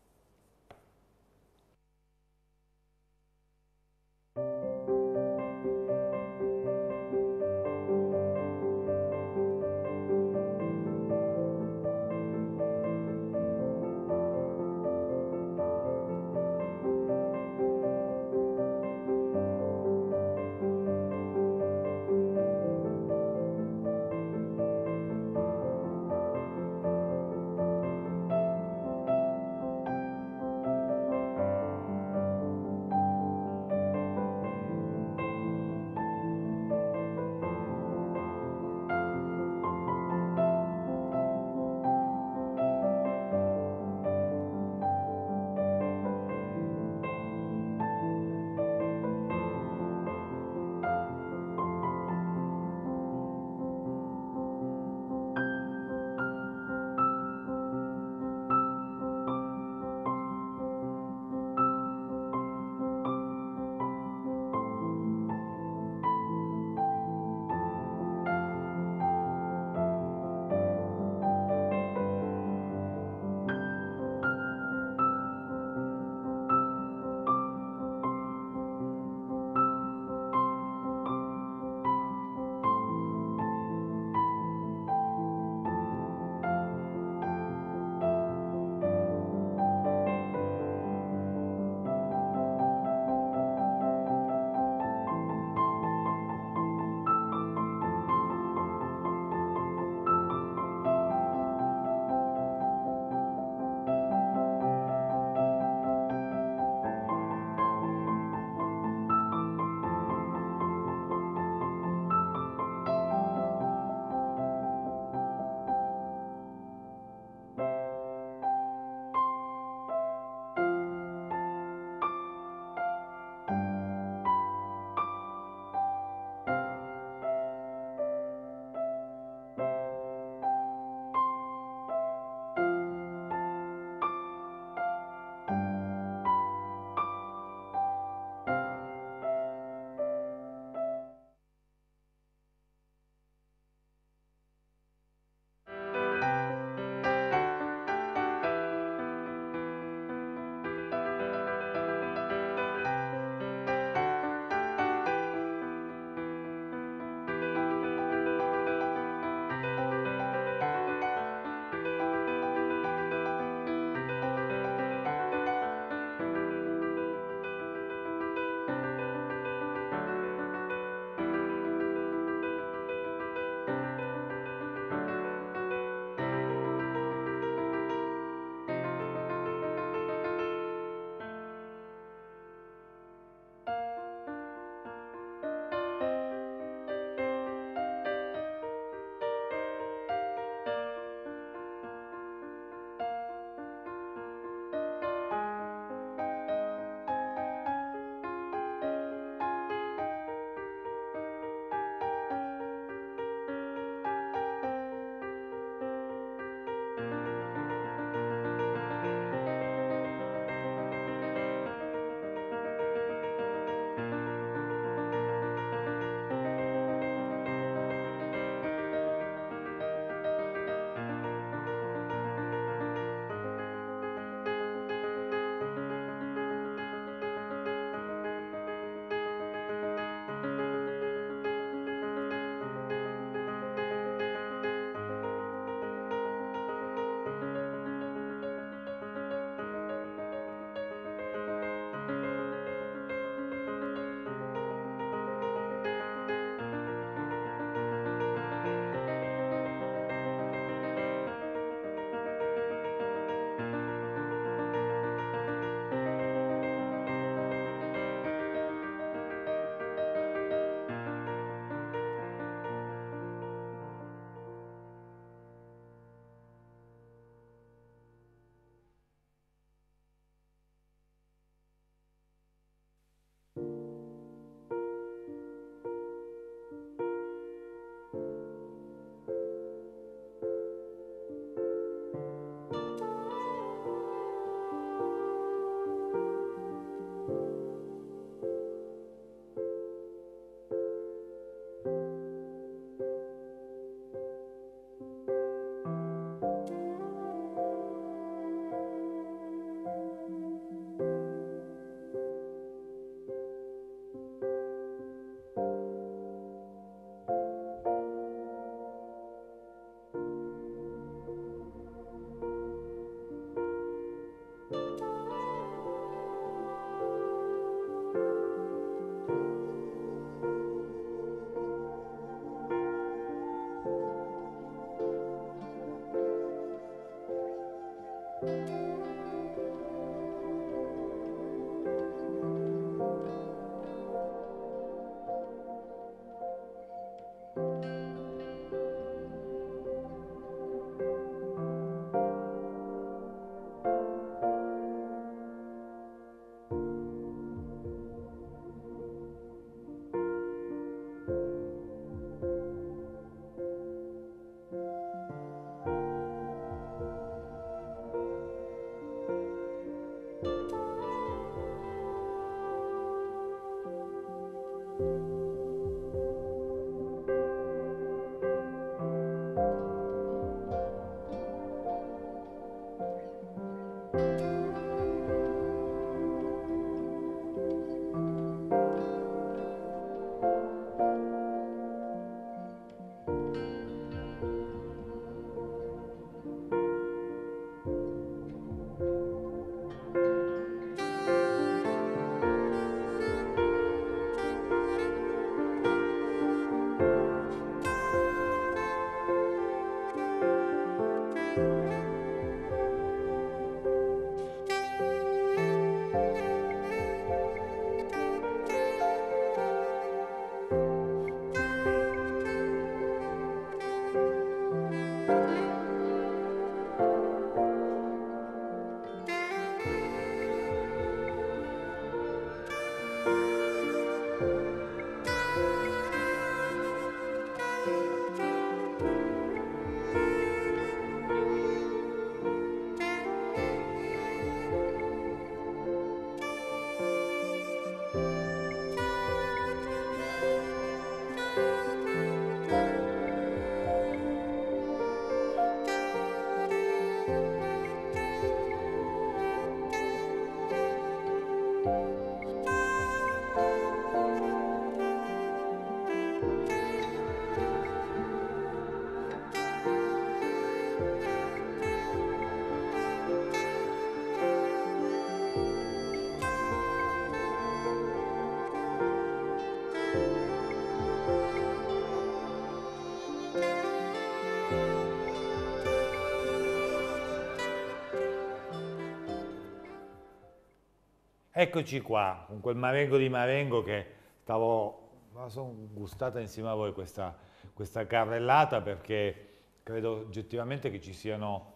Speaker 1: Eccoci qua, con quel marengo di marengo che stavo, ma sono gustata insieme a voi questa, questa carrellata perché credo oggettivamente che ci siano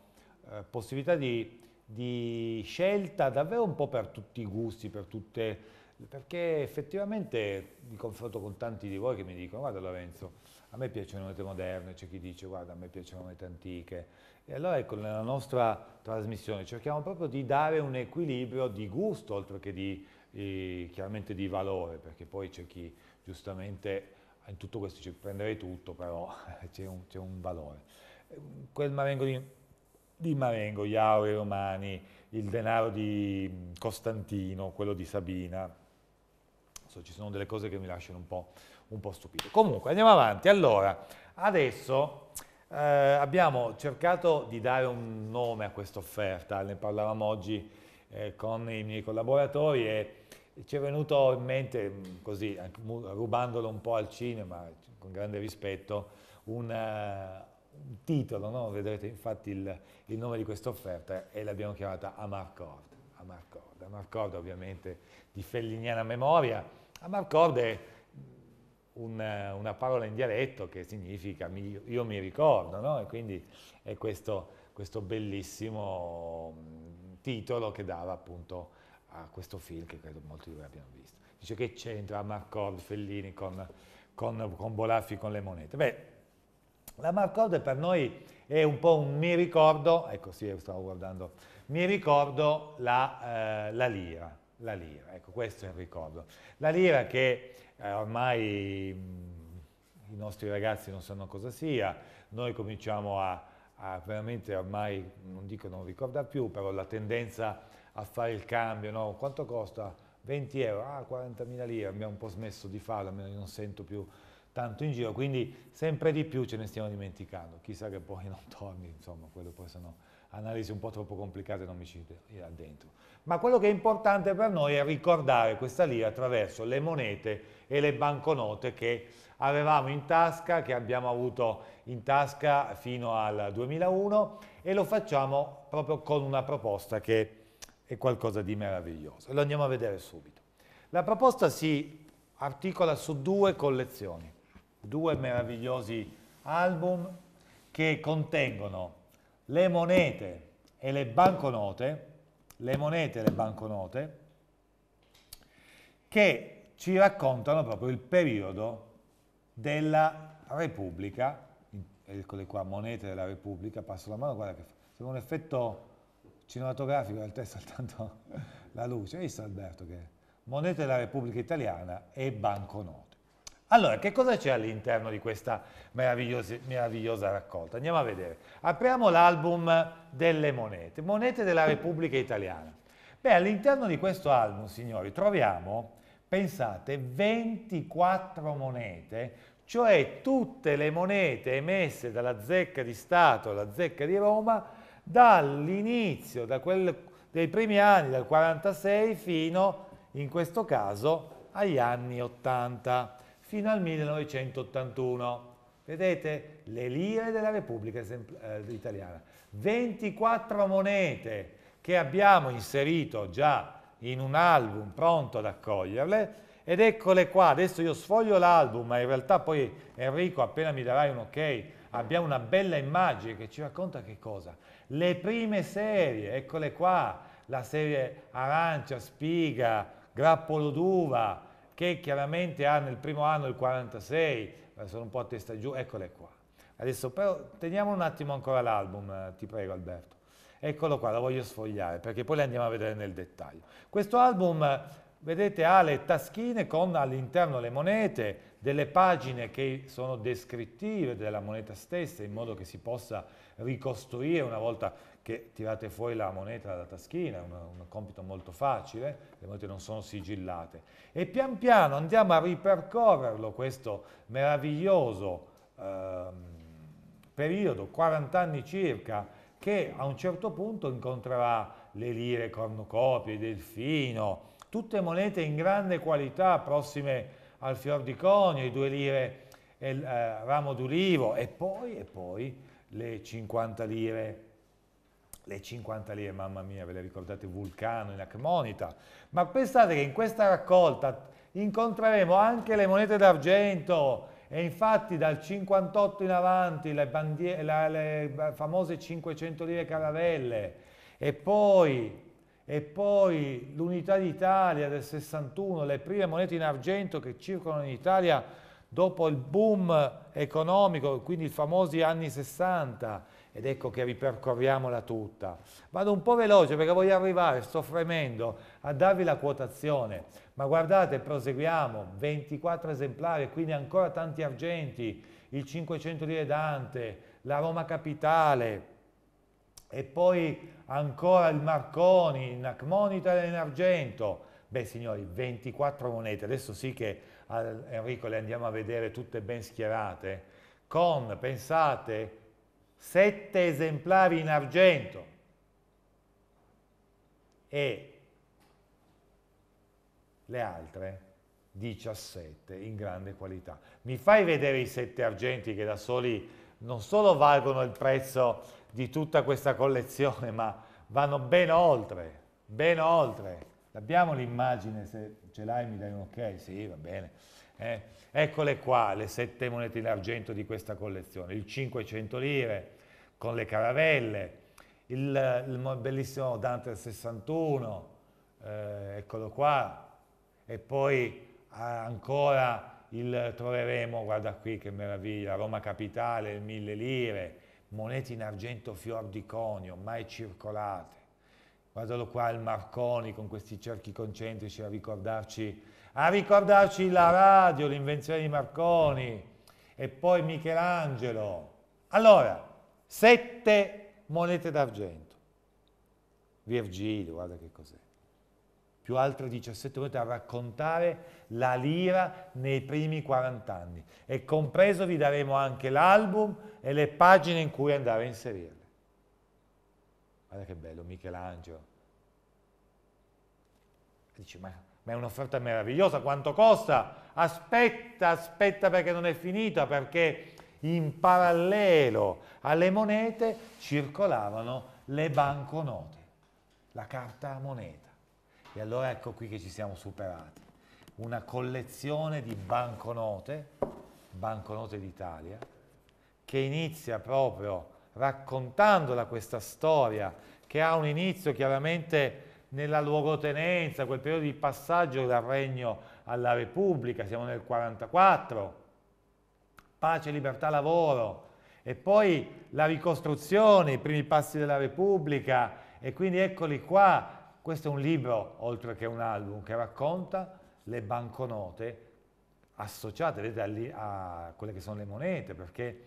Speaker 1: eh, possibilità di, di, scelta davvero un po' per tutti i gusti, per tutte, perché effettivamente confronto con tanti di voi che mi dicono guarda Lorenzo, a me piacciono le monete moderne, c'è chi dice guarda a me piacciono le monete antiche. E allora ecco, nella nostra trasmissione cerchiamo proprio di dare un equilibrio di gusto oltre che di, eh, chiaramente di valore, perché poi c'è chi giustamente in tutto questo ci prenderei tutto, però c'è un, un, valore. Quel marengo di, di Marengo, gli auri romani, il denaro di Costantino, quello di Sabina, senso, ci sono delle cose che mi lasciano un po', un po stupito. Comunque, andiamo avanti. Allora, adesso eh, abbiamo cercato di dare un nome a questa offerta, ne parlavamo oggi eh, con i miei collaboratori e ci è venuto in mente, mm, così, rubandolo un po' al cinema, con grande rispetto, una, eh, un titolo, no? vedrete infatti il, il, nome di questa offerta e l'abbiamo chiamata Amarcord. Amarcord, Amarcord ovviamente di felliniana memoria, Amarcord è un, una parola in dialetto che significa mi, io mi ricordo, no? E quindi è questo, questo bellissimo mm, titolo che dava appunto a questo film che credo molti di voi abbiano visto. Dice che c'entra Marcord Fellini con, con, con Bolaffi con le monete. Beh, la Marcord per noi è un po' un mi ricordo, ecco sì, stavo guardando, mi ricordo la, eh, la lira la lira, ecco questo è il ricordo. La lira che eh, ormai mh, mm, i nostri ragazzi non sanno cosa sia, noi cominciamo a, a veramente ormai, non dico non ricorda più, però la tendenza a fare il cambio, no? quanto costa? 20 euro, ah 40.000 lire, abbiamo un po' smesso di farlo, non sento più tanto in giro, quindi sempre di più ce ne stiamo dimenticando, chissà che poi non torni, insomma, quello poi sono analisi un po' troppo complicate non mi ci eh, dentro. Ma quello che è importante per noi è ricordare questa lira attraverso le monete e le banconote che avevamo in tasca, che abbiamo avuto in tasca fino al 2001 e lo facciamo proprio con una proposta che è qualcosa di meraviglioso. Lo andiamo a vedere subito. La proposta si articola su due collezioni, due meravigliosi album che contengono le monete e le banconote, le monete e le banconote, che ci raccontano proprio il periodo della Repubblica, eccole qua, monete della Repubblica, passo la mano, guarda che sembra un effetto cinematografico, al è soltanto la luce, hai visto Alberto che monete della Repubblica Italiana e banconote. Allora, che cosa c'è all'interno di questa meravigliosa, raccolta? Andiamo a vedere. Apriamo l'album delle monete, monete della Repubblica Italiana. Beh, all'interno di questo album, signori, troviamo, pensate, 24 monete, cioè tutte le monete emesse dalla zecca di Stato alla zecca di Roma dall'inizio, da dai primi anni, dal 46 fino, in questo caso, agli anni 80 fino al 1981. Vedete? Le lire della Repubblica eh, Italiana. 24 monete che abbiamo inserito già in un album pronto ad accoglierle ed eccole qua, adesso io sfoglio l'album, ma in realtà poi Enrico appena mi darai un ok, abbiamo una bella immagine che ci racconta che cosa? Le prime serie, eccole qua, la serie Arancia, Spiga, Grappolo d'Uva, che chiaramente ha nel primo anno il 46, sono un po' a testa giù, eccole qua. Adesso però teniamo un attimo ancora l'album, eh, ti prego Alberto. Eccolo qua, lo voglio sfogliare perché poi le andiamo a vedere nel dettaglio. Questo album, vedete, ha le taschine con all'interno le monete, delle pagine che sono descrittive della moneta stessa in modo che si possa ricostruire una volta che tirate fuori la moneta dalla taschina, un, un compito molto facile, le monete non sono sigillate. E pian piano andiamo a ripercorrerlo questo meraviglioso eh, periodo, 40 anni circa, che a un certo punto incontrerà le lire cornucopie, il delfino, tutte monete in grande qualità, prossime al fior di conio, i due lire e il eh, ramo d'ulivo e poi, e poi le 50 lire le 50 lire, mamma mia, ve le ricordate, Vulcano in Acmonita, ma pensate che in questa raccolta incontreremo anche le monete d'argento e infatti dal 58 in avanti le, bandiere, la, le famose 500 lire caravelle e poi, poi l'unità d'Italia del 61, le prime monete in argento che circolano in Italia dopo il boom economico, quindi i famosi anni 60 ed ecco che ripercorriamola tutta. Vado un po' veloce perché voglio arrivare, sto fremendo, a darvi la quotazione, ma guardate, proseguiamo, 24 esemplari, quindi ancora tanti argenti, il 500 di Dante, la Roma Capitale, e poi ancora il Marconi, il Nacmonita in argento. Beh signori, 24 monete, adesso sì che eh, Enrico le andiamo a vedere tutte ben schierate, con, pensate, sette esemplari in argento e le altre 17 in grande qualità. Mi fai vedere i sette argenti che da soli non solo valgono il prezzo di tutta questa collezione, ma vanno ben oltre, ben oltre. Abbiamo l'immagine, se ce l'hai mi dai un ok? Sì, va bene. Eh. Eccole qua le sette monete d'argento di questa collezione, il 500 lire con le caravelle, il, il bellissimo Dante 61, eh, eccolo qua, e poi ancora il, troveremo, guarda qui che meraviglia, Roma Capitale, il 1000 lire, monete in argento fior di conio, mai circolate. Guardalo qua il Marconi con questi cerchi concentrici a ricordarci a ricordarci la radio, l'invenzione di Marconi e poi Michelangelo. Allora, sette monete d'argento. Virgilio, guarda che cos'è. Più altre 17 monete a raccontare la lira nei primi 40 anni. E compreso vi daremo anche l'album e le pagine in cui andare a inserirle. Guarda che bello, Michelangelo. E dici, ma ma è un'offerta meravigliosa, quanto costa? Aspetta, aspetta perché non è finita, perché in parallelo alle monete circolavano le banconote, la carta moneta. E allora ecco qui che ci siamo superati. Una collezione di banconote, banconote d'Italia, che inizia proprio raccontandola questa storia, che ha un inizio chiaramente nella luogotenenza, quel periodo di passaggio dal regno alla Repubblica, siamo nel 44, pace, libertà, lavoro, e poi la ricostruzione, i primi passi della Repubblica, e quindi eccoli qua, questo è un libro, oltre che un album, che racconta le banconote associate vedete, a quelle che sono le monete, perché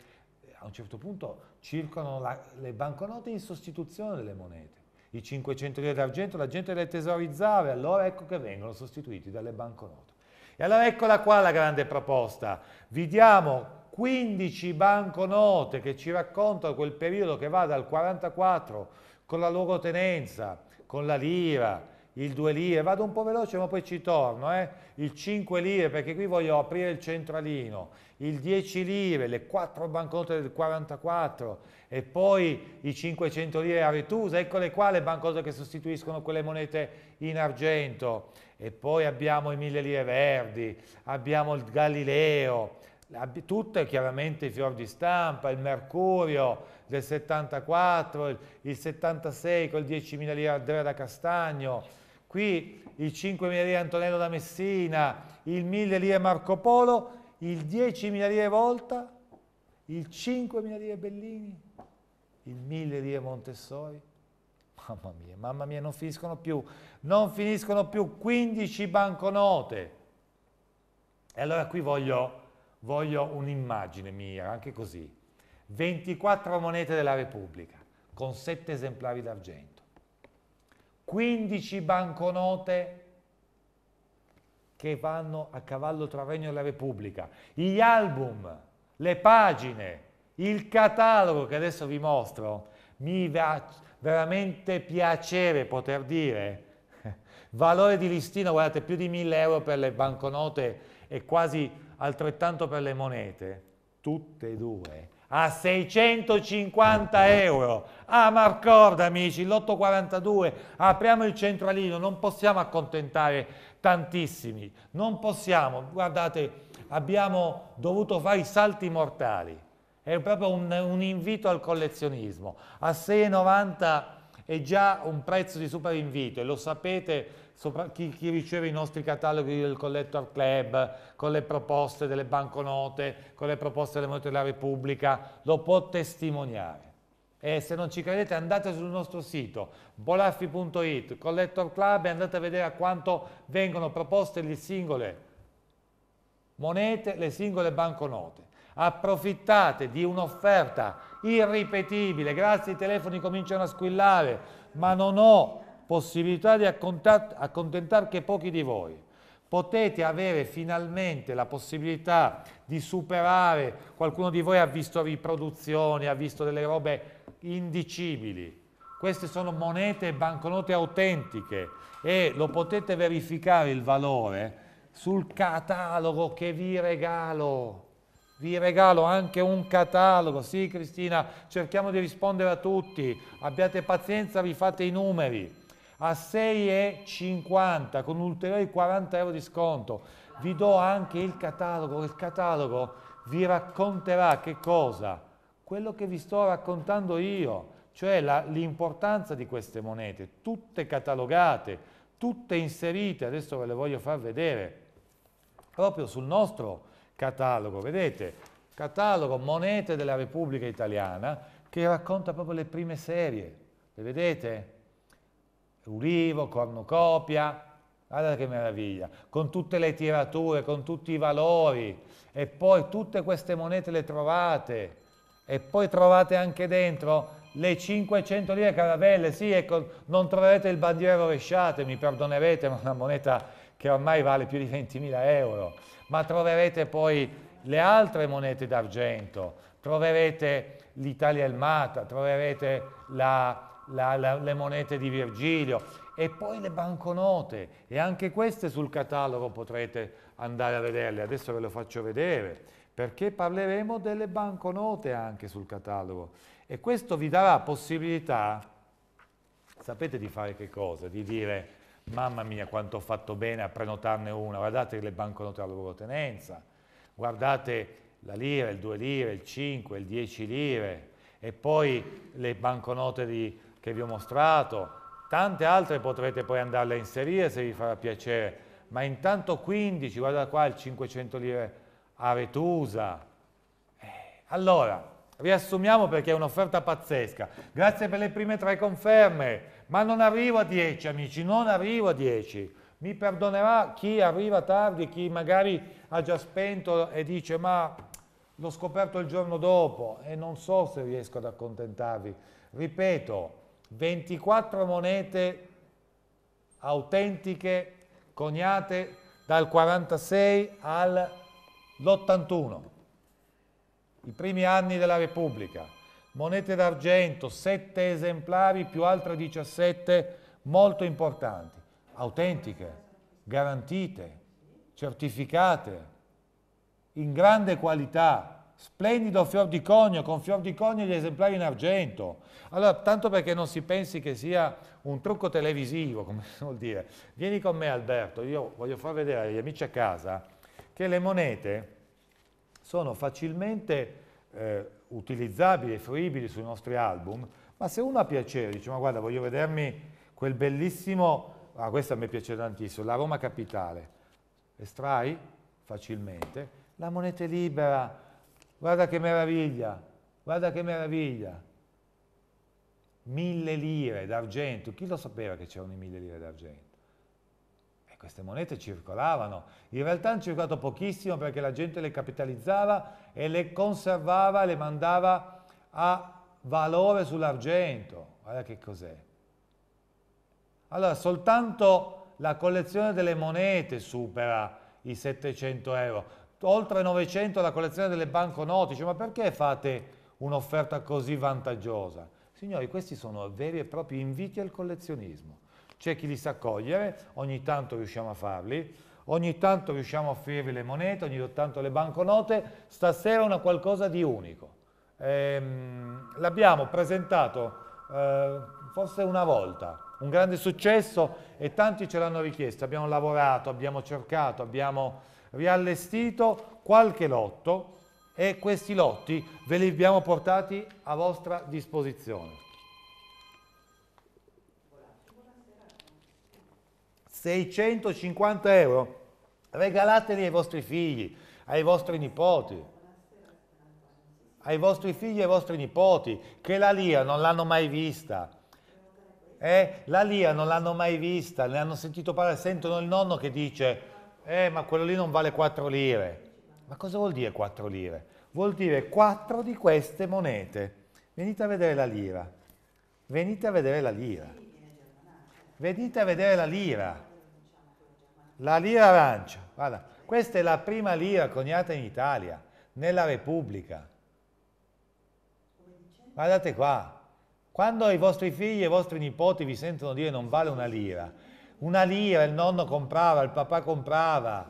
Speaker 1: a un certo punto circolano la, le banconote in sostituzione delle monete i 500 lire d'argento, la gente deve tesorizzare, allora ecco che vengono sostituiti dalle banconote. E allora eccola qua la grande proposta, vi diamo 15 banconote che ci raccontano quel periodo che va dal 44 con la loro tenenza, con la lira, il 2 lire, vado un po' veloce ma poi ci torno, eh? il 5 lire perché qui voglio aprire il centralino, il 10 lire, le 4 banconote del 44 e poi i 500 lire a retusa, eccole qua le banconote che sostituiscono quelle monete in argento e poi abbiamo i 1000 lire verdi, abbiamo il Galileo, tutte chiaramente i fior di stampa, il mercurio del 74, il 76 con col 10.000 lire a Drea da castagno, qui il 5.000 lire Antonello da Messina, il 1.000 lire Marco Polo, il 10.000 lire Volta, il 5.000 lire Bellini, il 1.000 lire Montessori. Mamma mia, mamma mia, non finiscono più, non finiscono più 15 banconote. E allora qui voglio, voglio un'immagine mia, anche così. 24 monete della Repubblica, con 7 esemplari d'argento. 15 banconote che vanno a cavallo tra Regno e la Repubblica, gli album, le pagine, il catalogo che adesso vi mostro, mi dà veramente piacere poter dire, valore di listino, guardate, più di 1000 euro per le banconote e quasi altrettanto per le monete, tutte e due a 650 euro. A ah, Marcorda, amici, l'842, apriamo il centralino, non possiamo accontentare tantissimi, non possiamo, guardate, abbiamo dovuto fare i salti mortali, è proprio un, un invito al collezionismo. A 6,90 è già un prezzo di super invito e lo sapete sopra, chi, chi, riceve i nostri cataloghi del Collector Club, con le proposte delle banconote, con le proposte delle monete della Repubblica, lo può testimoniare. E se non ci credete andate sul nostro sito bolaffi.it, Collector Club e andate a vedere a quanto vengono proposte le singole monete, le singole banconote approfittate di un'offerta irripetibile, grazie i telefoni cominciano a squillare, ma non ho possibilità di accontentare che pochi di voi. Potete avere finalmente la possibilità di superare, qualcuno di voi ha visto riproduzioni, ha visto delle robe indicibili. Queste sono monete e banconote autentiche e lo potete verificare il valore sul catalogo che vi regalo. Vi regalo anche un catalogo, sì Cristina, cerchiamo di rispondere a tutti, abbiate pazienza, vi fate i numeri a 6,50 con ulteriori 40 euro di sconto. Vi do anche il catalogo, il catalogo vi racconterà che cosa? Quello che vi sto raccontando io, cioè l'importanza di queste monete, tutte catalogate, tutte inserite, adesso ve le voglio far vedere, proprio sul nostro catalogo, vedete? Catalogo Monete della Repubblica Italiana che racconta proprio le prime serie, le vedete? ulivo, cornucopia, guardate che meraviglia, con tutte le tirature, con tutti i valori, e poi tutte queste monete le trovate, e poi trovate anche dentro le 500 lire caravelle, sì, ecco, non troverete il bandiere rovesciate, mi perdonerete, ma una moneta che ormai vale più di 20.000 euro, ma troverete poi le altre monete d'argento, troverete l'Italia elmata, troverete la, la, la, le monete di Virgilio e poi le banconote e anche queste sul catalogo potrete andare a vederle, adesso ve lo faccio vedere perché parleremo delle banconote anche sul catalogo e questo vi darà possibilità, sapete di fare che cosa? Di dire mamma mia quanto ho fatto bene a prenotarne una, guardate le banconote alla loro tenenza guardate la lira, il 2 lire, il 5, il 10 lire e poi le banconote di che vi ho mostrato, tante altre potrete poi andarle a inserire se vi farà piacere, ma intanto 15, guarda qua il 500 lire a Retusa. Eh, allora, riassumiamo perché è un'offerta pazzesca. Grazie per le prime tre conferme, ma non arrivo a 10 amici, non arrivo a 10. Mi perdonerà chi arriva tardi, chi magari ha già spento e dice ma l'ho scoperto il giorno dopo e non so se riesco ad accontentarvi. Ripeto, 24 monete autentiche coniate dal 46 all'81, i primi anni della Repubblica. Monete d'argento, 7 esemplari più altre 17 molto importanti, autentiche, garantite, certificate, in grande qualità, splendido fior di conio, con fior di conio gli esemplari in argento. Allora, tanto perché non si pensi che sia un trucco televisivo, come si vuol dire. Vieni con me Alberto, io voglio far vedere agli amici a casa che le monete sono facilmente eh, utilizzabili e fruibili sui nostri album, ma se uno ha piacere, dice ma guarda voglio vedermi quel bellissimo, ah questa mi piace tantissimo, la Roma Capitale, estrai facilmente, la moneta libera, Guarda che meraviglia, guarda che meraviglia. Mille lire d'argento, chi lo sapeva che c'erano i mille lire d'argento? E eh, queste monete circolavano, in realtà hanno circolato pochissimo perché la gente le capitalizzava e le conservava, le mandava a valore sull'argento. Guarda che cos'è. Allora, soltanto la collezione delle monete supera i 700 euro oltre 900 alla collezione delle banconote, dice ma perché fate un'offerta così vantaggiosa? Signori, questi sono veri e propri inviti al collezionismo. C'è chi li sa cogliere, ogni tanto riusciamo a farli, ogni tanto riusciamo a offrirvi le monete, ogni tanto le banconote, stasera è una qualcosa di unico. Ehm, l'abbiamo presentato eh, forse una volta, un grande successo e tanti ce l'hanno richiesto, abbiamo lavorato, abbiamo cercato, abbiamo riallestito qualche lotto e questi lotti ve li abbiamo portati a vostra disposizione. 650 euro regalateli ai vostri figli, ai vostri nipoti ai vostri figli e ai vostri nipoti che la LIA non l'hanno mai vista. Eh? La LIA non l'hanno mai vista, ne hanno sentito parlare, sentono il nonno che dice eh, ma quello lì non vale 4 lire. Ma cosa vuol dire 4 lire? Vuol dire 4 di queste monete. Venite a vedere la lira. Venite a vedere la lira. Venite a vedere la lira. La lira arancia. Guarda, questa è la prima lira coniata in Italia, nella Repubblica. Guardate qua. Quando i vostri figli e i vostri nipoti vi sentono dire non vale una lira, una lira, il nonno comprava, il papà comprava.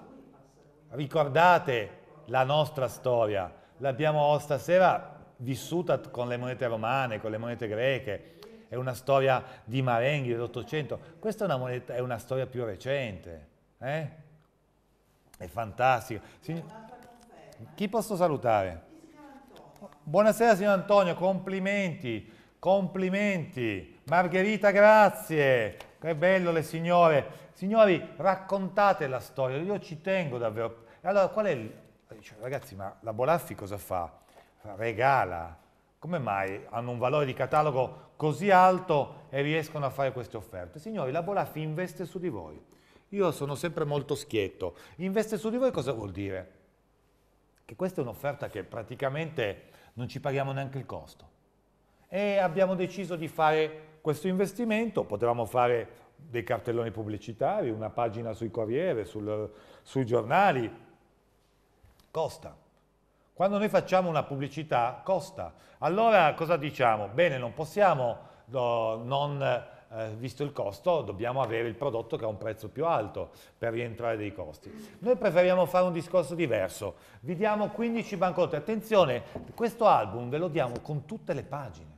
Speaker 1: Ricordate la nostra storia, l'abbiamo stasera vissuta con le monete romane, con le monete greche, è una storia di Marenghi dell'Ottocento, questa è una, moneta, è una, storia più recente, eh? è fantastica. Sign Chi posso salutare? Buonasera signor Antonio, complimenti, complimenti. Margherita, grazie. Che bello le signore. Signori, raccontate la storia, io ci tengo davvero. Allora, qual è il... Cioè, ragazzi, ma la Bolaffi cosa fa? Regala. Come mai hanno un valore di catalogo così alto e riescono a fare queste offerte? Signori, la Bolaffi investe su di voi. Io sono sempre molto schietto. Investe su di voi cosa vuol dire? Che questa è un'offerta che praticamente non ci paghiamo neanche il costo. E abbiamo deciso di fare questo investimento, potevamo fare dei cartelloni pubblicitari, una pagina sui Corriere, sul, sui giornali, costa. Quando noi facciamo una pubblicità costa. Allora cosa diciamo? Bene, non possiamo, no, non, eh, visto il costo, dobbiamo avere il prodotto che ha un prezzo più alto per rientrare dei costi. Noi preferiamo fare un discorso diverso. Vi diamo 15 banconote. Attenzione, questo album ve lo diamo con tutte le pagine.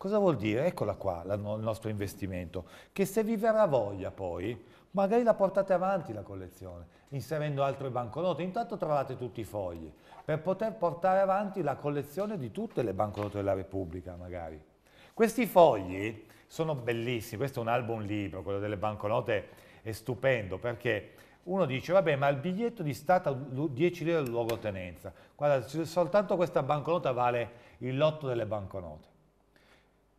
Speaker 1: Cosa vuol dire? Eccola qua la, il nostro investimento, che se vi verrà voglia poi, magari la portate avanti la collezione, inserendo altre banconote, intanto trovate tutti i fogli, per poter portare avanti la collezione di tutte le banconote della Repubblica magari. Questi fogli sono bellissimi, questo è un album libro, quello delle banconote è stupendo perché uno dice vabbè ma il biglietto di Stato 10 lire al luogotenenza, guarda soltanto questa banconota vale il lotto delle banconote.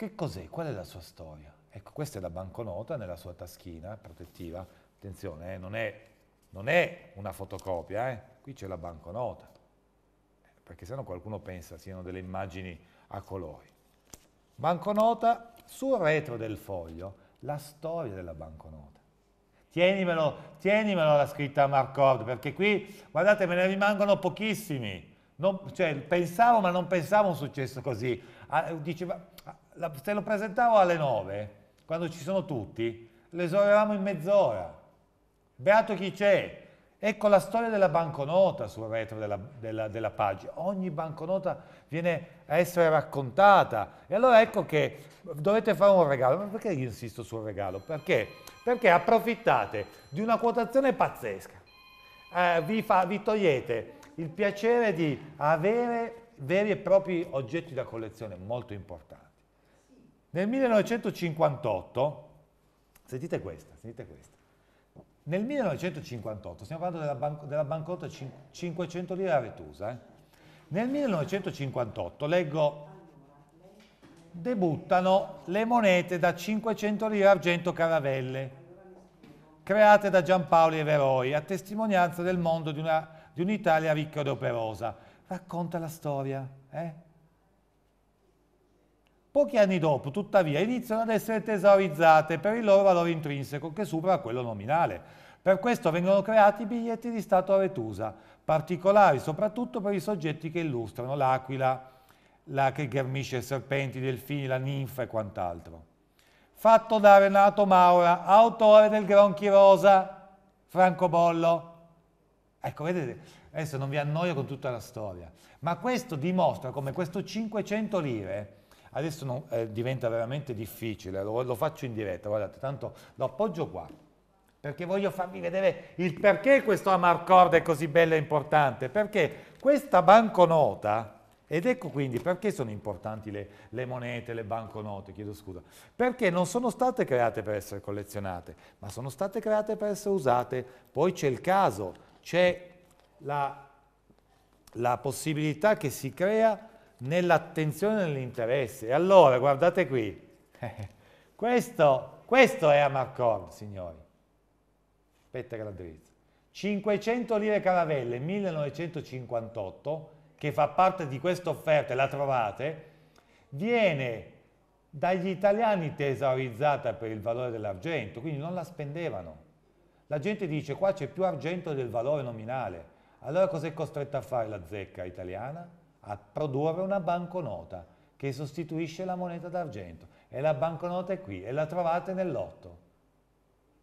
Speaker 1: Che cos'è? Qual è la sua storia? Ecco, questa è la banconota nella sua taschina protettiva. Attenzione, eh, non, è, non, è, una fotocopia, eh. qui c'è la banconota, eh, perché sennò qualcuno pensa siano delle immagini a colori. Banconota sul retro del foglio, la storia della banconota. Tienimelo, tienimelo la scritta Marcord, perché qui, guardate, me ne rimangono pochissimi. Non, cioè, pensavo, ma non pensavo un successo così. Ah, diceva, la, te lo presentavo alle 9, quando ci sono tutti, l'esorevamo in mezz'ora. Beato chi c'è? Ecco la storia della banconota sul retro della, della, della, pagina. Ogni banconota viene a essere raccontata. E allora ecco che dovete fare un regalo. Ma perché io insisto sul regalo? Perché? Perché approfittate di una quotazione pazzesca. Eh, vi, fa, vi togliete il piacere di avere veri e propri oggetti da collezione molto importanti. Nel 1958, sentite questa, sentite questa. Nel 1958, stiamo parlando della, ban della bancotta 500 lire a Retusa, eh? nel 1958, leggo, debuttano le monete da 500 lire argento caravelle, create da Giampaoli e Veroi, a testimonianza del mondo di un'Italia un ricca ed operosa. Racconta la storia, eh? Pochi anni dopo, tuttavia, iniziano ad essere tesaurizzate per il loro valore intrinseco che supera quello nominale. Per questo vengono creati biglietti di Stato a Retusa, particolari soprattutto per i soggetti che illustrano l'aquila, la che ghermisce i serpenti, i delfini, la ninfa e quant'altro. Fatto da Renato Maura, autore del Gronchi Rosa, Francobollo. Ecco, vedete, adesso non vi annoio con tutta la storia, ma questo dimostra come questo 500 lire adesso non, eh, diventa veramente difficile, lo, lo, faccio in diretta, guardate, tanto lo appoggio qua, perché voglio farvi vedere il perché questo Amarcord è così bello e importante, perché questa banconota, ed ecco quindi perché sono importanti le, le monete, le banconote, chiedo scusa, perché non sono state create per essere collezionate, ma sono state create per essere usate, poi c'è il caso, c'è la, la possibilità che si crea nell'attenzione e nell'interesse. E allora, guardate qui, questo, questo è Amarcord, signori. Aspetta che la drizzo. 500 lire caravelle 1958, che fa parte di questa offerta la trovate, viene dagli italiani tesaurizzata per il valore dell'argento, quindi non la spendevano. La gente dice qua c'è più argento del valore nominale, allora cos'è costretta a fare la zecca italiana? a produrre una banconota che sostituisce la moneta d'argento. E la banconota è qui e la trovate nell'otto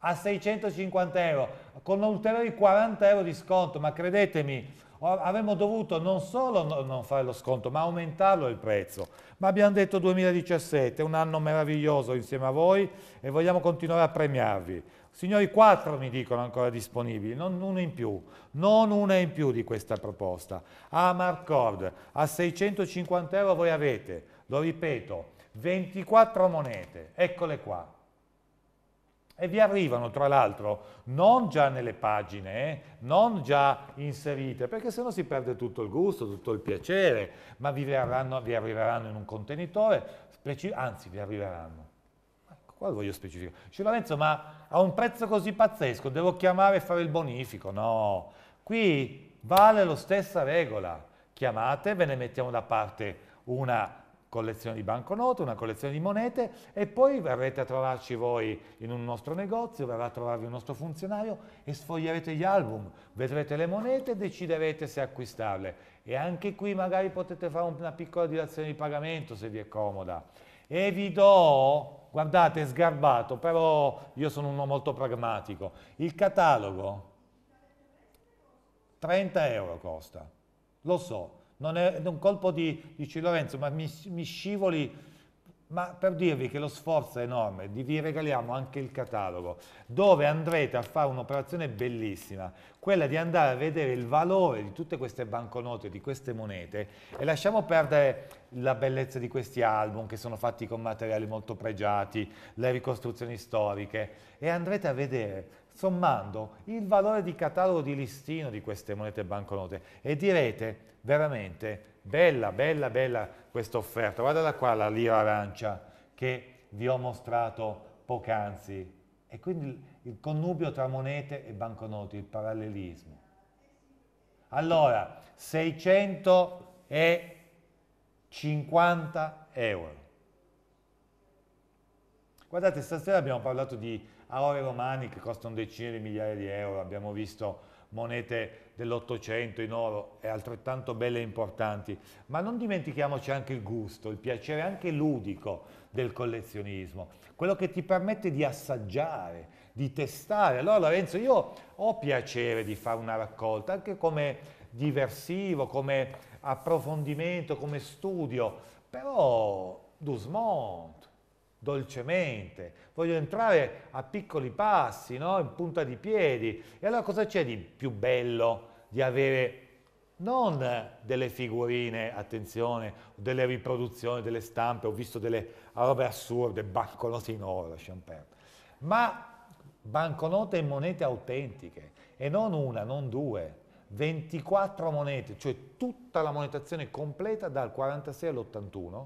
Speaker 1: a 650 euro con ulteriori 40 euro di sconto ma credetemi avremmo dovuto non solo non fare lo sconto ma aumentarlo il prezzo ma abbiamo detto 2017 un anno meraviglioso insieme a voi e vogliamo continuare a premiarvi Signori, quattro mi dicono ancora disponibili, non una in più, non una in più di questa proposta. Ah, a Marcord, a 650 euro voi avete, lo ripeto, 24 monete, eccole qua. E vi arrivano, tra l'altro, non già nelle pagine, eh, non già inserite, perché sennò si perde tutto il gusto, tutto il piacere, ma vi, verranno, vi arriveranno in un contenitore, anzi vi arriveranno qua voglio specificare. Dice Lorenzo, ma a un prezzo così pazzesco devo chiamare e fare il bonifico? No, qui vale la stessa regola. Chiamate, ve ne mettiamo da parte una collezione di banconote, una collezione di monete e poi verrete a trovarci voi in un nostro negozio, verrà a trovarvi un nostro funzionario e sfoglierete gli album, vedrete le monete e deciderete se acquistarle. E anche qui magari potete fare una piccola dilazione di pagamento se vi è comoda. E vi do guardate è sgarbato, però io sono uno molto pragmatico. Il catalogo 30 euro costa, lo so, non è, un colpo di, dici Lorenzo, ma mi, mi scivoli ma per dirvi che lo sforzo è enorme, vi regaliamo anche il catalogo, dove andrete a fare un'operazione bellissima, quella di andare a vedere il valore di tutte queste banconote, di queste monete, e lasciamo perdere la bellezza di questi album che sono fatti con materiali molto pregiati, le ricostruzioni storiche, e andrete a vedere sommando il valore di catalogo di listino di queste monete e banconote e direte veramente Bella, bella, bella questa offerta. Guardala qua la lira arancia che vi ho mostrato poc'anzi. E quindi il connubio tra monete e banconote, il parallelismo. Allora, 650 euro. Guardate, stasera abbiamo parlato di aure romani che costano decine di migliaia di euro, abbiamo visto monete dell'Ottocento in oro è altrettanto belle e importanti, ma non dimentichiamoci anche il gusto, il piacere anche ludico del collezionismo, quello che ti permette di assaggiare, di testare. Allora Lorenzo, io ho piacere di fare una raccolta, anche come diversivo, come approfondimento, come studio, però Dusmont, dolcemente, voglio entrare a piccoli passi, no? in punta di piedi. E allora cosa c'è di più bello di avere non delle figurine, attenzione, delle riproduzioni, delle stampe, ho visto delle robe assurde, banconote in oro, lasciamo perdere, ma banconote e monete autentiche, e non una, non due, 24 monete, cioè tutta la monetazione completa dal 46 all'81,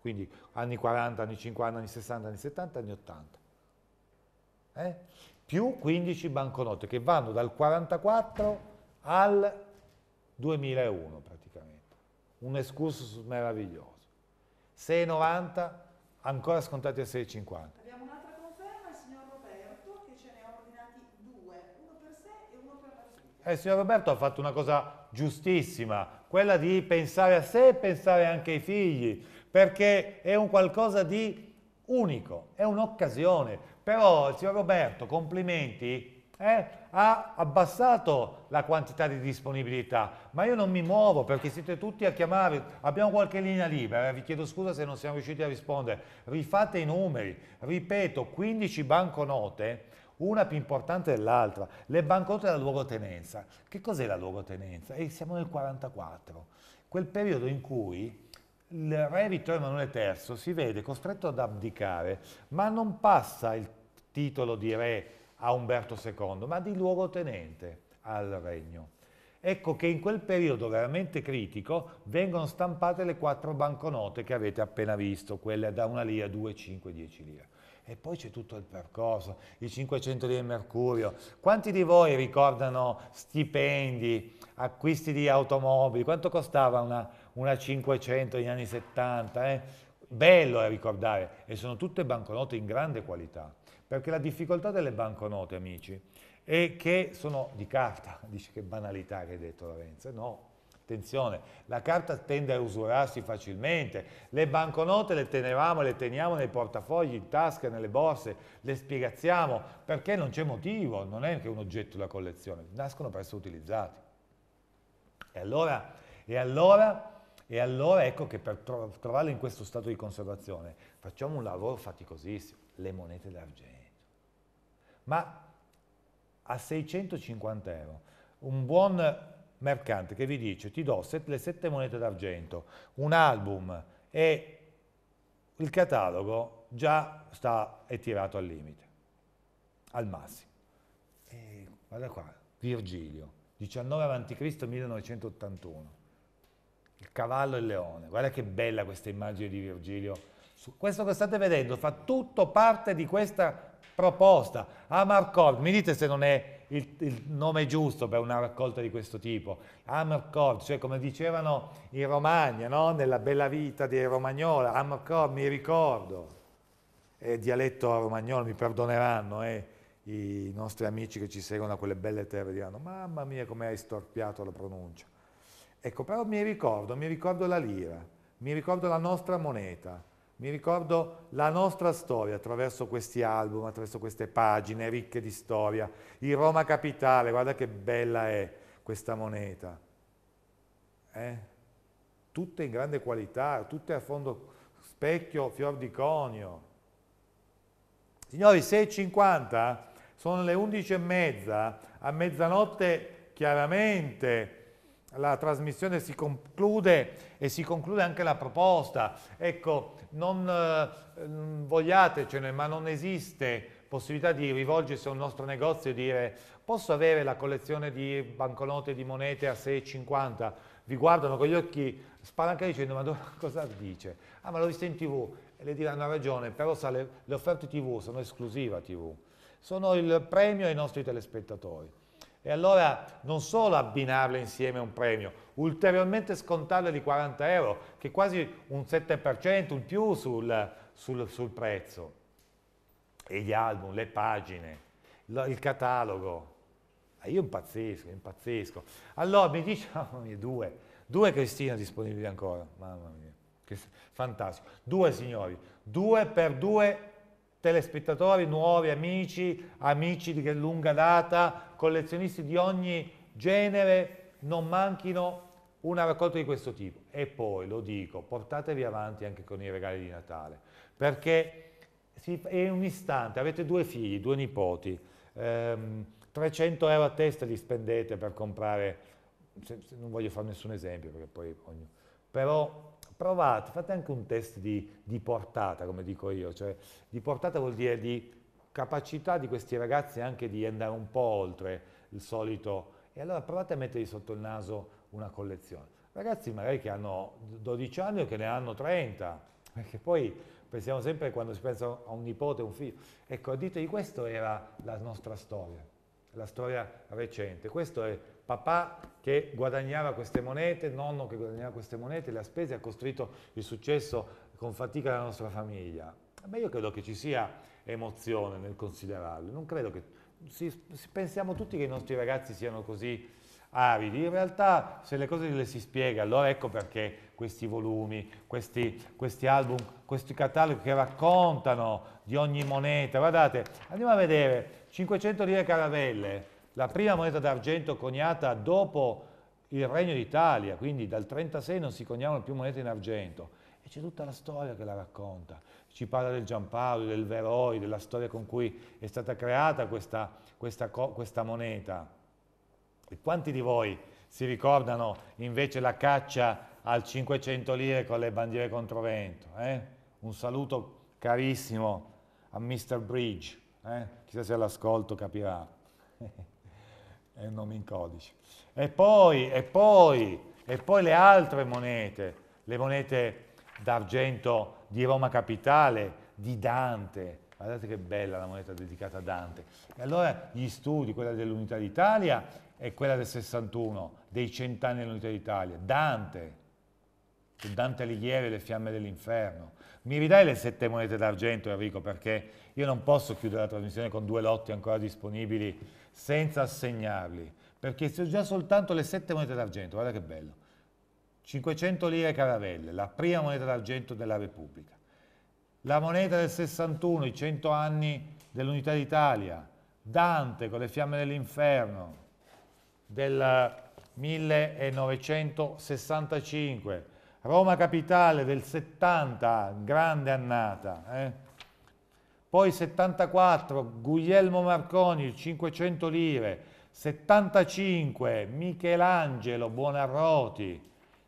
Speaker 1: quindi anni 40, anni 50, anni 60, anni 70, anni 80. Eh? Più 15 banconote che vanno dal 44 al 2001 praticamente. Un excursus meraviglioso. 6,90 ancora scontati a 6,50. Abbiamo un'altra conferma, il signor Roberto, che ce ne ha ordinati due, uno per sé e uno per la figlia. Eh, il signor Roberto ha fatto una cosa giustissima, quella di pensare a sé e pensare anche ai figli perché è un qualcosa di unico, è un'occasione. Però il signor Roberto, complimenti, eh, ha abbassato la quantità di disponibilità, ma io non mi muovo perché siete tutti a chiamare, abbiamo qualche linea libera, eh, vi chiedo scusa se non siamo riusciti a rispondere, rifate i numeri, ripeto, 15 banconote, una più importante dell'altra, le banconote della luogotenenza. Che cos'è la luogotenenza? E eh, siamo nel 44, quel periodo in cui il re Vittorio Emanuele III si vede costretto ad abdicare, ma non passa il titolo di re a Umberto II, ma di luogotenente al regno. Ecco che in quel periodo veramente critico vengono stampate le quattro banconote che avete appena visto, quelle da una lira, due, cinque, dieci lire. E poi c'è tutto il percorso, i 500 lire mercurio. Quanti di voi ricordano stipendi, acquisti di automobili? Quanto costava una una 500 degli anni 70, eh? bello a eh, ricordare, e sono tutte banconote in grande qualità, perché la difficoltà delle banconote, amici, è che sono di carta, dici che banalità che hai detto Lorenzo, no, attenzione, la carta tende a usurarsi facilmente, le banconote le tenevamo, le teniamo nei portafogli, in tasca, nelle borse, le spiegazziamo, perché non c'è motivo, non è che un oggetto da collezione, nascono per essere utilizzati. E allora, e allora e allora ecco che per tro trovarle in questo stato di conservazione facciamo un lavoro faticosissimo, le monete d'argento. Ma a 650 euro, un buon mercante che vi dice ti do set le sette monete d'argento, un album e il catalogo già sta, è tirato al limite, al massimo. E guarda qua, Virgilio, 19 a.C. 1981 il cavallo e il leone. Guarda che bella questa immagine di Virgilio. Questo che state vedendo fa tutto parte di questa proposta. Amarcord, ah, mi dite se non è il, il nome giusto per una raccolta di questo tipo. Amarcord, ah, cioè come dicevano in Romagna, no? nella bella vita di Romagnola, Amarcord, ah, mi ricordo. È dialetto romagnolo, mi perdoneranno eh, i nostri amici che ci seguono a quelle belle terre diranno mamma mia come hai storpiato la pronuncia. Ecco, però mi ricordo, mi ricordo la lira, mi ricordo la nostra moneta, mi ricordo la nostra storia attraverso questi album, attraverso queste pagine ricche di storia. Il Roma Capitale, guarda che bella è questa moneta. Eh? Tutte in grande qualità, tutte a fondo specchio, fior di conio. Signori, 6.50, sono le 11.30, a mezzanotte chiaramente la trasmissione si conclude e si conclude anche la proposta. Ecco, non eh, mm, vogliatecene, ma non esiste possibilità di rivolgersi a un nostro negozio e dire posso avere la collezione di banconote di monete a 6,50? Vi guardano con gli occhi spalancati dicendo ma dove, cosa dice? Ah ma l'ho vista in tv e le diranno ha ragione, però sa, le, le offerte tv sono esclusiva tv, sono il premio ai nostri telespettatori e allora non solo abbinarle insieme a un premio, ulteriormente scontarle di 40 euro, che è quasi un 7% un più sul, sul, sul prezzo. E gli album, le pagine, il catalogo. Ah, io impazzisco, impazzisco. Allora mi dice, mamma mia, due, due Cristina disponibili ancora, mamma mia, fantastico. Due signori, due per due telespettatori, nuovi amici, amici di lunga data, collezionisti di ogni genere, non manchino una raccolta di questo tipo. E poi, lo dico, portatevi avanti anche con i regali di Natale, perché è un istante, avete due figli, due nipoti, ehm, 300 euro a testa li spendete per comprare, se, se non voglio fare nessun esempio, perché poi ognuno però provate, fate anche un test di, di portata, come dico io, cioè di portata vuol dire di capacità di questi ragazzi anche di andare un po' oltre il solito, e allora provate a mettergli sotto il naso una collezione. Ragazzi magari che hanno 12 anni o che ne hanno 30, perché poi pensiamo sempre quando si pensa a un nipote, un figlio, ecco, ditegli questa era la nostra storia, la storia recente, questo è papà che guadagnava queste monete, nonno che guadagnava queste monete, le ha spese e ha costruito il successo con fatica della nostra famiglia. Beh, io credo che ci sia emozione nel considerarle, non credo che... Si, pensiamo tutti che i nostri ragazzi siano così avidi, in realtà se le cose le si spiega, allora ecco perché questi volumi, questi, questi album, questi cataloghi che raccontano di ogni moneta, guardate, andiamo a vedere, 500 lire caravelle, la prima moneta d'argento coniata dopo il Regno d'Italia, quindi dal 1936 non si coniavano più monete in argento. E c'è tutta la storia che la racconta. Ci parla del Giampaolo, del Veroi, della storia con cui è stata creata questa, questa, questa moneta. E quanti di voi si ricordano invece la caccia al 500 lire con le bandiere controvento? Eh? Un saluto carissimo a Mr. Bridge, eh? chissà se all'ascolto capirà. è un nome in codice. E poi, e poi, e poi le altre monete, le monete d'argento di Roma Capitale, di Dante, guardate che bella la moneta dedicata a Dante. E allora gli studi, quella dell'Unità d'Italia e quella del 61, dei cent'anni dell'Unità d'Italia, Dante, Dante Alighieri e le fiamme dell'inferno. Mi ridai le sette monete d'argento Enrico perché io non posso chiudere la trasmissione con due lotti ancora disponibili senza assegnarli, perché se ho già soltanto le sette monete d'argento, guarda che bello, 500 lire caravelle, la prima moneta d'argento della Repubblica, la moneta del 61, i 100 anni dell'unità d'Italia, Dante con le fiamme dell'inferno del 1965, Roma capitale del 70, grande annata, eh? poi 74 Guglielmo Marconi 500 lire, 75 Michelangelo Buonarroti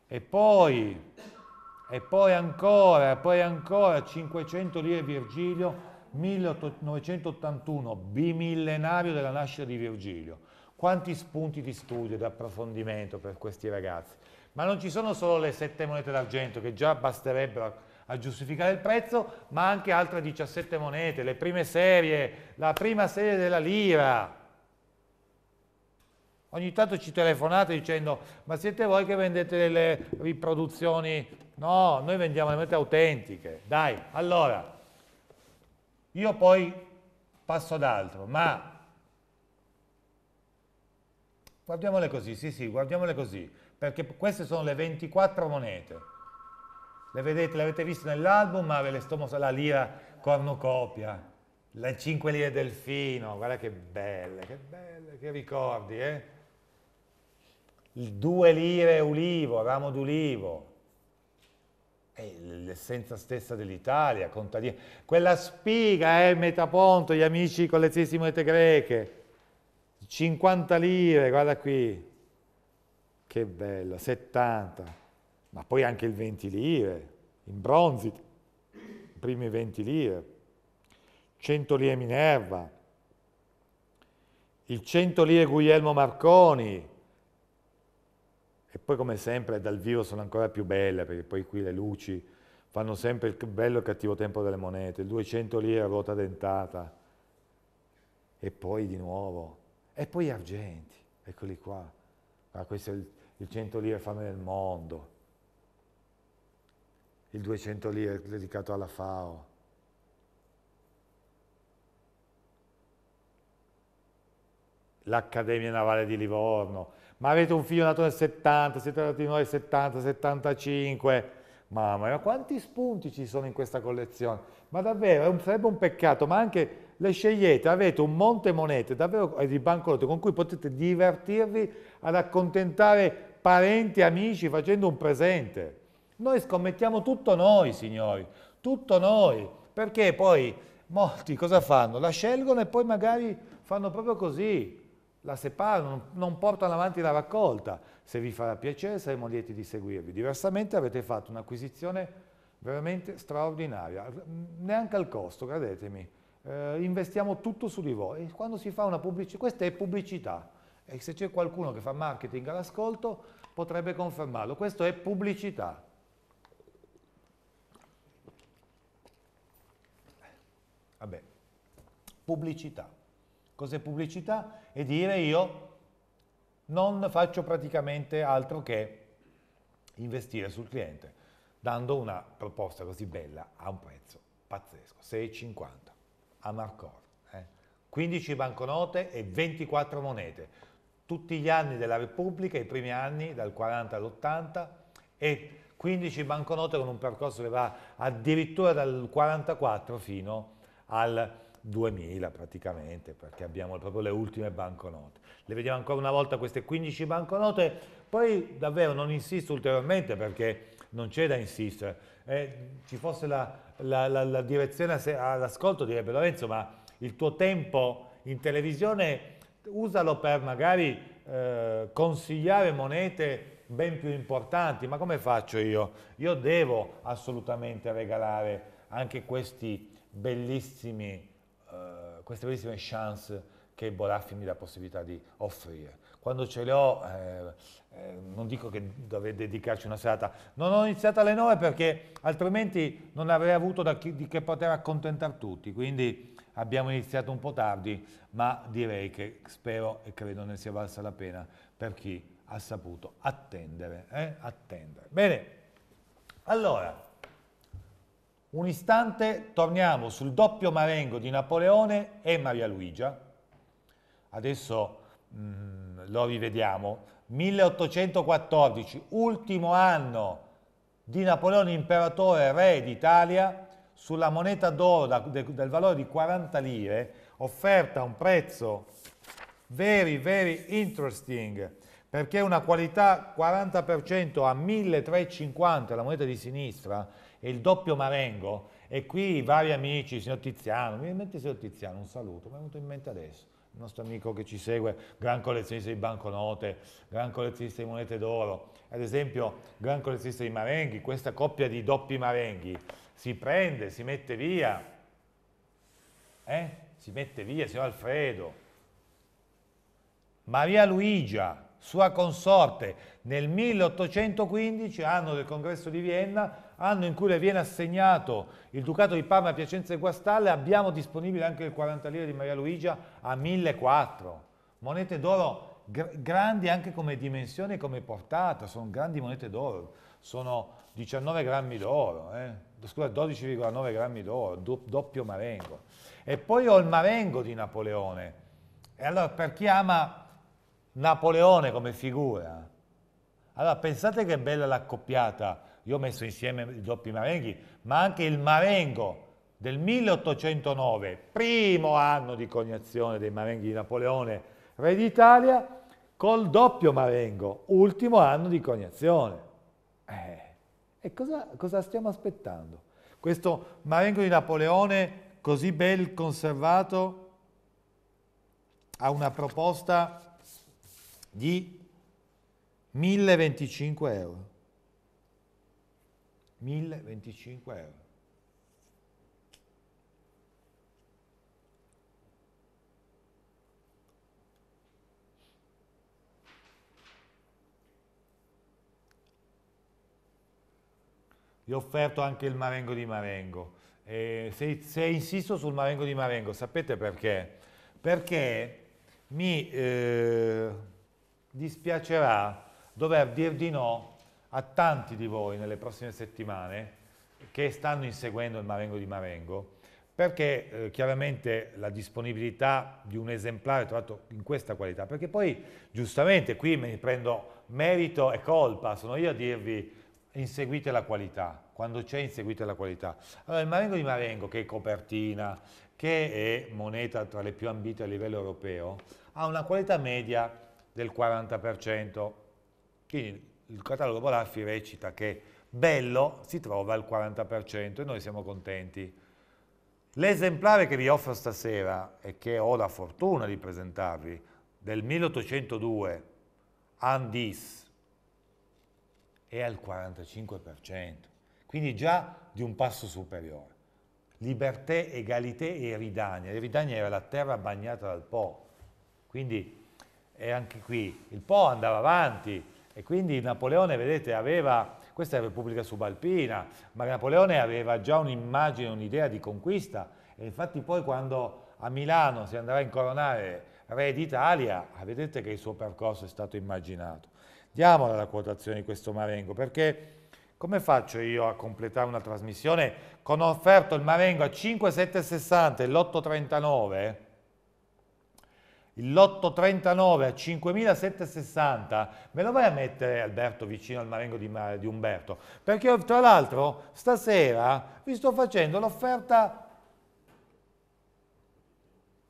Speaker 1: e poi, e poi ancora, poi ancora 500 lire Virgilio 1981, bimillenario della nascita di Virgilio. Quanti spunti di studio e di approfondimento per questi ragazzi. Ma non ci sono solo le sette monete d'argento che già basterebbero a giustificare il prezzo, ma anche altre 17 monete, le prime serie, la prima serie della lira. Ogni tanto ci telefonate dicendo ma siete voi che vendete delle riproduzioni? No, noi vendiamo le monete autentiche. Dai, allora, io poi passo ad altro, ma guardiamole così, sì sì, guardiamole così, perché queste sono le 24 monete. Le vedete, l'avete visto nell'album, ma ve le sto mostrando la lira cornucopia, le cinque lire delfino, guarda che belle, che belle, che ricordi, eh? Due lire ulivo, ramo d'ulivo, è l'essenza stessa dell'Italia, contadina. Quella spiga eh, metaponto, gli amici collezionisti di monete greche. 50 lire, guarda qui. Che bello, 70 ma poi anche il 20 lire, in bronzi, i primi 20 lire, 100 lire Minerva, il 100 lire Guglielmo Marconi, e poi come sempre dal vivo sono ancora più belle, perché poi qui le luci fanno sempre il bello e cattivo tempo delle monete, il 200 lire a ruota dentata, e poi di nuovo, e poi argenti, eccoli qua, ah, questo è il, il 100 lire fame del mondo, il 200 lire dedicato alla FAO. l'Accademia Navale di Livorno, ma avete un figlio nato nel 70, siete nati noi nel 70, 75, mamma ma quanti spunti ci sono in questa collezione? Ma davvero, sarebbe un peccato, ma anche le scegliete, avete un monte monete davvero di banconote con cui potete divertirvi ad accontentare parenti, amici, facendo un presente. Noi scommettiamo tutto noi, signori, tutto noi, perché poi molti cosa fanno? La scelgono e poi magari fanno proprio così, la separano, non portano avanti la raccolta. Se vi farà piacere saremo lieti di seguirvi. Diversamente avete fatto un'acquisizione veramente straordinaria, neanche al costo, credetemi. Eh, investiamo tutto su di voi. E quando si fa una pubblicità, questa è pubblicità. E se c'è qualcuno che fa marketing all'ascolto potrebbe confermarlo. Questo è pubblicità. pubblicità. Cos'è pubblicità? È dire io non faccio praticamente altro che investire sul cliente, dando una proposta così bella a un prezzo pazzesco, 6,50 a Marcor. Eh? 15 banconote e 24 monete. Tutti gli anni della Repubblica, i primi anni, dal 40 all'80, e 15 banconote con un percorso che va addirittura dal 44 fino al 2000 praticamente, perché abbiamo proprio le ultime banconote. Le vediamo ancora una volta queste 15 banconote, poi davvero non insisto ulteriormente perché non c'è da insistere. Eh, ci fosse la, la, la, la direzione all'ascolto direbbe Lorenzo, ma il tuo tempo in televisione usalo per magari eh, consigliare monete ben più importanti, ma come faccio io? Io devo assolutamente regalare anche questi bellissimi queste bellissime chance che Bolaffi mi dà possibilità di offrire. Quando ce le ho, eh, eh, non dico che dovrei dedicarci una serata, non ho iniziato alle 9 perché altrimenti non avrei avuto chi, di che poter accontentare tutti, quindi abbiamo iniziato un po' tardi, ma direi che spero e credo ne sia valsa la pena per chi ha saputo attendere. Eh? attendere. Bene, allora... Un istante torniamo sul doppio marengo di Napoleone e Maria Luigia. Adesso mh, mm, lo rivediamo. 1814, ultimo anno di Napoleone imperatore re d'Italia, sulla moneta d'oro del valore di 40 lire, offerta a un prezzo very, very interesting, perché una qualità 40% a 1350, la moneta di sinistra, e il doppio Marengo, e qui vari amici, il signor Tiziano, mi viene in mente il signor Tiziano, un saluto, mi è venuto in mente adesso, il nostro amico che ci segue, gran collezionista di banconote, gran collezionista di monete d'oro, ad esempio gran collezionista di Marenghi, questa coppia di doppi Marenghi, si prende, si mette via, eh? si mette via, signor Alfredo, Maria Luigia, sua consorte, nel 1815, anno del congresso di Vienna, anno in cui le viene assegnato il Ducato di Parma, Piacenza e Guastalle, abbiamo disponibile anche il 40 lire di Maria Luigia a 1400. Monete d'oro grandi anche come dimensione e come portata, sono grandi monete d'oro, sono 19 grammi d'oro, eh? scusa 12,9 grammi d'oro, do, doppio marengo. E poi ho il marengo di Napoleone. E allora per chi ama Napoleone come figura, allora pensate che bella l'accoppiata io ho messo insieme i doppi marenghi, ma anche il Marengo del 1809, primo anno di coniazione dei marenghi di Napoleone, re d'Italia, col doppio Marengo, ultimo anno di coniazione. Eh, e cosa, cosa stiamo aspettando? Questo Marengo di Napoleone così bel conservato ha una proposta di 1025 euro. 1025 euro. Gli ho offerto anche il Marengo di Marengo. Eh, se, se, insisto sul Marengo di Marengo, sapete perché? Perché mi eh, dispiacerà dover dir di no a tanti di voi nelle prossime settimane che stanno inseguendo il Marengo di Marengo, perché eh, chiaramente la disponibilità di un esemplare trovato in questa qualità, perché poi giustamente qui me ne prendo merito e colpa, sono io a dirvi inseguite la qualità, quando c'è inseguite la qualità. Allora il Marengo di Marengo, che è copertina, che è moneta tra le più ambite a livello europeo, ha una qualità media del 40%, quindi il catalogo Bolaffi recita che bello si trova al 40% e noi siamo contenti. L'esemplare che vi offro stasera e che ho la fortuna di presentarvi del 1802 Andis è al 45%, quindi già di un passo superiore. Liberté, egalité e Ridania. Ridania era la terra bagnata dal Po, quindi è anche qui il Po andava avanti, e quindi Napoleone, vedete, aveva, questa è la Repubblica Subalpina, ma Napoleone aveva già un'immagine, un'idea di conquista e infatti poi quando a Milano si andrà a incoronare re d'Italia, vedete che il suo percorso è stato immaginato. Diamola la quotazione di questo Marengo, perché come faccio io a completare una trasmissione con offerto il Marengo a 5,760 e l'8,39? il lotto 39 a 5.760, me lo vai a mettere Alberto vicino al marengo di, di Umberto? Perché tra l'altro stasera vi sto facendo l'offerta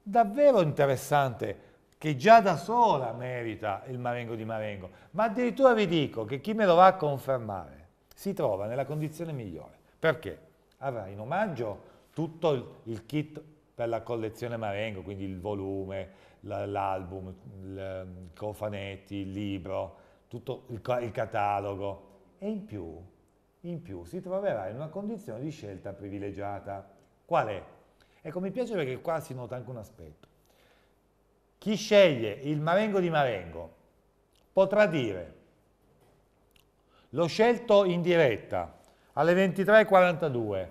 Speaker 1: davvero interessante che già da sola merita il Marengo di Marengo, ma addirittura vi dico che chi me lo va a confermare si trova nella condizione migliore, perché avrà in omaggio tutto il kit per la collezione Marengo, quindi il volume, l'album, il Cofanetti, il libro, tutto il, il catalogo e in più, in più si troverà in una condizione di scelta privilegiata. Qual è? Ecco, mi piace perché qua si nota anche un aspetto. Chi sceglie il Marengo di Marengo potrà dire l'ho scelto in diretta alle 23.42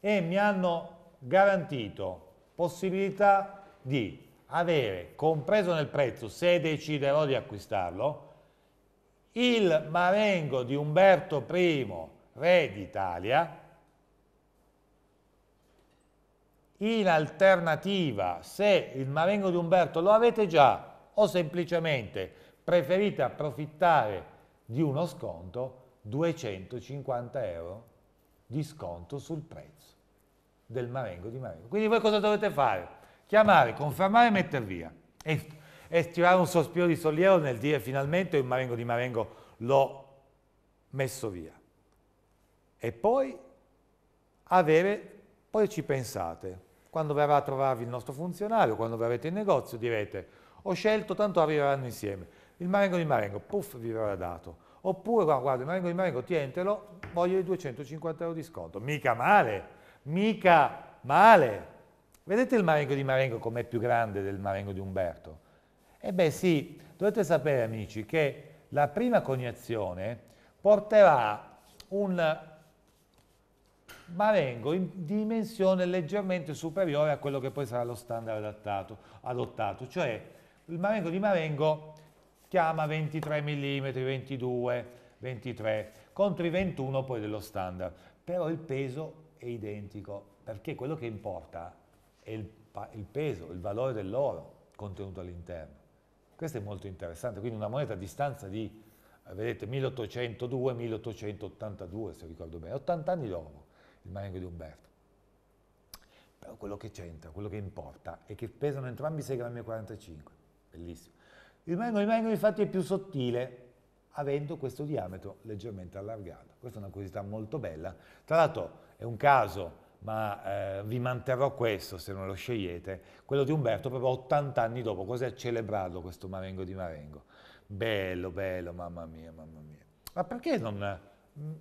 Speaker 1: e mi hanno garantito possibilità di avere compreso nel prezzo, se deciderò di acquistarlo, il Marengo di Umberto I, re d'Italia, in alternativa, se il Marengo di Umberto lo avete già o semplicemente preferite approfittare di uno sconto, 250 euro di sconto sul prezzo del Marengo di Marengo. Quindi voi cosa dovete fare? chiamare, confermare e metter via. E, e tirare un sospiro di sollievo nel dire finalmente il Marengo di Marengo l'ho messo via. E poi avere, poi ci pensate, quando verrà a trovarvi il nostro funzionario, quando verrete in negozio direte ho scelto, tanto arriveranno insieme, il Marengo di Marengo, puff, vi verrà dato. Oppure, guarda, il Marengo di Marengo, tientelo, voglio i 250 euro di sconto. Mica male, mica male. Vedete il marengo di Marengo com'è più grande del marengo di Umberto? E eh beh sì, dovete sapere amici che la prima coniazione porterà un marengo in dimensione leggermente superiore a quello che poi sarà lo standard adattato, adottato, cioè il marengo di Marengo chiama 23 mm, 22, 23, contro i 21 poi dello standard, però il peso è identico, perché quello che importa è il, il peso, il valore dell'oro contenuto all'interno. Questo è molto interessante, quindi una moneta a distanza di, eh, vedete, 1802-1882, se ricordo bene, 80 anni dopo il marengo di Umberto. Però quello che c'entra, quello che importa, è che pesano entrambi 6,45 grammi, bellissimo. Il marengo, il marengo infatti è più sottile, avendo questo diametro leggermente allargato. Questa è una curiosità molto bella. Tra l'altro è un caso ma eh, vi manterrò questo se non lo scegliete, quello di Umberto proprio 80 anni dopo, cos'è celebrarlo questo Marengo di Marengo? Bello, bello, mamma mia, mamma mia. Ma perché non... Mm,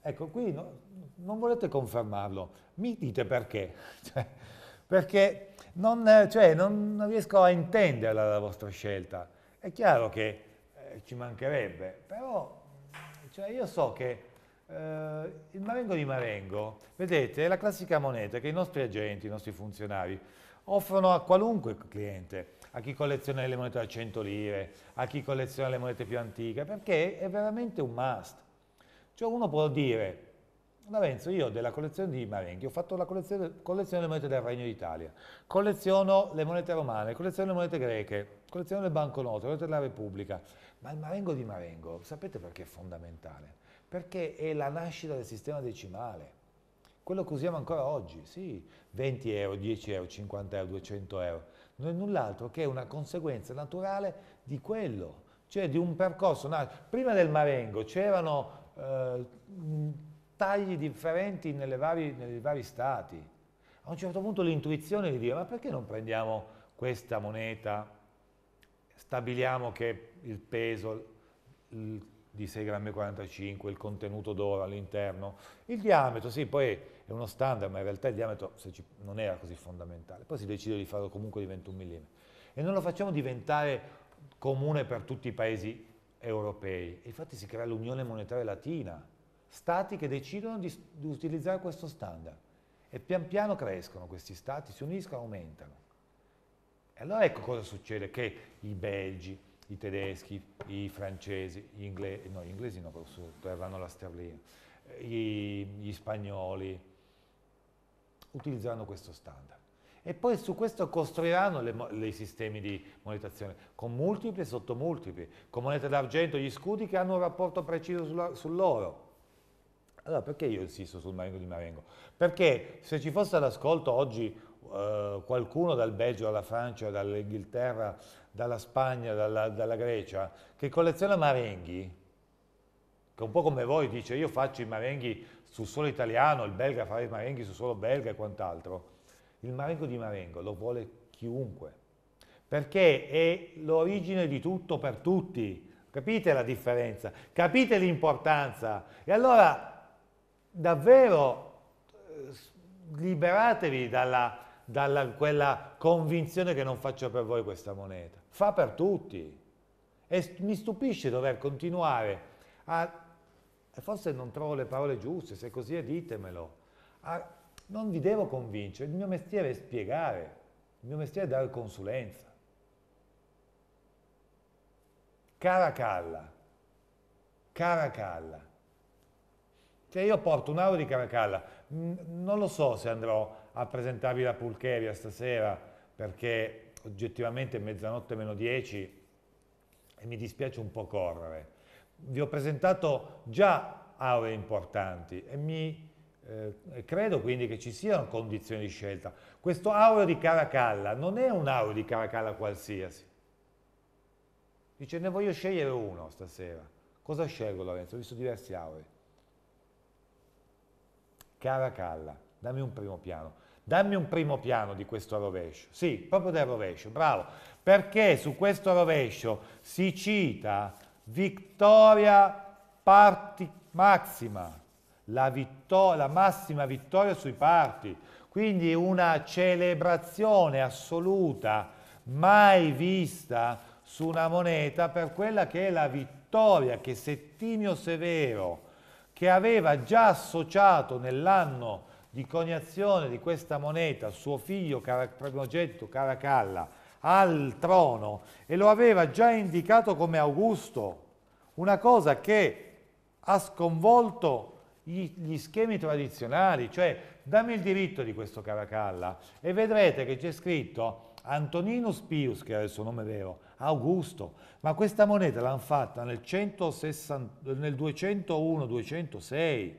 Speaker 1: ecco, qui no, non volete confermarlo, mi dite perché, cioè, perché non, cioè, non, riesco a intenderla la vostra scelta. È chiaro che eh, ci mancherebbe, però cioè, io so che eh, il Marengo di Marengo, vedete, è la classica moneta che i nostri agenti, i nostri funzionari offrono a qualunque cliente, a chi colleziona le monete da 100 lire, a chi colleziona le monete più antiche, perché è veramente un must. Cioè uno può dire, Lorenzo, io della collezione di Marenghi, ho fatto la collezione, collezione delle monete del Regno d'Italia, colleziono le monete romane, colleziono le monete greche, colleziono le banconote, le monete della Repubblica, ma il Marengo di Marengo, sapete perché è fondamentale? perché è la nascita del sistema decimale. Quello che usiamo ancora oggi, sì, 20 euro, 10 euro, 50 euro, 200 euro, non è null'altro che una conseguenza naturale di quello, cioè di un percorso. Prima del Marengo c'erano eh, tagli differenti vari, nei vari stati. A un certo punto l'intuizione di dire ma perché non prendiamo questa moneta, stabiliamo che il peso, il di 6,45 grammi, il contenuto d'oro all'interno, il diametro, sì, poi è uno standard, ma in realtà il diametro ci, non era così fondamentale. Poi si decide di farlo comunque di 21 mm. E non lo facciamo diventare comune per tutti i paesi europei. infatti si crea l'Unione Monetaria Latina, stati che decidono di, di utilizzare questo standard. E pian piano crescono questi stati, si uniscono, aumentano. E allora ecco cosa succede, che i belgi, i tedeschi, i francesi, gli inglesi, no, gli inglesi no, avranno la sterlina, eh, gli, gli spagnoli, utilizzeranno questo standard. E poi su questo costruiranno i sistemi di monetazione, con multipli e sottomultipli, con monete d'argento, gli scudi che hanno un rapporto preciso sull'oro. Allora perché io insisto sul marengo di Marengo? Perché se ci fosse all'ascolto oggi eh, qualcuno dal Belgio, dalla Francia, dall'Inghilterra, dalla Spagna, dalla, dalla, Grecia, che colleziona marenghi, che un po' come voi dice io faccio i marenghi sul suolo italiano, il belga fa i marenghi sul suolo belga e quant'altro. Il marengo di Marengo lo vuole chiunque, perché è l'origine di tutto per tutti. Capite la differenza? Capite l'importanza? E allora davvero eh, liberatevi dalla, dalla quella convinzione che non faccio per voi questa moneta, fa per tutti. E mi stupisce dover continuare a, forse non trovo le parole giuste, se così è ditemelo, a, non vi devo convincere, il mio mestiere è spiegare, il mio mestiere è dare consulenza. Cara Calla, cara Calla, cioè io porto un euro di Caracalla, non lo so se andrò a presentarvi la Pulcheria stasera perché oggettivamente mezzanotte meno 10 e mi dispiace un po' correre. Vi ho presentato già aule importanti e mi, eh, credo quindi che ci siano condizioni di scelta. Questo aureo di Caracalla non è un aureo di Caracalla qualsiasi. Dice ne voglio scegliere uno stasera. Cosa scelgo Lorenzo? Ho visto diversi aurei. Caracalla, dammi un primo piano. Dammi un primo piano di questo rovescio. Sì, proprio del rovescio, bravo. Perché su questo rovescio si cita vittoria parti massima, la, vittor la massima vittoria sui parti. Quindi una celebrazione assoluta, mai vista su una moneta per quella che è la vittoria che Settimio Severo, che aveva già associato nell'anno di coniazione di questa moneta, suo figlio primogenito Caracalla, al trono e lo aveva già indicato come Augusto, una cosa che ha sconvolto gli, gli schemi tradizionali, cioè dammi il diritto di questo Caracalla e vedrete che c'è scritto Antoninus Pius, che era il suo nome vero, Augusto, ma questa moneta l'hanno fatta nel, nel 201-206,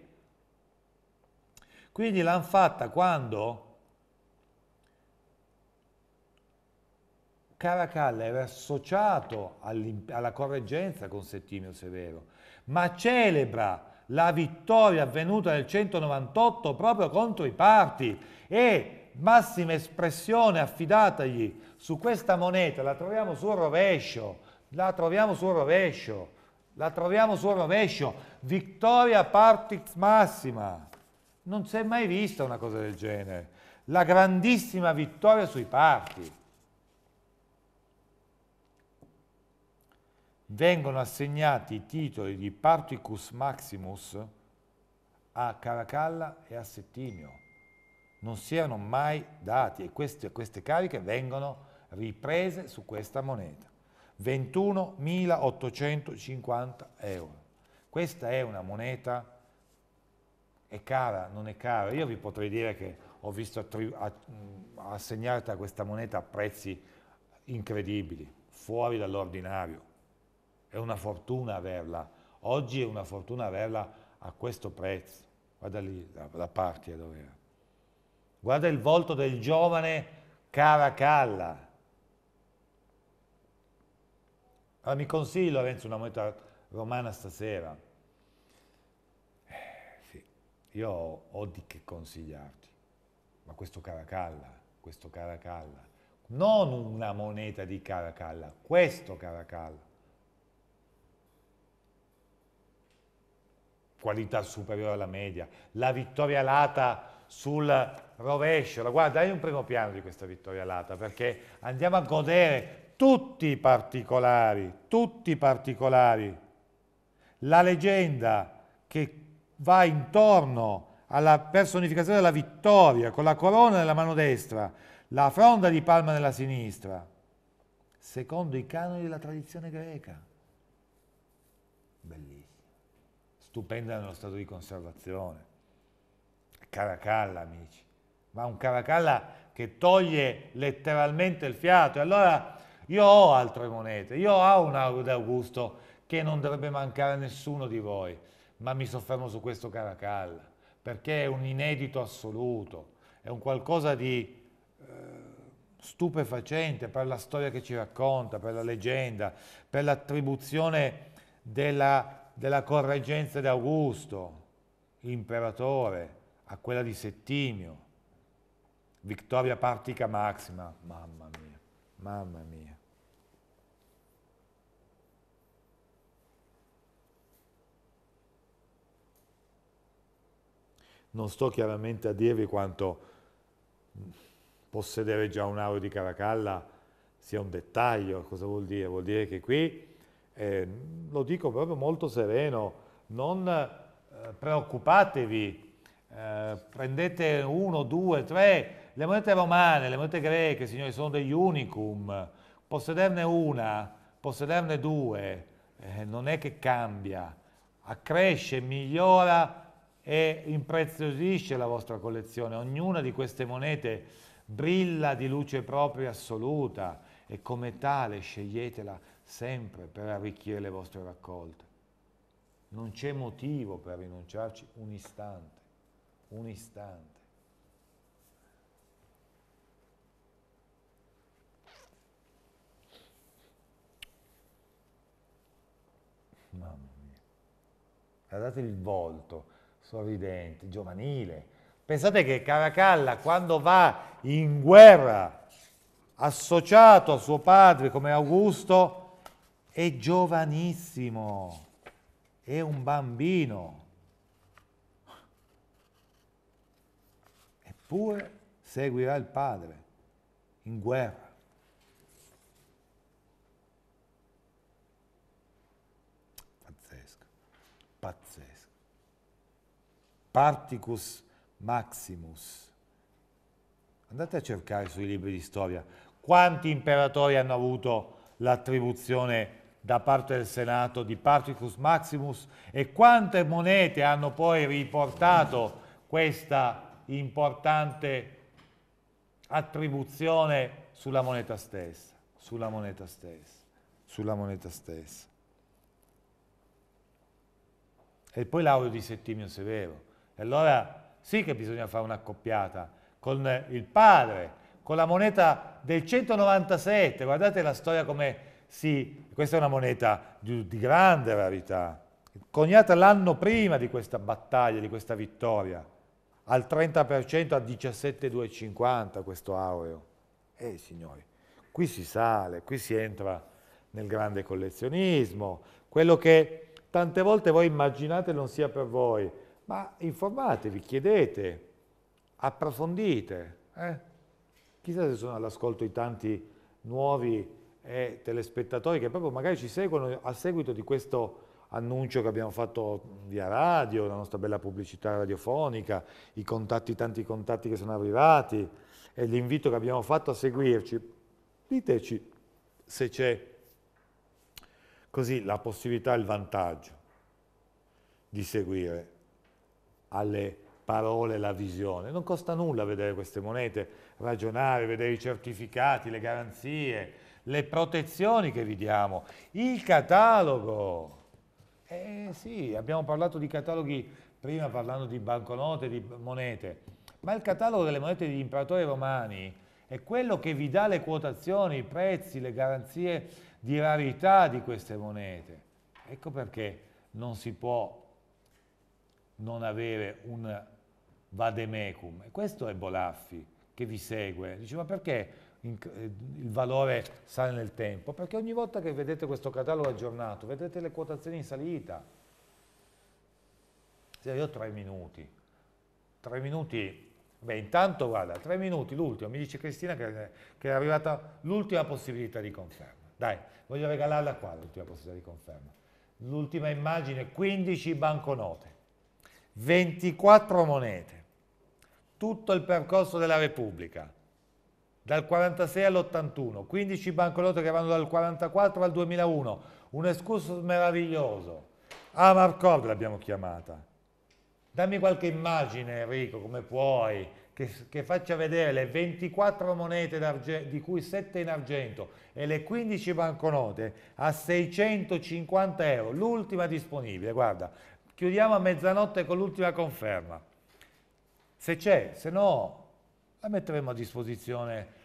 Speaker 1: quindi l'hanno fatta quando Caracalla era associato alla correggenza con Settimio Severo, ma celebra la vittoria avvenuta nel 198 proprio contro i parti e massima espressione affidatagli su questa moneta, la troviamo sul rovescio, la troviamo sul rovescio, la troviamo sul rovescio, vittoria partix massima. Non si è mai vista una cosa del genere. La grandissima vittoria sui parti. Vengono assegnati i titoli di Particus Maximus a Caracalla e a Settimio. Non si erano mai dati e queste, queste cariche vengono riprese su questa moneta. 21.850 euro. Questa è una moneta è cara, non è cara. Io vi potrei dire che ho visto assegnarti a questa moneta a prezzi incredibili, fuori dall'ordinario. È una fortuna averla. Oggi è una fortuna averla a questo prezzo. Guarda lì la, la parte dove era. Guarda il volto del giovane Caracalla. Allora, ah, mi consiglio, Lorenzo una moneta romana stasera? io ho di che consigliarti, ma questo Caracalla, questo Caracalla, non una moneta di Caracalla, questo Caracalla. Qualità superiore alla media, la vittoria alata sul rovescio, guarda, dai un primo piano di questa vittoria alata, perché andiamo a godere tutti i particolari, tutti i particolari. La leggenda che va intorno alla personificazione della vittoria, con la corona nella mano destra, la fronda di palma nella sinistra, secondo i canoni della tradizione greca. Bellissimo. Stupenda nello stato di conservazione. Caracalla, amici. Ma un caracalla che toglie letteralmente il fiato. E allora io ho altre monete, io ho un auro d'Augusto che non dovrebbe mancare a nessuno di voi ma mi soffermo su questo Caracalla, perché è un inedito assoluto, è un qualcosa di eh, stupefacente per la storia che ci racconta, per la leggenda, per l'attribuzione della, della correggenza di Augusto, l'imperatore, a quella di Settimio. Vittoria Partica Maxima, mamma mia, mamma mia. Non sto chiaramente a dirvi quanto possedere già un aureo di Caracalla sia un dettaglio, cosa vuol dire? Vuol dire che qui, eh, lo dico proprio molto sereno, non eh, preoccupatevi, eh, prendete uno, due, tre, le monete romane, le monete greche, signori, sono degli unicum, possederne una, possederne due, eh, non è che cambia, accresce, migliora e impreziosisce la vostra collezione. Ognuna di queste monete brilla di luce propria assoluta e come tale sceglietela sempre per arricchire le vostre raccolte. Non c'è motivo per rinunciarci un istante, un istante. Mamma mia. Guardate il volto sorridente, giovanile. Pensate che Caracalla quando va in guerra associato a suo padre come Augusto è giovanissimo, è un bambino. Eppure seguirà il padre in guerra. pazzesco, pazzesco. Particus Maximus. Andate a cercare sui libri di storia quanti imperatori hanno avuto l'attribuzione da parte del Senato di Particus Maximus e quante monete hanno poi riportato questa importante attribuzione sulla moneta stessa, sulla moneta stessa, sulla moneta stessa. E poi l'audio di Settimio Severo e allora sì che bisogna fare un'accoppiata con il padre, con la moneta del 197, guardate la storia come si... questa è una moneta di, di grande rarità, coniata l'anno prima di questa battaglia, di questa vittoria, al 30% a 17,250 questo aureo. Eh signori, qui si sale, qui si entra nel grande collezionismo, quello che tante volte voi immaginate non sia per voi, ma informatevi, chiedete, approfondite. Eh? Chissà se sono all'ascolto i tanti nuovi eh, telespettatori che proprio magari ci seguono a seguito di questo annuncio che abbiamo fatto via radio, la nostra bella pubblicità radiofonica, i contatti, tanti contatti che sono arrivati e l'invito che abbiamo fatto a seguirci. Diteci se c'è così la possibilità, il vantaggio di seguire alle parole la visione. Non costa nulla vedere queste monete, ragionare, vedere i certificati, le garanzie, le protezioni che vi diamo, il catalogo. Eh sì, abbiamo parlato di cataloghi prima parlando di banconote, di monete, ma il catalogo delle monete degli imperatori romani è quello che vi dà le quotazioni, i prezzi, le garanzie di rarità di queste monete. Ecco perché non si può non avere un vademecum. E questo è Bolaffi che vi segue. Dice, ma perché eh, il valore sale nel tempo? Perché ogni volta che vedete questo catalogo aggiornato, vedete le quotazioni in salita. Sì, io ho tre minuti. Tre minuti... Beh, intanto, guarda, tre minuti, l'ultimo. Mi dice Cristina che, che è arrivata l'ultima possibilità di conferma. Dai, voglio regalarla qua, l'ultima possibilità di conferma. L'ultima immagine, 15 banconote. 24 monete, tutto il percorso della Repubblica, dal 46 all'81, 15 banconote che vanno dal 44 al 2001, un escursus meraviglioso. Amar Cord l'abbiamo chiamata. Dammi qualche immagine Enrico, come puoi, che, che faccia vedere le 24 monete di cui 7 in argento e le 15 banconote a 650 euro, l'ultima disponibile, guarda, chiudiamo a mezzanotte con l'ultima conferma. Se c'è, se no la metteremo a disposizione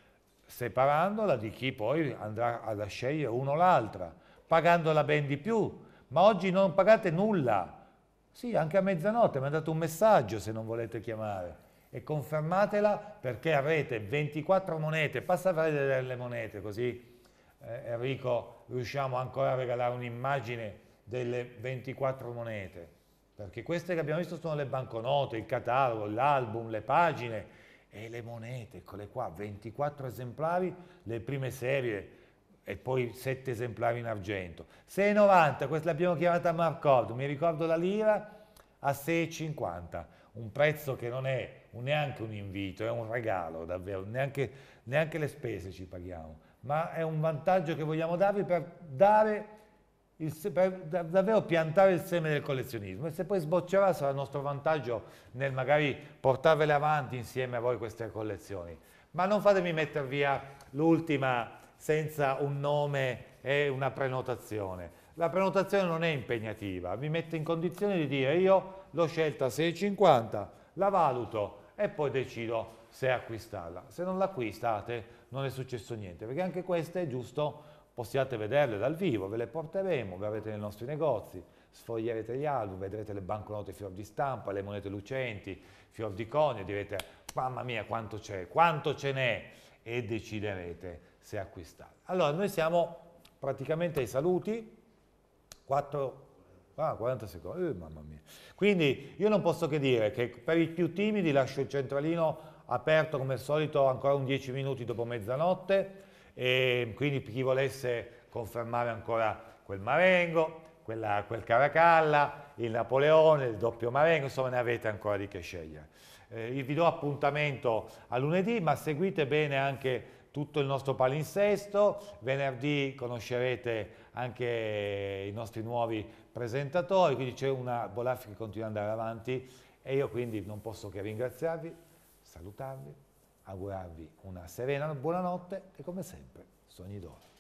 Speaker 1: separandola di chi poi andrà a scegliere uno o l'altra, pagandola ben di più. Ma oggi non pagate nulla. Sì, anche a mezzanotte mandate un messaggio se non volete chiamare e confermatela perché avrete 24 monete, passa a vedere le monete così eh, Enrico riusciamo ancora a regalare un'immagine delle 24 monete perché queste che abbiamo visto sono le banconote, il catalogo, l'album, le pagine e le monete, eccole qua, 24 esemplari, le prime serie e poi 7 esemplari in argento. 6,90, questa l'abbiamo chiamata Marcod, mi ricordo la lira a 6,50, un prezzo che non è neanche un invito, è un regalo davvero, neanche, neanche le spese ci paghiamo, ma è un vantaggio che vogliamo darvi per dare il, per davvero piantare il seme del collezionismo e se poi sboccerà sarà il nostro vantaggio nel magari portarvele avanti insieme a voi queste collezioni. Ma non fatemi mettere via l'ultima senza un nome e una prenotazione. La prenotazione non è impegnativa, vi mette in condizione di dire io l'ho scelta a 6,50, la valuto e poi decido se acquistarla. Se non l'acquistate non è successo niente, perché anche questa è giusto possiate vederle dal vivo, ve le porteremo, verrete nei nostri negozi, sfoglierete gli album, vedrete le banconote fior di stampa, le monete lucenti, fior di conio, direte mamma mia quanto c'è, quanto ce n'è e deciderete se acquistare. Allora noi siamo praticamente ai saluti, 4, ah, 40 secondi, eh, mamma mia. Quindi io non posso che dire che per i più timidi lascio il centralino aperto come al solito ancora un 10 minuti dopo mezzanotte, e quindi chi volesse confermare ancora quel Marengo, quella, quel Caracalla, il Napoleone, il doppio Marengo, insomma ne avete ancora di che scegliere. Eh, vi do appuntamento a lunedì, ma seguite bene anche tutto il nostro palinsesto, venerdì conoscerete anche i nostri nuovi presentatori, quindi c'è una Bolaffi che continua ad andare avanti e io quindi non posso che ringraziarvi, salutarvi augurarvi una serena buonanotte e come sempre sogni d'oro.